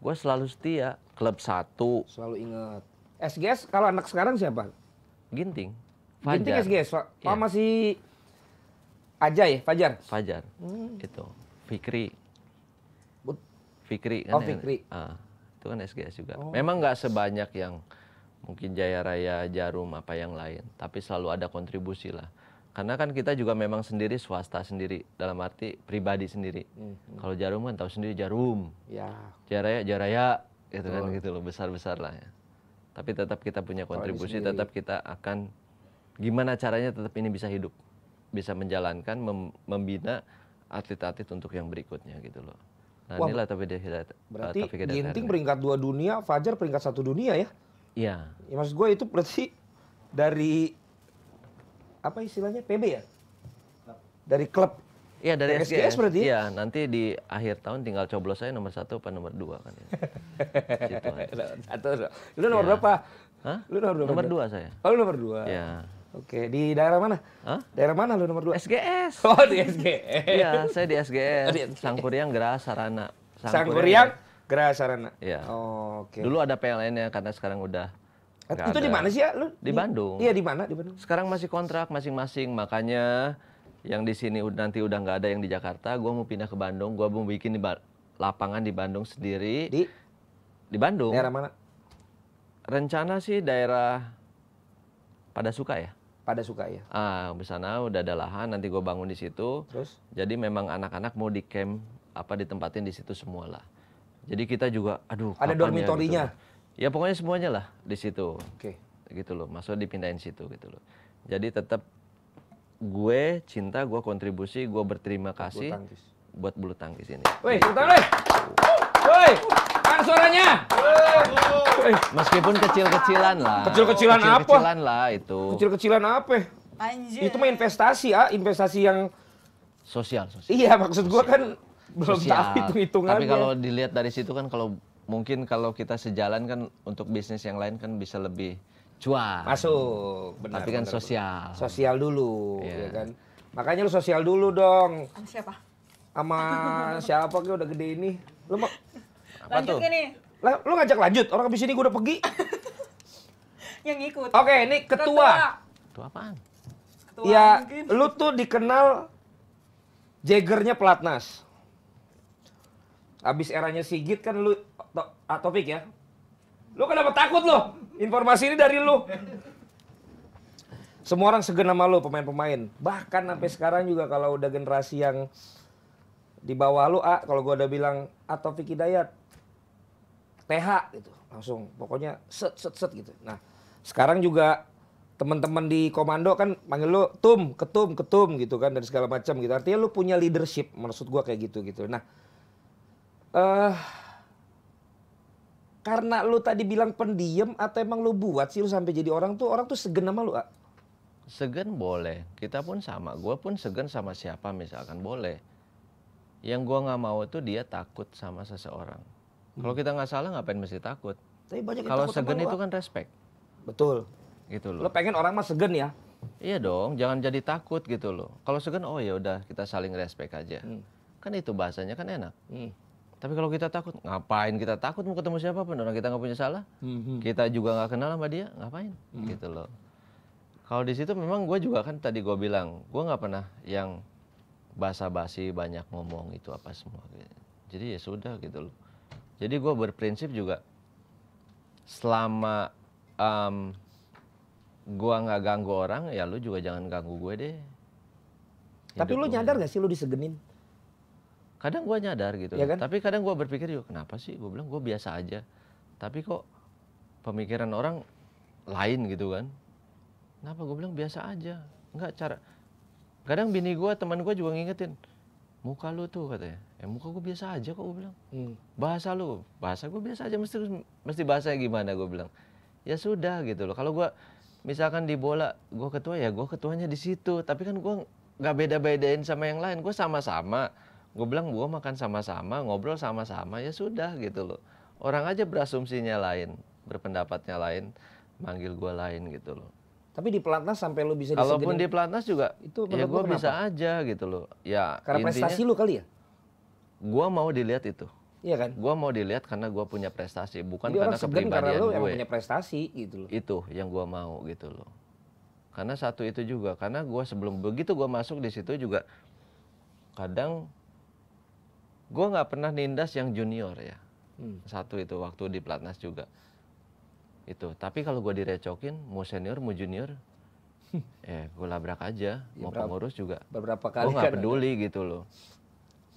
S2: gua selalu setia klub satu selalu ingat
S1: SGS kalau
S2: anak sekarang siapa Ginting
S1: Fajar. Ginting SGS Pak ya.
S2: masih aja ya Fajar Fajar hmm. itu Fikri Fikri kan oh, Fikri. uh, itu kan SGS juga. Oh. Memang nggak sebanyak yang mungkin Jaya Raya, Jarum, apa yang lain. Tapi selalu ada kontribusi lah. Karena kan kita juga memang sendiri swasta sendiri dalam arti pribadi sendiri. Hmm. Kalau Jarum kan tahu sendiri Jarum. Ya. jaya Jaraya gitu kan, Betul. kan gitu loh, besar-besar lah ya. Tapi tetap kita punya kontribusi, tetap kita akan gimana caranya tetap ini bisa hidup. Bisa menjalankan mem membina atlet-atlet untuk yang berikutnya gitu loh. Nah, Wah, inilah tapi dia eh, Berarti Ginting
S1: peringkat dua dunia, Fajar peringkat satu dunia ya. Iya. Ya, maksud gue itu berarti dari apa istilahnya PB ya? Dari klub.
S2: Iya dari, SGS, SGS berarti. Ya? Iya nanti di akhir tahun tinggal coblos saya nomor satu apa nomor dua kan. Ya. satu. Lu nomor ya. berapa? Hah? Lu nomor berapa? Nomor dua saya. Oh lu nomor dua. Iya. Oke, di daerah mana? Hah? Daerah mana lu nomor dua? SGS. Oh, di SGS. Iya, saya di SGS. Oh, di SGS. Sangkuriang Gerah Sarana. Sangkuriang, Sangkuriang keras Sarana. Iya. Oh, oke. Okay. Dulu ada pln ya karena sekarang udah itu di mana sih ya? Lu di, Bandung. Iya di mana di Bandung? Sekarang masih kontrak masing-masing makanya yang di sini nanti udah nggak ada yang di Jakarta, gue mau pindah ke Bandung, gue mau bikin di lapangan di Bandung sendiri. Di di Bandung. Daerah mana? Rencana sih daerah pada suka ya. Pada suka ya. Ah, di sana udah ada lahan, nanti gue bangun di situ. Terus? Jadi memang anak-anak mau di camp apa ditempatin di situ semua lah. Jadi kita juga, aduh. Ada ya, dormitorinya. Ya, gitu. ya pokoknya semuanya lah di situ. Oke. Okay. Gitu loh, maksudnya dipindahin situ gitu loh. Jadi tetap gue cinta, gue kontribusi, gue berterima kasih buat bulu tangkis ini.
S1: Woi, gitu. tepuk woi. Woi, kan suaranya.
S2: Wey. Meskipun kecil-kecilan lah. Kecil-kecilan kecil apa?
S1: Kecil-kecilan lah itu. Kecil-kecilan apa? Anjir. Itu mah investasi, ah, investasi yang
S2: sosial, sosial.
S1: Iya, maksud gue kan belum sosial. tahu hitung hitungannya tapi kalau
S2: dilihat dari situ kan kalau mungkin kalau kita sejalan kan untuk bisnis yang lain kan bisa lebih cuan masuk benar tapi kan benar. sosial
S1: sosial dulu yeah. ya kan makanya lu sosial dulu dong sama siapa sama siapa gue udah gede ini lu mau apa lanjut tuh? ini lah, lu ngajak lanjut orang habis ini gue udah pergi
S3: yang ikut oke ini ketua
S1: ketua apaan ketua ya mungkin. lu tuh dikenal jagernya pelatnas Abis eranya Sigit kan lu to, ah, topik ya. Lu kenapa takut lo? Informasi ini dari lu. Semua orang segen sama lu pemain-pemain. Bahkan sampai sekarang juga kalau udah generasi yang di bawah lu, ah, kalau gua udah bilang ah, Taufik Hidayat, TH gitu, langsung pokoknya set set set gitu. Nah, sekarang juga teman-teman di komando kan manggil lu tum, ketum, ketum gitu kan dan segala macam gitu. Artinya lu punya leadership maksud gua kayak gitu gitu. Nah, uh, karena lu tadi bilang pendiam atau emang lu buat sih lu sampai jadi orang tuh orang
S2: tuh segen sama lu? Segen boleh, kita pun sama. Gua pun segen sama siapa misalkan boleh. Yang gua nggak mau tuh dia takut sama seseorang. Kalau hmm. kita nggak salah ngapain mesti takut?
S1: Tapi banyak Kalau segen itu kan
S2: respect. Betul. Gitu loh. Lo pengen orang mah segen ya? Iya dong, jangan jadi takut gitu loh. Kalau segen oh ya udah kita saling respect aja. Hmm. Kan itu bahasanya kan enak. Hmm. Tapi kalau kita takut, ngapain kita takut mau ketemu siapapun? Orang kita nggak punya salah, hmm. kita juga nggak kenal sama dia, ngapain? Hmm. Gitu loh. Kalau di situ memang gue juga kan tadi gue bilang, gue nggak pernah yang basa-basi banyak ngomong itu apa semua. Jadi ya sudah gitu loh. Jadi gue berprinsip juga selama um, gue nggak ganggu orang, ya lu juga jangan ganggu gue deh. Tapi lu nyadar gak
S1: sih lu disegenin?
S2: kadang gue nyadar gitu ya kan? tapi kadang gue berpikir yuk kenapa sih gue bilang gue biasa aja tapi kok pemikiran orang lain gitu kan kenapa gue bilang biasa aja enggak cara kadang bini gue teman gue juga ngingetin muka lu tuh katanya eh muka gue biasa aja kok gue bilang hmm. bahasa lu bahasa gue biasa aja mesti mesti bahasanya gimana gue bilang ya sudah gitu loh kalau gue misalkan di bola gue ketua ya gue ketuanya di situ tapi kan gue nggak beda bedain sama yang lain gue sama sama gue bilang gue makan sama-sama ngobrol sama-sama ya sudah gitu loh orang aja berasumsinya lain berpendapatnya lain manggil gue lain gitu loh
S1: tapi di pelatnas sampai lo bisa kalaupun di
S2: pelatnas juga itu ya gue bisa aja gitu loh ya karena intinya, prestasi lo kali ya gue mau dilihat itu Iya kan? Gue mau dilihat karena gue punya prestasi, bukan Jadi karena kepribadian karena lo gue. punya prestasi gitu loh. Itu yang gue mau gitu loh. Karena satu itu juga, karena gue sebelum begitu gue masuk di situ juga kadang gue nggak pernah nindas yang junior ya hmm. satu itu waktu di pelatnas juga itu tapi kalau gue direcokin mau senior mau junior eh gue labrak aja iya, mau berapa, pengurus juga
S1: beberapa kali gue nggak kan peduli
S2: ada. gitu loh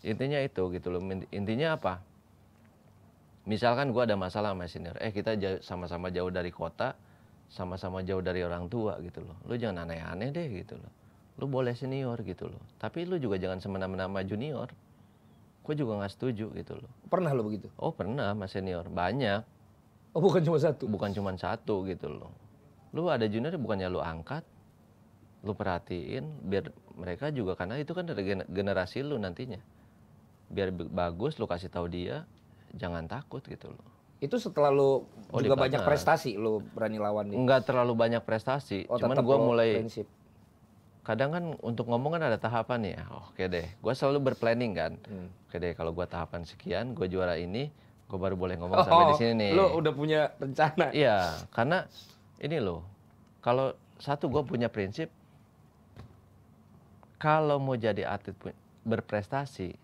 S2: intinya itu gitu loh intinya apa misalkan gue ada masalah sama senior eh kita sama-sama jauh, jauh dari kota sama-sama jauh dari orang tua gitu loh lu jangan aneh-aneh deh gitu loh lu boleh senior gitu loh tapi lu juga jangan semena-mena sama junior gue juga nggak setuju gitu loh. Pernah lo begitu? Oh pernah mas senior, banyak. Oh bukan cuma satu? Bukan cuma satu gitu loh. Lu ada junior bukannya lu angkat, lu perhatiin biar mereka juga karena itu kan dari generasi lu nantinya. Biar bagus lu kasih tahu dia, jangan takut gitu loh. Itu setelah lu oh, juga banyak prestasi
S1: lu berani lawan dia? Nggak
S2: terlalu banyak prestasi, oh, cuman gua mulai prinsip kadang kan untuk ngomong kan ada tahapan ya. Oh, Oke okay deh, gue selalu berplanning kan. Hmm. Oke okay deh, kalau gue tahapan sekian, gue juara ini, gue baru boleh ngomong oh, sampai di sini nih. Lo
S1: udah punya rencana? Iya,
S2: karena ini loh, kalau satu gue punya prinsip, kalau mau jadi atlet berprestasi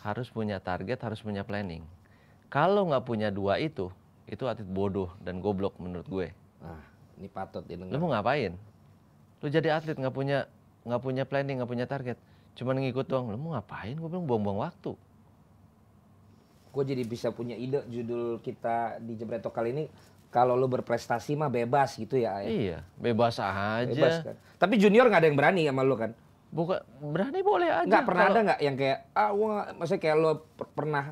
S2: harus punya target, harus punya planning. Kalau nggak punya dua itu, itu atlet bodoh dan goblok menurut gue. Ah, ini patut didengar. Lu mau ngapain? lu jadi atlet nggak punya nggak punya planning nggak punya target cuman ngikut doang lu mau ngapain gue bilang buang-buang waktu gue jadi bisa punya ide
S1: judul kita di Jebreto kali ini kalau lu berprestasi mah bebas gitu ya ayah. iya
S2: bebas aja bebas, kan?
S1: tapi junior nggak ada yang berani sama lu kan bukan berani boleh aja nggak pernah kalo... ada nggak yang kayak ah gua maksudnya kayak lu pernah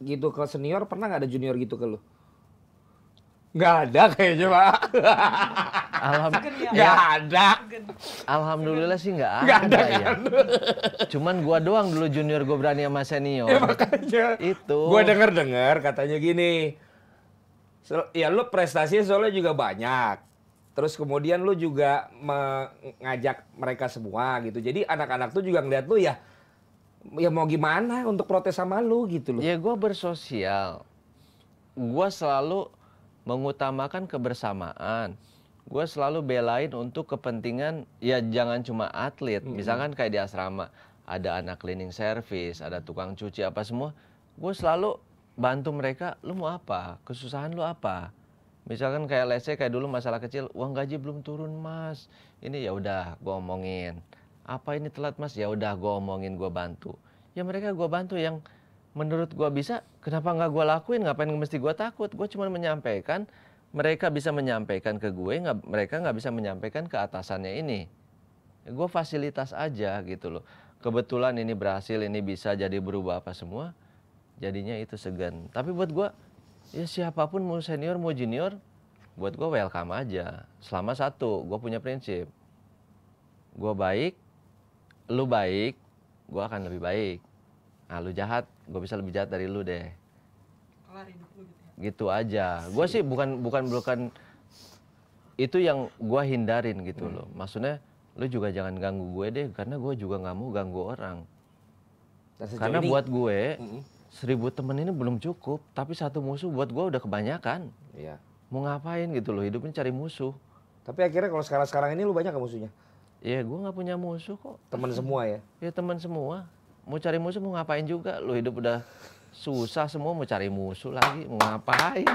S1: gitu ke senior pernah nggak ada junior gitu ke lu Nggak ada kayaknya, Pak.
S2: Alham... Nggak ya. ada. Alhamdulillah sih nggak ada, gak ada ya. kan? Cuman gua doang dulu junior gua berani sama senior. Ya makanya. Itu. Gua denger-dengar katanya
S1: gini. Ya lu prestasinya soalnya juga banyak. Terus kemudian lu juga mengajak mereka semua gitu. Jadi anak-anak tuh juga ngeliat
S2: lu ya ya mau gimana untuk protes sama lu gitu loh. Ya gua bersosial. gua selalu mengutamakan kebersamaan. Gue selalu belain untuk kepentingan ya jangan cuma atlet, -hmm. misalkan kayak di asrama ada anak cleaning service, ada tukang cuci apa semua. Gue selalu bantu mereka, lu mau apa? Kesusahan lu apa? Misalkan kayak lese kayak dulu masalah kecil, uang gaji belum turun mas. Ini ya udah gue omongin. Apa ini telat mas? Ya udah gue omongin, gue bantu. Ya mereka gue bantu yang menurut gue bisa, kenapa nggak gue lakuin? Ngapain mesti gue takut? Gue cuma menyampaikan, mereka bisa menyampaikan ke gue, gak, mereka nggak bisa menyampaikan ke atasannya ini. Gue fasilitas aja gitu loh. Kebetulan ini berhasil, ini bisa jadi berubah apa semua. Jadinya itu segan. Tapi buat gue, ya siapapun mau senior mau junior, buat gue welcome aja. Selama satu, gue punya prinsip. Gue baik, lu baik, gue akan lebih baik. Nah, lu jahat, gue bisa lebih jahat dari lu deh hidup dulu gitu ya. gitu aja gue sih bukan bukan bukan itu yang gue hindarin gitu hmm. loh maksudnya lu juga jangan ganggu gue deh karena gue juga nggak mau ganggu orang karena ini, buat gue uh -uh. seribu temen ini belum cukup tapi satu musuh buat gue udah kebanyakan iya. mau ngapain gitu loh hidupnya cari musuh tapi akhirnya kalau sekarang sekarang ini lu banyak gak musuhnya Iya, gue nggak punya musuh kok. Teman semua ya? Iya, teman semua mau cari musuh mau ngapain juga lu hidup udah susah semua mau cari musuh lagi mau ngapain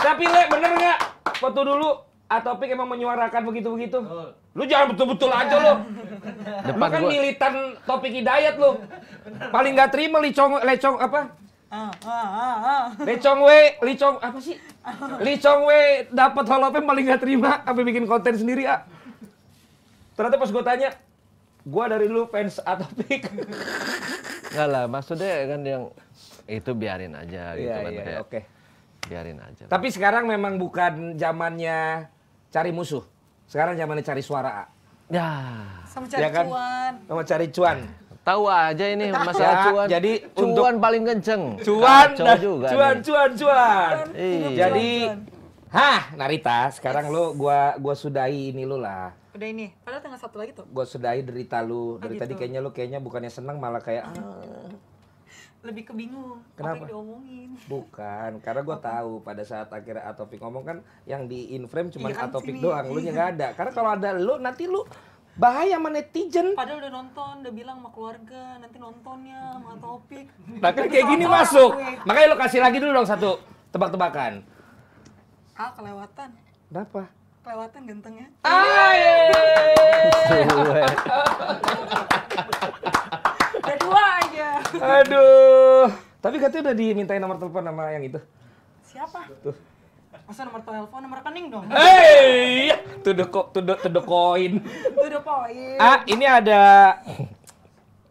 S2: tapi le bener nggak foto dulu
S1: Atopik emang menyuarakan begitu-begitu.
S2: Lu jangan betul-betul aja lu. Depan lu kan gua...
S1: militan topik hidayat lu. Paling gak terima licong lecong apa? Ah,
S3: ah, ah, lecong
S1: we, licong apa sih? Licong we dapat holopem paling gak terima, apa bikin konten sendiri ah. Ternyata pas gue tanya, gua dari lu fans
S2: atopik nggak lah maksudnya kan yang itu biarin aja gitu yeah, kan yeah, kayak okay. biarin aja tapi
S1: sekarang memang bukan zamannya cari musuh sekarang zamannya cari suara
S2: ya sama
S1: ya cari ya kan? cuan sama
S2: cari cuan tahu aja ini masalah ya, cuan. Jadi cuan untuk paling kenceng. Cuan nah, juga. Cuan,
S1: cuan, cuan. Iya. cuan. Jadi, hah Narita, sekarang yes. lo gua gua sudahi ini lu lah
S3: udah ini padahal tinggal satu lagi tuh
S1: gue sudahi derita lu ah, dari gitu. tadi kayaknya lu kayaknya bukannya seneng malah kayak ah. Gitu. ah.
S3: lebih kebingung kenapa apa yang diomongin
S1: bukan karena gue tahu pada saat akhirnya Atopik ngomong kan yang di in frame cuma iya, kan, Atopik doang lu nya nggak ada karena kalau ada lu nanti lu bahaya sama netizen padahal udah nonton
S3: udah bilang sama keluarga nanti nontonnya sama topik nah kan kayak gini masuk makanya
S1: lo kasih lagi dulu dong satu tebak-tebakan
S3: ah kelewatan
S1: kenapa kelewatan
S3: gentengnya. Ayo. Udah dua aja.
S1: Aduh. Tapi katanya udah dimintain nomor telepon sama yang itu. Siapa? Tuh.
S3: Masa nomor telepon, nomor rekening dong? Hei,
S1: to kok? co to koin. to the coin.
S3: to the coin. Ah, ini
S1: ada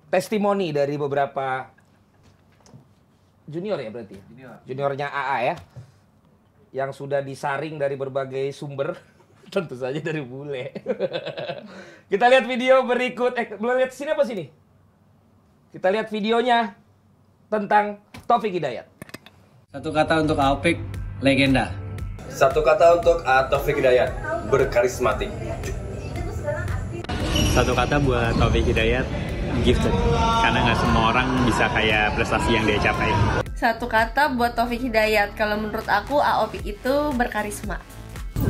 S1: testimoni dari beberapa junior ya berarti? Junior. Juniornya AA ya. Yang sudah disaring dari berbagai sumber. Tentu saja dari bule. Kita lihat video berikut. Eh, belum lihat sini apa sini? Kita lihat videonya tentang Taufik Hidayat. Satu kata untuk Alpik, legenda. Satu kata untuk A. Taufik Hidayat, berkarismatik. Satu kata buat Taufik Hidayat, gifted. Karena nggak semua orang bisa kayak prestasi yang dia capai.
S3: Satu kata buat Taufik Hidayat, kalau menurut aku Aopik itu berkarisma.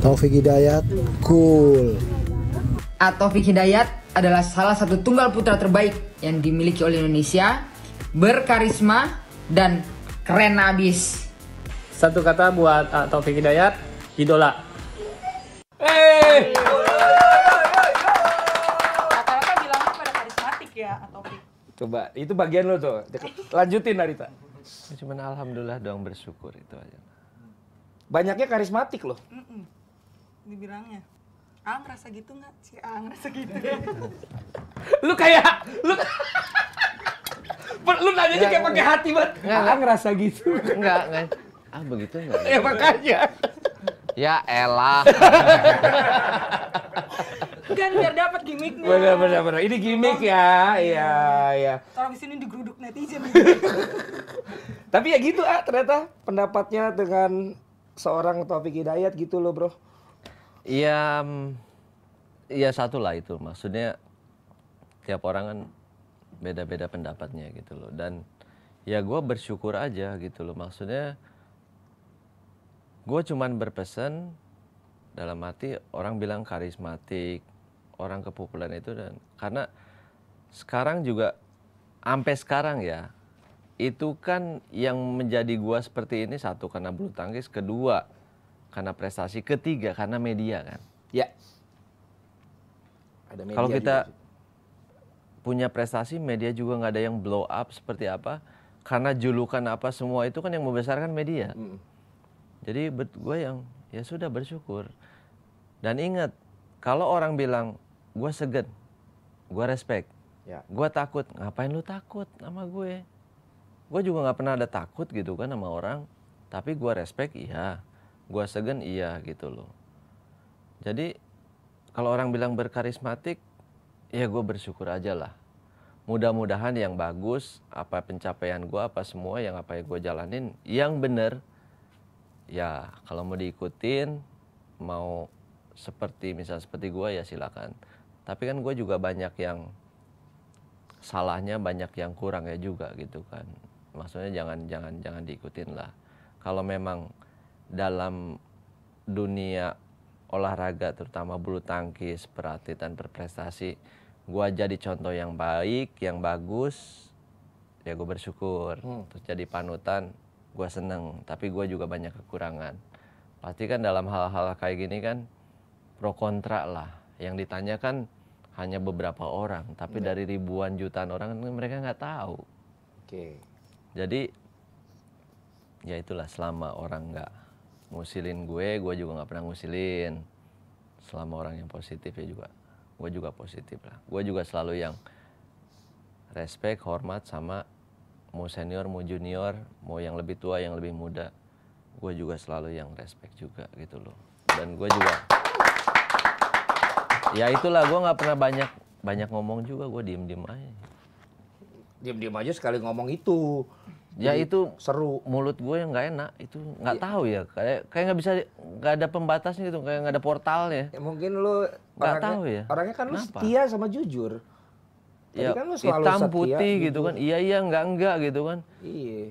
S2: Taufik Hidayat cool
S3: Taufik Hidayat adalah salah satu tunggal putra terbaik yang dimiliki oleh Indonesia berkarisma dan keren
S1: abis satu kata buat uh, Taufik Hidayat idola
S3: hey! bilangnya pada karismatik ya
S1: coba itu bagian lo tuh lanjutin Narita cuman alhamdulillah doang bersyukur itu aja banyaknya karismatik loh
S3: mm -mm dibilangnya ah ngerasa gitu nggak si ah ngerasa gitu lu kayak lu
S1: lu nanya aja kayak pakai hati banget nggak ah ngerasa gitu nggak nggak
S2: ah begitu nggak ya makanya ya elah
S1: kan biar dapat gimmicknya. Benar benar benar. Ini gimmick ya. Iya iya.
S3: Orang di sini digeruduk netizen.
S1: Tapi ya gitu ah ternyata pendapatnya dengan seorang Taufik Hidayat gitu loh, Bro.
S2: Iya, ya satu lah itu. Maksudnya tiap orang kan beda-beda pendapatnya gitu loh. Dan ya gue bersyukur aja gitu loh. Maksudnya gue cuman berpesan dalam hati orang bilang karismatik, orang kepopuleran itu dan karena sekarang juga sampai sekarang ya itu kan yang menjadi gua seperti ini satu karena bulu tangkis kedua karena prestasi, ketiga karena media kan. Ya. Ada media Kalau kita juga. punya prestasi, media juga nggak ada yang blow up seperti apa. Karena julukan apa semua itu kan yang membesarkan media. Mm. Jadi buat gue yang ya sudah bersyukur. Dan ingat, kalau orang bilang gue segan, gue respect, ya. gue takut, ngapain lu takut sama gue? Gue juga nggak pernah ada takut gitu kan sama orang, tapi gue respect iya. Gua segen iya gitu loh. Jadi kalau orang bilang berkarismatik, ya gue bersyukur aja lah. Mudah-mudahan yang bagus, apa pencapaian gue, apa semua yang apa yang gue jalanin, yang bener, ya kalau mau diikutin, mau seperti misal seperti gue ya silakan. Tapi kan gue juga banyak yang salahnya, banyak yang kurang ya juga gitu kan. Maksudnya jangan jangan jangan diikutin lah. Kalau memang dalam dunia olahraga terutama bulu tangkis, berarti dan berprestasi, gue jadi contoh yang baik, yang bagus, ya gue bersyukur. Hmm. Terus jadi panutan, gue seneng. Tapi gue juga banyak kekurangan. Pasti kan dalam hal-hal kayak gini kan pro kontra lah. Yang ditanyakan hanya beberapa orang, tapi hmm. dari ribuan jutaan orang mereka nggak tahu. Oke. Okay. Jadi ya itulah selama orang nggak ngusilin gue gue juga nggak pernah ngusilin selama orang yang positif ya juga gue juga positif lah gue juga selalu yang respect hormat sama mau senior mau junior mau yang lebih tua yang lebih muda gue juga selalu yang respect juga gitu loh dan gue juga ya itulah gue nggak pernah banyak banyak ngomong juga gue diem diem aja diem diem aja sekali ngomong itu ya Jadi itu seru mulut gue yang nggak enak itu nggak ya. tahu ya kayak kayak nggak bisa nggak ada pembatasnya gitu kayak nggak ada portalnya ya, mungkin lu nggak tahu ya orangnya kan Kenapa? lu setia sama jujur Tadi ya, kan lu selalu hitam setia, putih gitu, gitu kan iya iya nggak enggak gitu kan iya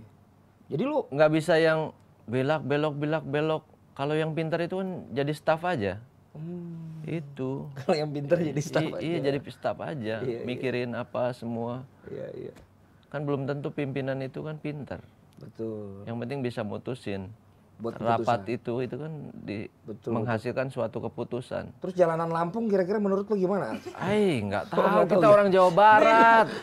S2: jadi lu nggak bisa yang belak belok belak belok kalau yang pintar itu kan jadi staff aja hmm. itu kalau yang pintar iya, jadi staff iya, iya jadi staff aja iya, iya. mikirin iya. apa semua iya iya kan belum tentu pimpinan itu kan pinter betul yang penting bisa mutusin Buat rapat itu itu kan di betul, menghasilkan suatu keputusan
S1: terus jalanan Lampung kira-kira menurut lo gimana?
S2: Ay nggak tahu oh, kita tahu. Ya? orang
S1: Jawa Barat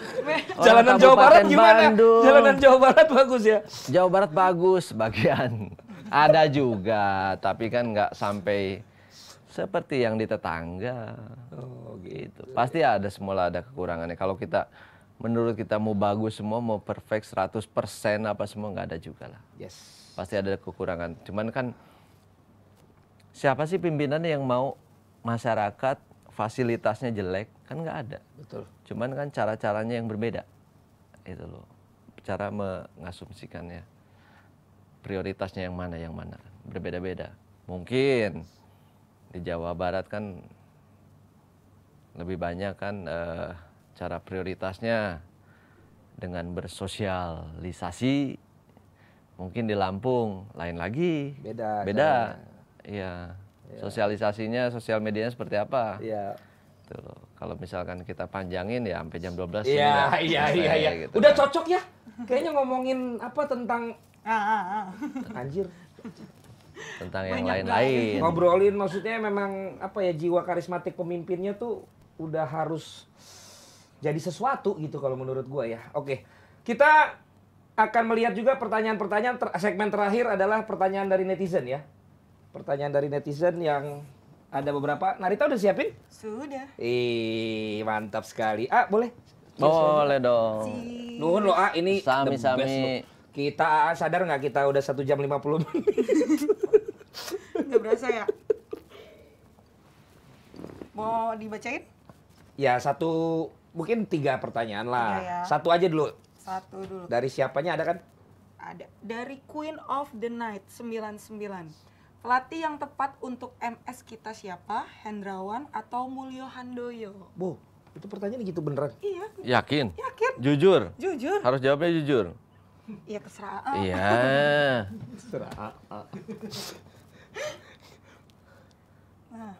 S1: orang jalanan Jawa Barat gimana? Bandung. jalanan
S2: Jawa Barat bagus ya Jawa Barat bagus bagian ada juga tapi kan nggak sampai seperti yang di tetangga. Oh gitu. gitu. Pasti ada semula ada kekurangannya. Kalau kita menurut kita mau bagus semua, mau perfect 100% apa semua nggak ada juga lah. Yes. Pasti ada kekurangan. Cuman kan siapa sih pimpinan yang mau masyarakat fasilitasnya jelek? Kan nggak ada. Betul. Cuman kan cara-caranya yang berbeda. Itu loh. Cara mengasumsikannya. Prioritasnya yang mana, yang mana. Berbeda-beda. Mungkin di Jawa Barat kan lebih banyak kan uh, secara prioritasnya dengan bersosialisasi mungkin di Lampung lain lagi
S1: beda beda
S2: iya ya. sosialisasinya sosial medianya seperti apa iya Tuh, kalau misalkan kita panjangin ya sampai jam 12 iya iya iya iya gitu. udah kan.
S1: cocok ya kayaknya ngomongin apa tentang ah, ah, ah. anjir
S2: tentang yang lain-lain ngobrolin
S1: maksudnya memang apa ya jiwa karismatik pemimpinnya tuh udah harus jadi sesuatu gitu kalau menurut gue ya. Oke, kita akan melihat juga pertanyaan-pertanyaan ter segmen terakhir adalah pertanyaan dari netizen ya. Pertanyaan dari netizen yang ada beberapa. Narita udah siapin? Sudah. Ih, mantap sekali. Ah, boleh? Boleh dong. Si. Nuhun loh, ah ini sami-sami. Kita ah, sadar nggak kita udah satu jam 50 menit?
S3: Nggak berasa ya? Mau dibacain?
S1: Ya, satu mungkin tiga pertanyaan lah. Ya, ya. Satu aja dulu.
S3: Satu dulu. Dari
S1: siapanya ada kan?
S3: Ada. Dari Queen of the Night 99. Pelatih yang tepat untuk MS kita siapa? Hendrawan atau Mulyo Handoyo?
S1: Bu, itu pertanyaan gitu beneran? Iya.
S2: Yakin? Yakin. Jujur? Jujur. Harus jawabnya jujur.
S3: Iya terserah. Iya. terserah. nah.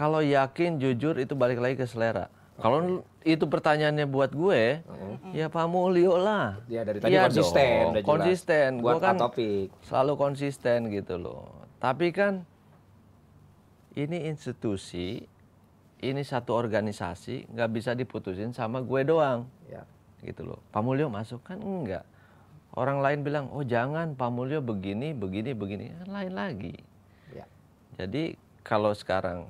S2: Kalau yakin, jujur itu balik lagi ke selera kalau itu pertanyaannya buat gue, uh -huh. ya Pak Mulyo lah. Ya dari tadi ya konsisten, dong, konsisten. gue kan atopik. selalu konsisten gitu loh. Tapi kan ini institusi, ini satu organisasi nggak bisa diputusin sama gue doang. Ya. Gitu loh. Pak Mulyo masuk kan enggak. Orang lain bilang, oh jangan Pak Mulyo begini, begini, begini. Kan lain lagi. Ya. Jadi kalau sekarang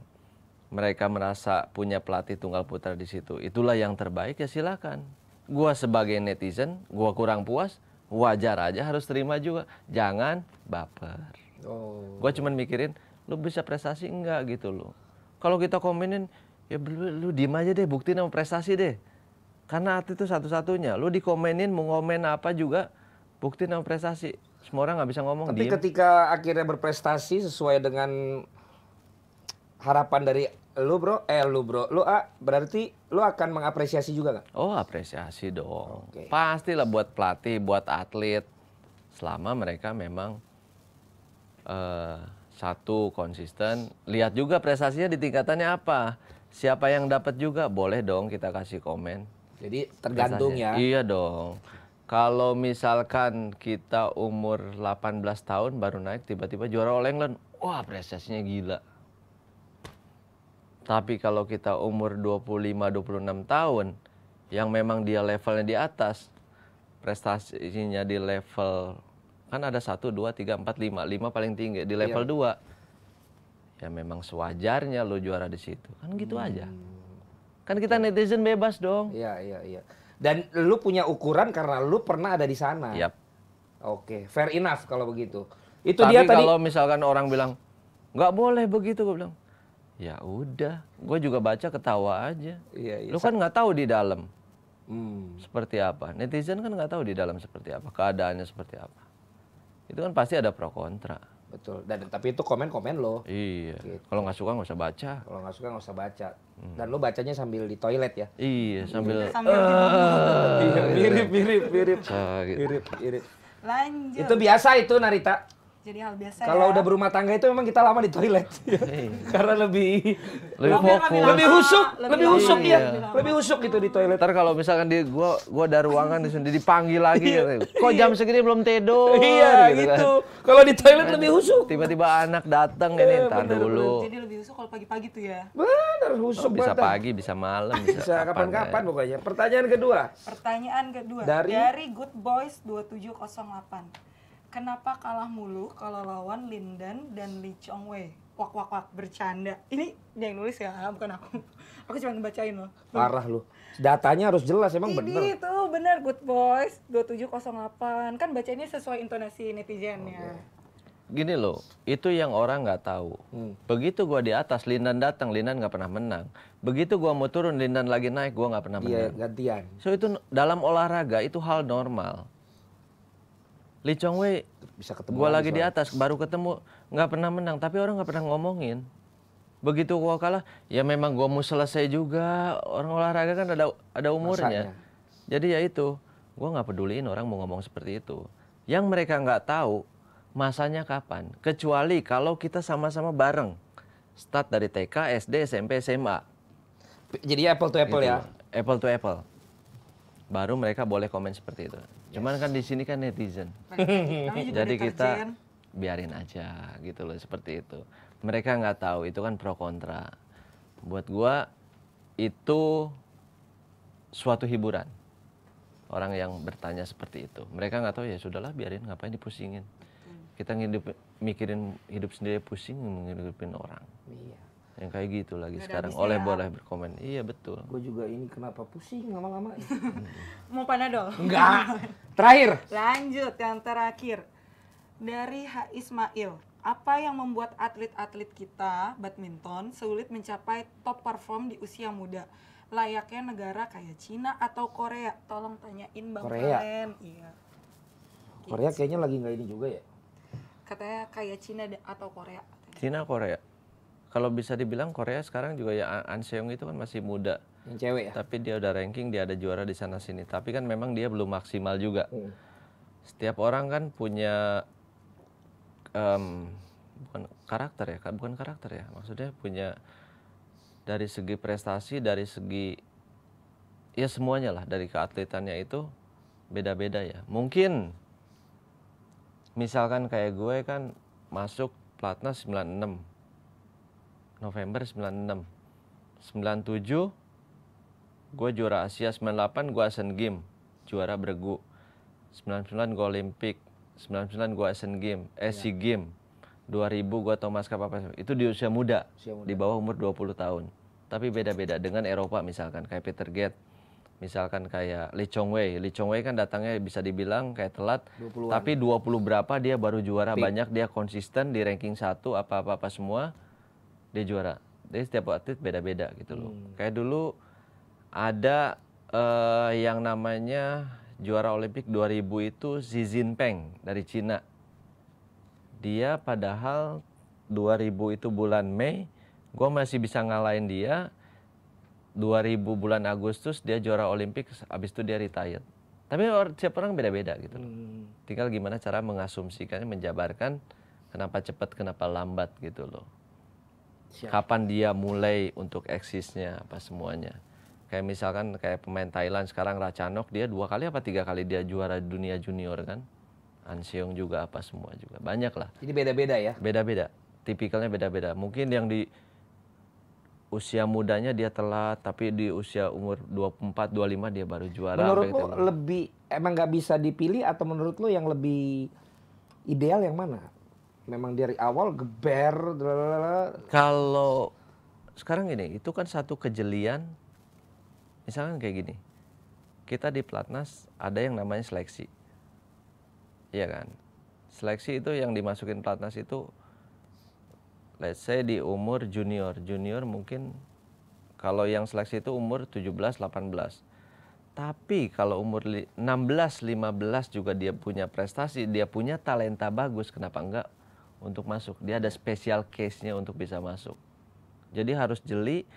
S2: mereka merasa punya pelatih tunggal putra di situ, itulah yang terbaik ya silakan. Gua sebagai netizen, gua kurang puas, wajar aja harus terima juga. Jangan baper. Oh. Gua cuman mikirin lu bisa prestasi enggak gitu lo. Kalau kita komenin ya lu, lu diem aja deh, bukti nama prestasi deh. Karena atlet itu satu-satunya. Lu dikomenin mau komen apa juga bukti nama prestasi. Semua orang nggak bisa ngomong. Tapi diem. ketika akhirnya berprestasi sesuai dengan harapan dari lu bro, eh lu
S1: bro, lu A, berarti lu akan mengapresiasi juga kan?
S2: Oh apresiasi dong. Okay. Pastilah buat pelatih, buat atlet, selama mereka memang uh, satu konsisten. Lihat juga prestasinya di tingkatannya apa. Siapa yang dapat juga boleh dong kita kasih komen. Jadi tergantung ya. Iya dong. Kalau misalkan kita umur 18 tahun baru naik tiba-tiba juara All wah prestasinya gila tapi kalau kita umur 25-26 tahun, yang memang dia levelnya di atas, prestasinya di level, kan ada 1, 2, 3, 4, 5, 5 paling tinggi, di level yeah. 2. Ya memang sewajarnya lo juara di situ. Kan gitu hmm. aja. Kan kita netizen bebas dong. Iya,
S1: iya, iya. Dan lu punya ukuran karena lu pernah ada di sana. Yap. Oke, fair
S2: enough kalau begitu. Itu Tapi dia tadi. kalau misalkan orang bilang, nggak boleh begitu, gue bilang, ya udah gue juga baca ketawa aja iya, iya. lu kan nggak tahu di dalam hmm. seperti apa netizen kan nggak tahu di dalam seperti apa keadaannya seperti apa itu kan pasti ada pro kontra betul dan tapi itu komen komen lo iya gitu. kalau nggak suka nggak usah baca
S1: kalau nggak suka nggak usah baca hmm. dan lo bacanya sambil di toilet ya
S2: iya sambil, iya, eh, sambil uh, mirip mirip mirip iya, gitu. mirip mirip
S1: lanjut itu biasa itu Narita jadi hal biasa. Kalau ya. udah berumah tangga itu memang kita lama di toilet. Iya. Karena
S2: lebih lebih fokus, lebih, lebih husuk, lebih, lebih husuk iya. ya, lebih, husuk gitu di toilet. Ntar kalau misalkan dia gue gua ada ruangan di sini dipanggil lagi, iya. kok jam segini belum tidur? Iya gitu. Kan. gitu. Kan. Kalau di toilet nah, lebih husuk. Tiba-tiba anak datang iya, ini ntar dulu. Jadi
S3: lebih husuk kalau pagi-pagi tuh ya.
S2: Benar husuk. Oh, bisa pagi, bisa malam, bisa, kapan-kapan ya. pokoknya. Pertanyaan
S1: kedua.
S3: Pertanyaan kedua dari, dari Good Boys 2708 kenapa kalah mulu kalau lawan Linden dan Lee Chong Wei? Wak wak wak bercanda. Ini dia yang nulis ya, bukan aku. Aku cuma ngebacain loh. Parah
S1: lu. Datanya harus
S2: jelas emang Ini
S3: Itu benar, good boys 2708. Kan bacanya sesuai intonasi netizen ya.
S2: Gini loh, itu yang orang nggak tahu. Hmm. Begitu gua di atas, Lindan datang, Lindan nggak pernah menang. Begitu gua mau turun, Lindan lagi naik, gua nggak pernah iya, menang. Iya, gantian. So itu dalam olahraga itu hal normal Lee Chong Wei bisa ketemu. Gua lagi di atas baru ketemu nggak pernah menang tapi orang nggak pernah ngomongin. Begitu gua kalah, ya memang gua mau selesai juga. Orang olahraga kan ada ada umurnya. Masanya. Jadi ya itu, gua nggak peduliin orang mau ngomong seperti itu. Yang mereka nggak tahu masanya kapan. Kecuali kalau kita sama-sama bareng. Start dari TK, SD, SMP, SMA. Jadi apple to apple gitu. ya? Apple to apple. Baru mereka boleh komen seperti itu. Cuman yes. kan di sini kan netizen. Jadi kita biarin aja gitu loh seperti itu. Mereka nggak tahu itu kan pro kontra. Buat gua itu suatu hiburan. Orang yang bertanya seperti itu, mereka nggak tahu ya sudahlah biarin ngapain dipusingin. Hmm. Kita ngidup, mikirin hidup sendiri pusing ngidupin orang. Iya yang kayak gitu lagi Gak sekarang oleh ya. boleh berkomen iya betul gue juga ini kenapa pusing lama-lama
S3: mau panadol enggak terakhir lanjut yang terakhir dari H. Ismail apa yang membuat atlet-atlet kita badminton sulit mencapai top perform di usia muda layaknya negara kayak Cina atau Korea tolong tanyain bang Korea iya
S1: Korea kayaknya lagi nggak ini
S2: juga ya
S3: katanya kayak Cina atau Korea
S2: Cina Korea kalau bisa dibilang Korea sekarang juga ya An Seong itu kan masih muda. Yang cewek ya. Tapi dia udah ranking, dia ada juara di sana sini. Tapi kan memang dia belum maksimal juga. Hmm. Setiap orang kan punya um, bukan karakter ya, bukan karakter ya. Maksudnya punya dari segi prestasi, dari segi ya semuanya lah dari keatletannya itu beda-beda ya. Mungkin misalkan kayak gue kan masuk sembilan 96 November 96. 97 gue juara Asia 98 gue Asian Game juara bergu 99 gue Olimpik 99 gue Asian Game eh, iya. SC ya. Game 2000 gue Thomas apa itu di usia muda, usia muda di bawah umur 20 tahun tapi beda-beda dengan Eropa misalkan kayak Peter Gate misalkan kayak Lee Chong Wei Lee Chong Wei kan datangnya bisa dibilang kayak telat 20 tapi 20 berapa dia baru juara Pink. banyak dia konsisten di ranking 1 apa-apa semua dia juara. Jadi setiap atlet beda-beda gitu loh. Hmm. Kayak dulu ada uh, yang namanya juara Olimpik 2000 itu Xi Jinping dari Cina. Dia padahal 2000 itu bulan Mei, gue masih bisa ngalahin dia. 2000 bulan Agustus dia juara Olimpik, habis itu dia retired. Tapi setiap orang beda-beda gitu loh. Hmm. Tinggal gimana cara mengasumsikannya, menjabarkan kenapa cepat, kenapa lambat gitu loh. Siap. kapan dia mulai untuk eksisnya apa semuanya kayak misalkan kayak pemain Thailand sekarang Rachanok dia dua kali apa tiga kali dia juara dunia junior kan Anseong juga apa semua juga banyak lah jadi beda-beda ya beda-beda tipikalnya beda-beda mungkin yang di usia mudanya dia telat tapi di usia umur 24 25 dia baru juara menurut gitu. lo
S1: lebih emang nggak bisa dipilih atau menurut lo yang lebih ideal yang mana memang dari awal geber
S2: kalau sekarang gini itu kan satu kejelian misalkan kayak gini kita di platnas ada yang namanya seleksi iya kan seleksi itu yang dimasukin platnas itu let's say di umur junior junior mungkin kalau yang seleksi itu umur 17 18 tapi kalau umur 16, 15 juga dia punya prestasi, dia punya talenta bagus, kenapa enggak untuk masuk. Dia ada special case-nya untuk bisa masuk. Jadi harus jeli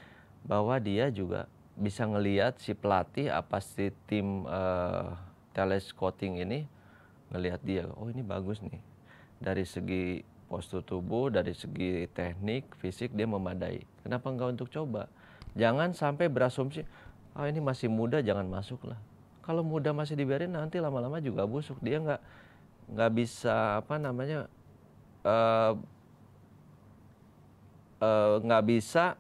S2: bahwa dia juga bisa ngeliat si pelatih apa si tim uh, ini ngelihat dia, oh ini bagus nih. Dari segi postur tubuh, dari segi teknik, fisik dia memadai. Kenapa enggak untuk coba? Jangan sampai berasumsi, oh, ini masih muda jangan masuk lah. Kalau muda masih diberi nanti lama-lama juga busuk. Dia nggak nggak bisa apa namanya Eh, eh, nggak uh, uh, bisa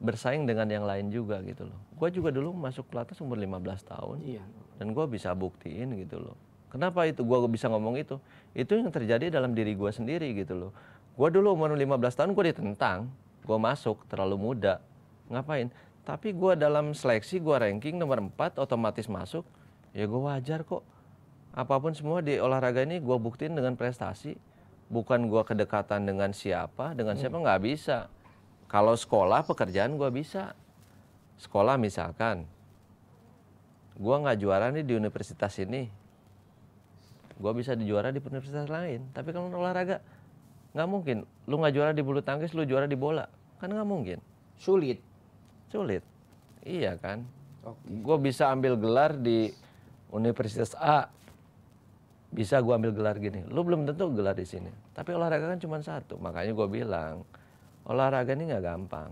S2: bersaing dengan yang lain juga gitu loh. Gue juga dulu masuk pelatnas umur 15 tahun. Iya. Dan gue bisa buktiin gitu loh. Kenapa itu gue bisa ngomong itu? Itu yang terjadi dalam diri gue sendiri gitu loh. Gue dulu umur 15 tahun gue ditentang. Gue masuk terlalu muda. Ngapain? Tapi gue dalam seleksi gue ranking nomor 4 otomatis masuk. Ya gue wajar kok apapun semua di olahraga ini gue buktiin dengan prestasi bukan gue kedekatan dengan siapa dengan hmm. siapa nggak hmm. bisa kalau sekolah pekerjaan gue bisa sekolah misalkan gue nggak juara nih di universitas ini gue bisa dijuara di universitas lain tapi kalau olahraga nggak mungkin lu nggak juara di bulu tangkis lu juara di bola kan nggak mungkin sulit sulit iya kan okay. gue bisa ambil gelar di universitas A bisa gue ambil gelar gini. Lu belum tentu gelar di sini. Tapi olahraga kan cuma satu. Makanya gue bilang, olahraga ini gak gampang.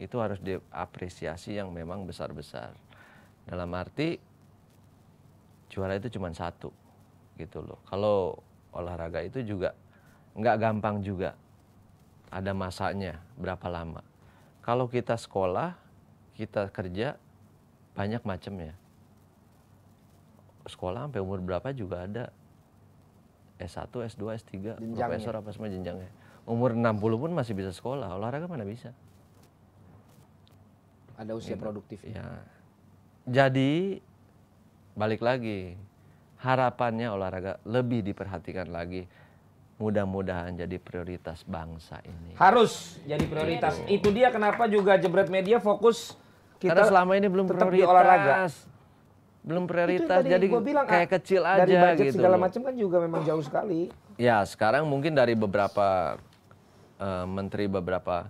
S2: Itu harus diapresiasi yang memang besar-besar. Dalam arti, juara itu cuma satu. Gitu loh. Kalau olahraga itu juga gak gampang juga. Ada masanya, berapa lama. Kalau kita sekolah, kita kerja, banyak macamnya sekolah sampai umur berapa juga ada S1, S2, S3, jenjangnya. profesor apa semua jenjangnya. Umur 60 pun masih bisa sekolah, olahraga mana bisa. Ada usia gitu. produktif. Ya. Jadi balik lagi, harapannya olahraga lebih diperhatikan lagi. Mudah-mudahan jadi prioritas bangsa ini. Harus
S1: jadi prioritas. Itu, Itu dia kenapa juga Jebret Media fokus kita Karena selama ini belum tetap prioritas. di olahraga
S2: belum prioritas jadi bilang, kayak ah, kecil aja dari budget gitu segala macam
S1: kan juga memang jauh sekali
S2: ya sekarang mungkin dari beberapa uh, menteri beberapa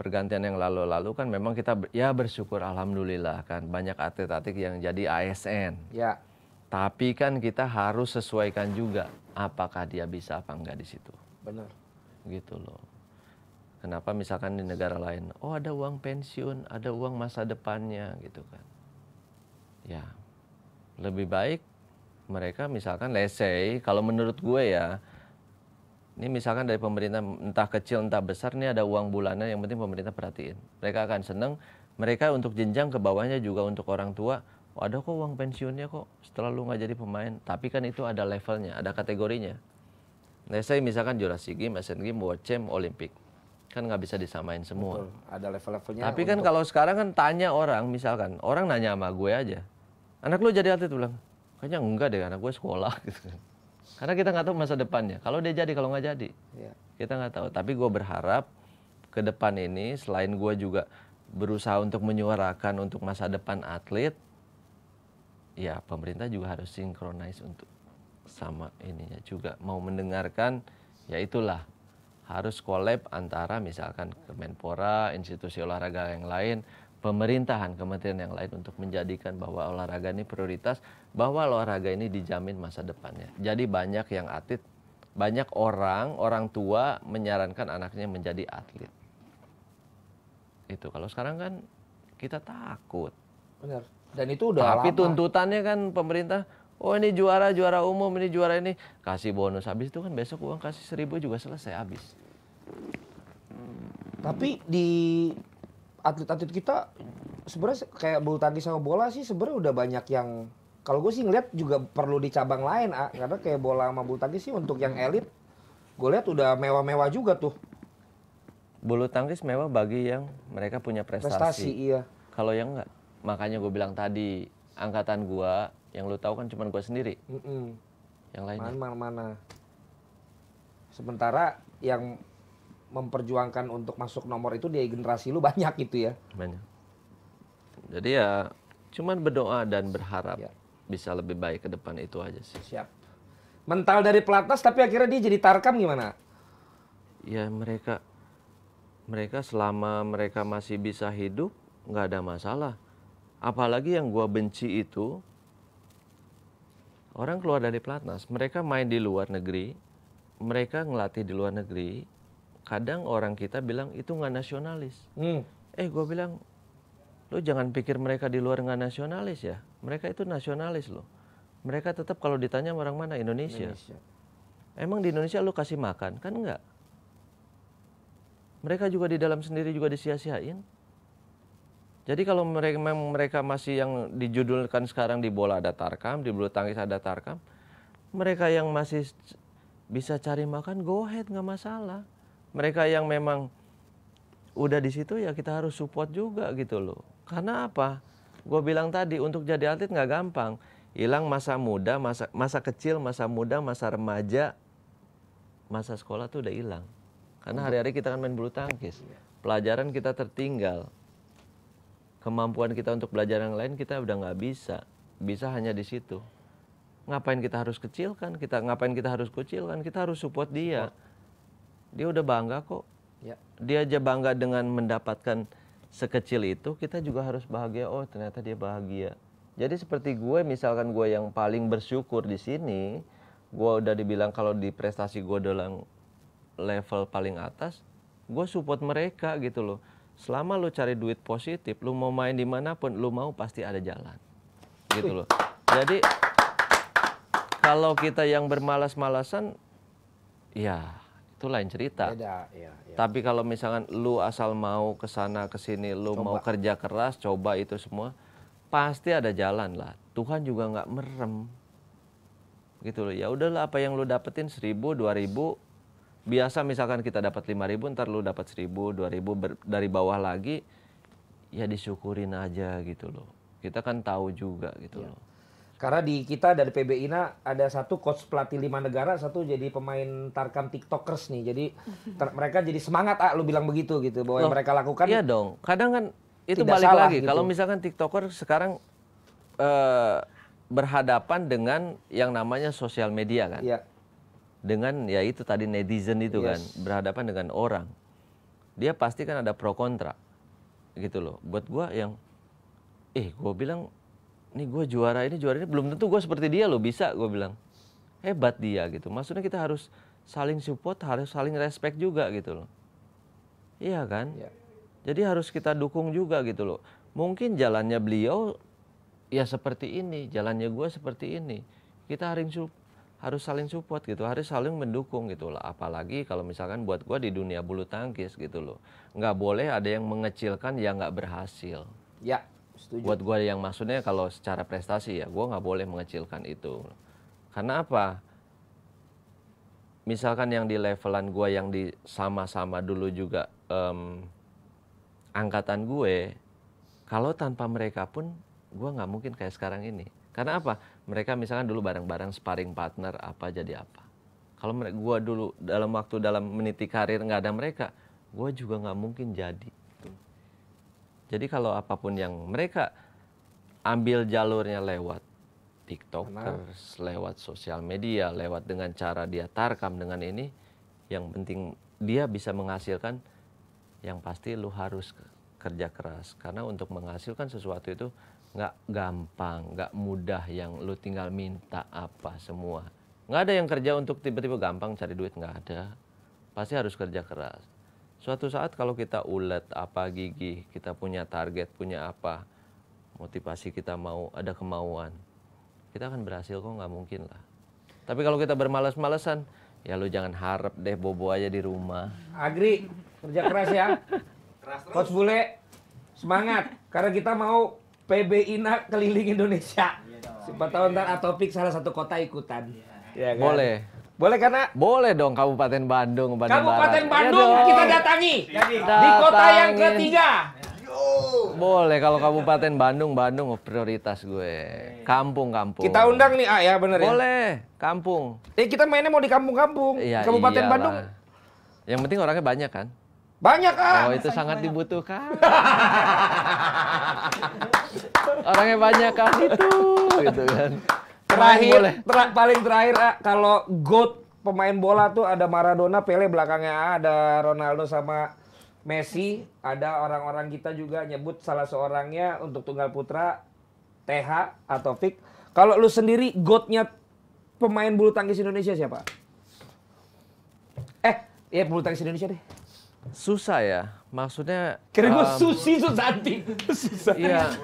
S2: pergantian yang lalu-lalu kan memang kita ya bersyukur alhamdulillah kan banyak atlet-atlet yang jadi ASN ya tapi kan kita harus sesuaikan juga apakah dia bisa apa enggak di situ benar gitu loh kenapa misalkan di negara lain oh ada uang pensiun ada uang masa depannya gitu kan ya lebih baik mereka misalkan lesei kalau menurut gue ya ini misalkan dari pemerintah entah kecil entah besar ini ada uang bulanan yang penting pemerintah perhatiin mereka akan seneng mereka untuk jenjang ke bawahnya juga untuk orang tua oh, ada kok uang pensiunnya kok setelah lu nggak jadi pemain tapi kan itu ada levelnya ada kategorinya lesei misalkan juara SEA Games, Asian Games, World Champ, Olympic kan nggak bisa disamain semua. Betul.
S1: Ada level-levelnya. Tapi kan
S2: kalau sekarang kan tanya orang, misalkan orang nanya sama gue aja, anak lu jadi atlet bilang kayaknya enggak deh anak gue sekolah gitu kan. karena kita nggak tahu masa depannya kalau dia jadi kalau nggak jadi ya. kita nggak tahu tapi gue berharap ke depan ini selain gue juga berusaha untuk menyuarakan untuk masa depan atlet ya pemerintah juga harus sinkronis untuk sama ininya juga mau mendengarkan ya itulah harus kolab antara misalkan Kemenpora, institusi olahraga yang lain pemerintahan kementerian yang lain untuk menjadikan bahwa olahraga ini prioritas bahwa olahraga ini dijamin masa depannya jadi banyak yang atlet banyak orang orang tua menyarankan anaknya menjadi atlet itu kalau sekarang kan kita takut benar dan itu udah tapi lama. tuntutannya kan pemerintah Oh ini juara, juara umum, ini juara ini. Kasih bonus. Habis itu kan besok uang kasih seribu juga selesai, habis.
S1: Tapi di atlet-atlet kita sebenarnya kayak bulu tangkis sama bola sih sebenarnya udah banyak yang kalau gue sih ngeliat juga perlu di cabang lain ah karena kayak bola sama bulu tangkis sih untuk yang elit
S2: gue lihat udah mewah-mewah juga tuh bulu tangkis mewah bagi yang mereka punya prestasi, prestasi iya kalau yang enggak makanya gue bilang tadi angkatan gue yang lu tahu kan cuma gue sendiri mm -mm. yang lain
S1: mana mana sementara yang memperjuangkan untuk masuk nomor itu di generasi lu banyak gitu ya.
S2: Banyak. Jadi ya cuman berdoa dan berharap ya. bisa lebih baik ke depan itu aja sih. Siap. Mental dari pelatnas tapi akhirnya dia jadi tarkam gimana? Ya mereka mereka selama mereka masih bisa hidup nggak ada masalah. Apalagi yang gua benci itu orang keluar dari pelatnas, mereka main di luar negeri, mereka ngelatih di luar negeri, kadang orang kita bilang itu nggak nasionalis. Hmm. Eh gue bilang, lo jangan pikir mereka di luar nggak nasionalis ya. Mereka itu nasionalis loh. Mereka tetap kalau ditanya orang mana Indonesia. Indonesia. Emang di Indonesia lo kasih makan kan enggak? Mereka juga di dalam sendiri juga disia-siain. Jadi kalau mereka memang mereka masih yang dijudulkan sekarang di bola ada tarkam, di bulu tangkis ada tarkam, mereka yang masih bisa cari makan, go ahead nggak masalah mereka yang memang udah di situ ya kita harus support juga gitu loh. Karena apa? Gue bilang tadi untuk jadi atlet nggak gampang. Hilang masa muda, masa masa kecil, masa muda, masa remaja, masa sekolah tuh udah hilang. Karena iya. hari-hari kita kan main bulu tangkis. Iya. Pelajaran kita tertinggal. Kemampuan kita untuk belajar yang lain kita udah nggak bisa. Bisa hanya di situ. Ngapain kita harus kecil kan? Kita ngapain kita harus kecil kan? Kita harus support dia. Support dia udah bangga kok. Ya. Dia aja bangga dengan mendapatkan sekecil itu, kita juga harus bahagia. Oh, ternyata dia bahagia. Jadi seperti gue, misalkan gue yang paling bersyukur di sini, gue udah dibilang kalau di prestasi gue dalam level paling atas, gue support mereka gitu loh. Selama lu cari duit positif, lu mau main dimanapun, lu mau pasti ada jalan. Gitu loh. Jadi kalau kita yang bermalas-malasan, ya itu lain cerita. Beda, ya, ya. Tapi kalau misalkan lu asal mau ke sana ke sini, lu coba. mau kerja keras, coba itu semua, pasti ada jalan lah. Tuhan juga nggak merem. Gitu loh. Ya udahlah apa yang lu dapetin seribu, dua ribu, biasa misalkan kita dapat lima ribu, ntar lu dapat seribu, dua ribu dari bawah lagi, ya disyukurin aja gitu loh. Kita kan tahu juga gitu ya. loh.
S1: Karena di kita dari PBI na ada satu coach pelatih lima negara, satu jadi pemain tarkam tiktokers nih. Jadi mereka jadi semangat ah lu bilang begitu
S2: gitu bahwa yang mereka lakukan. Iya dong. Kadang kan itu balik salah, lagi. Gitu. Kalau misalkan tiktoker sekarang eh, berhadapan dengan yang namanya sosial media kan. Iya. Dengan ya itu tadi netizen itu kan? yes. kan berhadapan dengan orang. Dia pasti kan ada pro kontra gitu loh. Buat gua yang eh gua bilang ini gue juara ini juara ini belum tentu gue seperti dia loh bisa gue bilang hebat dia gitu maksudnya kita harus saling support harus saling respect juga gitu loh iya kan ya. jadi harus kita dukung juga gitu loh mungkin jalannya beliau ya seperti ini jalannya gue seperti ini kita harus harus saling support gitu harus saling mendukung gitu loh apalagi kalau misalkan buat gue di dunia bulu tangkis gitu loh nggak boleh ada yang mengecilkan yang nggak berhasil ya Setuju. Buat gue yang maksudnya kalau secara prestasi ya, gue nggak boleh mengecilkan itu. Karena apa? Misalkan yang di levelan gue yang di sama-sama dulu juga um, angkatan gue, kalau tanpa mereka pun gue nggak mungkin kayak sekarang ini. Karena apa? Mereka misalkan dulu bareng-bareng sparring partner apa jadi apa. Kalau gue dulu dalam waktu dalam meniti karir nggak ada mereka, gue juga nggak mungkin jadi jadi kalau apapun yang mereka ambil jalurnya lewat TikTokers, Karena... lewat sosial media, lewat dengan cara dia tarkam dengan ini, yang penting dia bisa menghasilkan yang pasti lu harus kerja keras. Karena untuk menghasilkan sesuatu itu nggak gampang, nggak mudah yang lu tinggal minta apa semua. Nggak ada yang kerja untuk tiba-tiba gampang cari duit, nggak ada. Pasti harus kerja keras Suatu saat kalau kita ulet apa gigi, kita punya target, punya apa, motivasi kita mau, ada kemauan, kita akan berhasil kok nggak mungkin lah. Tapi kalau kita bermalas-malasan, ya lu jangan harap deh bobo aja di rumah. Agri, kerja keras ya. keras terus. Coach Bule, semangat. Karena kita mau PBI nak
S1: keliling Indonesia. Iya Siapa tahu ntar atopik salah satu kota ikutan. Ya, kan? Boleh.
S2: Boleh karena? Boleh dong Kabupaten Bandung, Bandung Kabupaten Barat.
S1: Iya Bandung ya kita datangi. Di kota yang ketiga.
S2: Boleh kalau Kabupaten Bandung, Bandung oh, prioritas gue. Kampung-kampung. Kita undang nih A ah, ya bener Boleh. ya? Boleh, kampung. Eh kita
S1: mainnya mau di kampung-kampung. Ya, Kabupaten iyalah. Bandung.
S2: Yang penting orangnya banyak kan?
S1: Banyak ah. Oh itu
S2: sangat banyak. dibutuhkan. orangnya banyak kan itu gitu kan terakhir boleh. Ter paling terakhir ah, kalau
S1: goat pemain bola tuh ada Maradona, Pele belakangnya ah, ada Ronaldo sama Messi, ada orang-orang kita juga nyebut salah seorangnya untuk tunggal putra TH atau Fik. Kalau lu sendiri goatnya pemain bulu tangkis Indonesia
S2: siapa? Eh, ya bulu tangkis Indonesia deh. Susah ya, maksudnya. Kira gue um, Susi Susanti.
S1: Susah. Iya.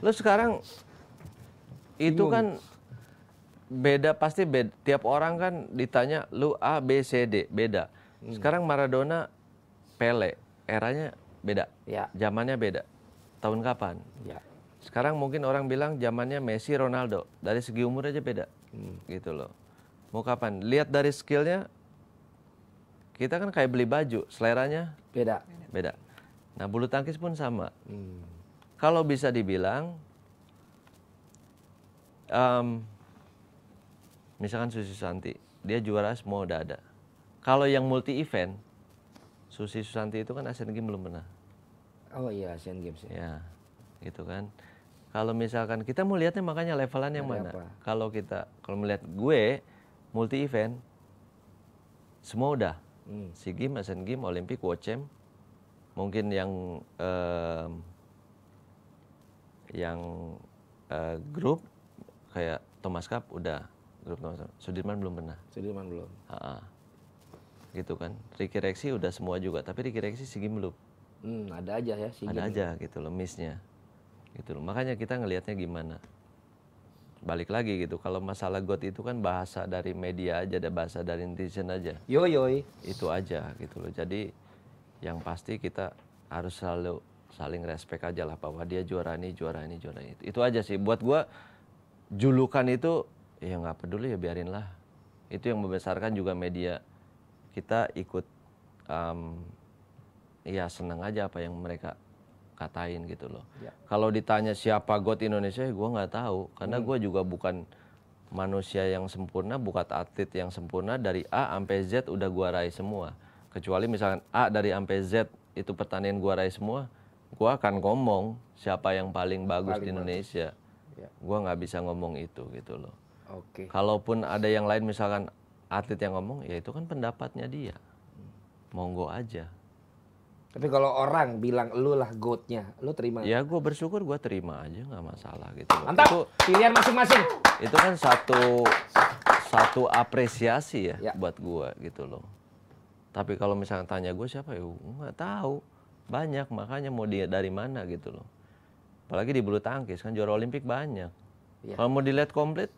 S2: Lo sekarang itu kan beda pasti beda. tiap orang kan ditanya lu A B C D beda. Hmm. Sekarang Maradona Pele eranya beda. Ya. Zamannya beda. Tahun kapan? Ya. Sekarang mungkin orang bilang zamannya Messi Ronaldo dari segi umur aja beda. Hmm. Gitu loh. Mau kapan? Lihat dari skillnya kita kan kayak beli baju, seleranya beda. Beda. Nah, bulu tangkis pun sama. Hmm. Kalau bisa dibilang um, misalkan Susi Susanti, dia juara semua udah ada. Kalau yang multi event, Susi Susanti itu kan Asian Games belum pernah. Oh iya Asian Games ya. ya gitu kan. Kalau misalkan kita mau lihatnya makanya levelan yang mana. Kalau kita kalau melihat gue multi event semua udah. Hmm. Si game, Asian Games, Olimpik, World Champ, mungkin yang um, yang uh, eh, grup kayak Thomas Cup udah grup Sudirman belum pernah. Sudirman belum. Ha-ha. Gitu kan. Ricky Reksi udah semua juga, tapi Ricky Rexi Sigim belum.
S1: Hmm, ada aja ya Sigim. Ada aja
S2: gitu loh missnya, Gitu loh. Makanya kita ngelihatnya gimana. Balik lagi gitu. Kalau masalah God itu kan bahasa dari media aja, ada bahasa dari netizen aja. Yo yoi. Itu aja gitu loh. Jadi yang pasti kita harus selalu saling respect aja lah bahwa dia juara ini, juara ini, juara ini. Itu aja sih buat gua julukan itu ya nggak peduli ya biarinlah itu yang membesarkan juga media kita ikut um, ya seneng aja apa yang mereka katain gitu loh ya. kalau ditanya siapa God Indonesia ya gue nggak tahu karena hmm. gue juga bukan manusia yang sempurna bukan atlet yang sempurna dari A sampai Z udah gue raih semua kecuali misalkan A dari sampai Z itu pertanian gue raih semua gue akan ngomong siapa yang paling bagus paling di Indonesia ya. gue nggak bisa ngomong itu gitu loh Oke. Okay. Kalaupun ada yang lain misalkan atlet yang ngomong, ya itu kan pendapatnya dia. Monggo aja.
S1: Tapi kalau orang bilang lu lah goatnya, lu terima? Ya
S2: gue bersyukur gue terima aja nggak masalah gitu. Mantap. Itu, Pilihan masing-masing. Itu kan satu satu apresiasi ya, ya. buat gue gitu loh. Tapi kalau misalnya tanya gue siapa ya nggak tahu banyak makanya mau dia dari mana gitu loh. Apalagi di bulu tangkis kan juara olimpik banyak. Ya. Kalau mau dilihat komplit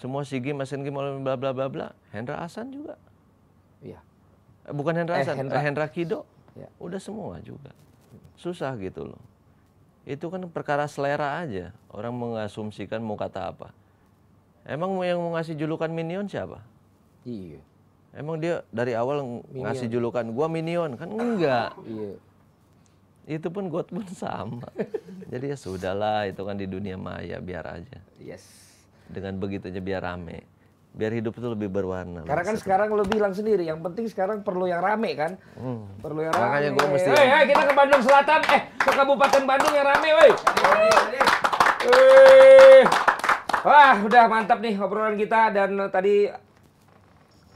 S2: semua Sigi, Mas Game, bla bla bla bla. Hendra Hasan juga. Iya. Eh, bukan Hendra eh, Hasan, eh, Hendra. Hendra Kido. Ya. Udah semua juga. Susah gitu loh. Itu kan perkara selera aja. Orang mengasumsikan mau kata apa. Emang yang mau ngasih julukan Minion siapa? Iya. Emang dia dari awal minion. ngasih julukan gua Minion kan enggak. Iya. Itu pun God pun sama. Jadi ya sudahlah itu kan di dunia maya biar aja. Yes dengan begitunya biar rame biar hidup itu lebih berwarna. Karena kan
S1: sekarang lo bilang sendiri, yang penting sekarang perlu yang rame kan,
S2: hmm. perlu yang rame. Makanya gue mesti. Hey, hey, kita ke Bandung Selatan, eh ke
S1: Kabupaten Bandung yang rame, woi. Wah, udah mantap nih obrolan kita dan tadi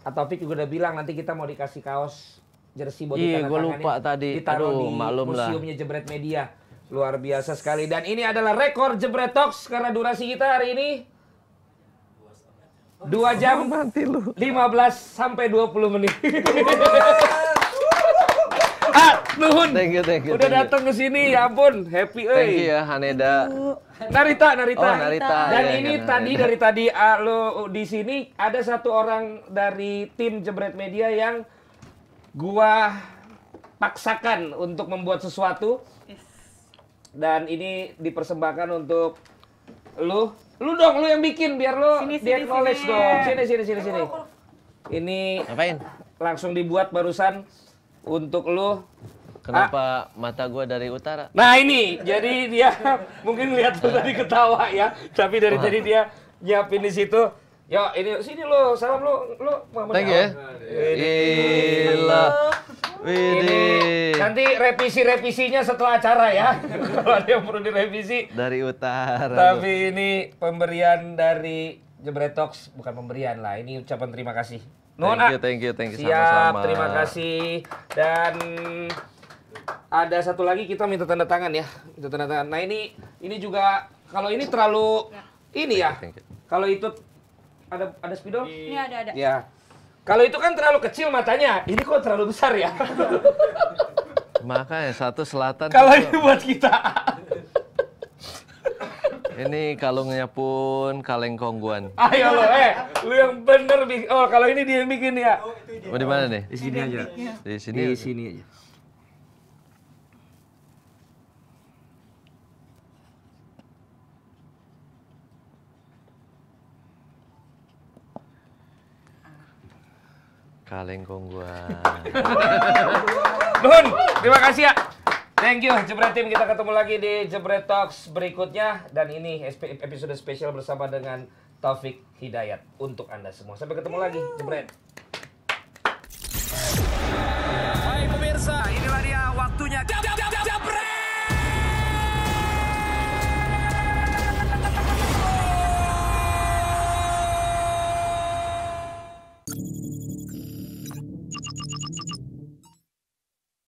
S1: Atopik juga udah bilang nanti kita mau dikasih kaos jersey buat Iya, gue lupa tadi. Aduh, di maklum museumnya lah. Museumnya Jebret Media. Luar biasa sekali. Dan ini adalah rekor Jebret Talks karena durasi kita hari ini Dua jam nanti lu. 15 sampai 20 menit.
S2: ah, Nuhun. Thank you, thank you. Udah
S1: datang ke sini, ya ampun. Happy euy. Thank you ya Haneda. Narita, Narita. Oh, Narita. Dan ya, ini ya, tadi dari tadi uh, lo di sini ada satu orang dari tim Jebret Media yang gua paksakan untuk membuat sesuatu. Dan ini dipersembahkan untuk lu Lu dong, lu yang bikin biar lu di acknowledge sini, dong. Sini sini sini sini. Ini ngapain? Langsung dibuat barusan untuk lu.
S2: Kenapa ah. mata gua dari utara? Nah, ini. Jadi dia
S1: mungkin lihat lu tadi ketawa ya, tapi dari tadi dia nyiapin di situ. Ya, ini sini lo, salam lo, lo Muhammad Thank you.
S2: Ya. Ilah. Ini
S1: Nanti revisi-revisinya setelah acara ya.
S2: Kalau ada yang perlu direvisi. Dari utara.
S1: Tapi ini pemberian dari Jebretox bukan pemberian lah. Ini ucapan terima kasih. Nona. thank ah. you, thank you, thank you. Siap, sama -sama. terima kasih. Dan ada satu lagi kita minta tanda tangan ya. Minta tanda tangan. Nah ini ini juga kalau ini terlalu nah. ini ya. Kalau itu ada ada spidol? Ini
S3: ada ada. Ya,
S1: kalau itu kan terlalu kecil matanya, ini kok terlalu besar ya?
S2: Makanya satu selatan. Kalau ini buat kita. ini kalungnya pun kaleng kongguan. Ayo ah, ya lo, eh,
S1: lu yang bener bikin. Oh, kalau ini dia yang bikin ya. Oh,
S2: oh, oh, di mana nih? Di sini aja. Di sini. Di sini aja. kaleng gua. Nuhun,
S1: terima kasih ya. Thank you Jebret Tim, kita ketemu lagi di Jebret Talks berikutnya dan ini episode spesial bersama dengan Taufik Hidayat untuk Anda semua. Sampai ketemu lagi Jebret. Hai pemirsa, inilah dia waktunya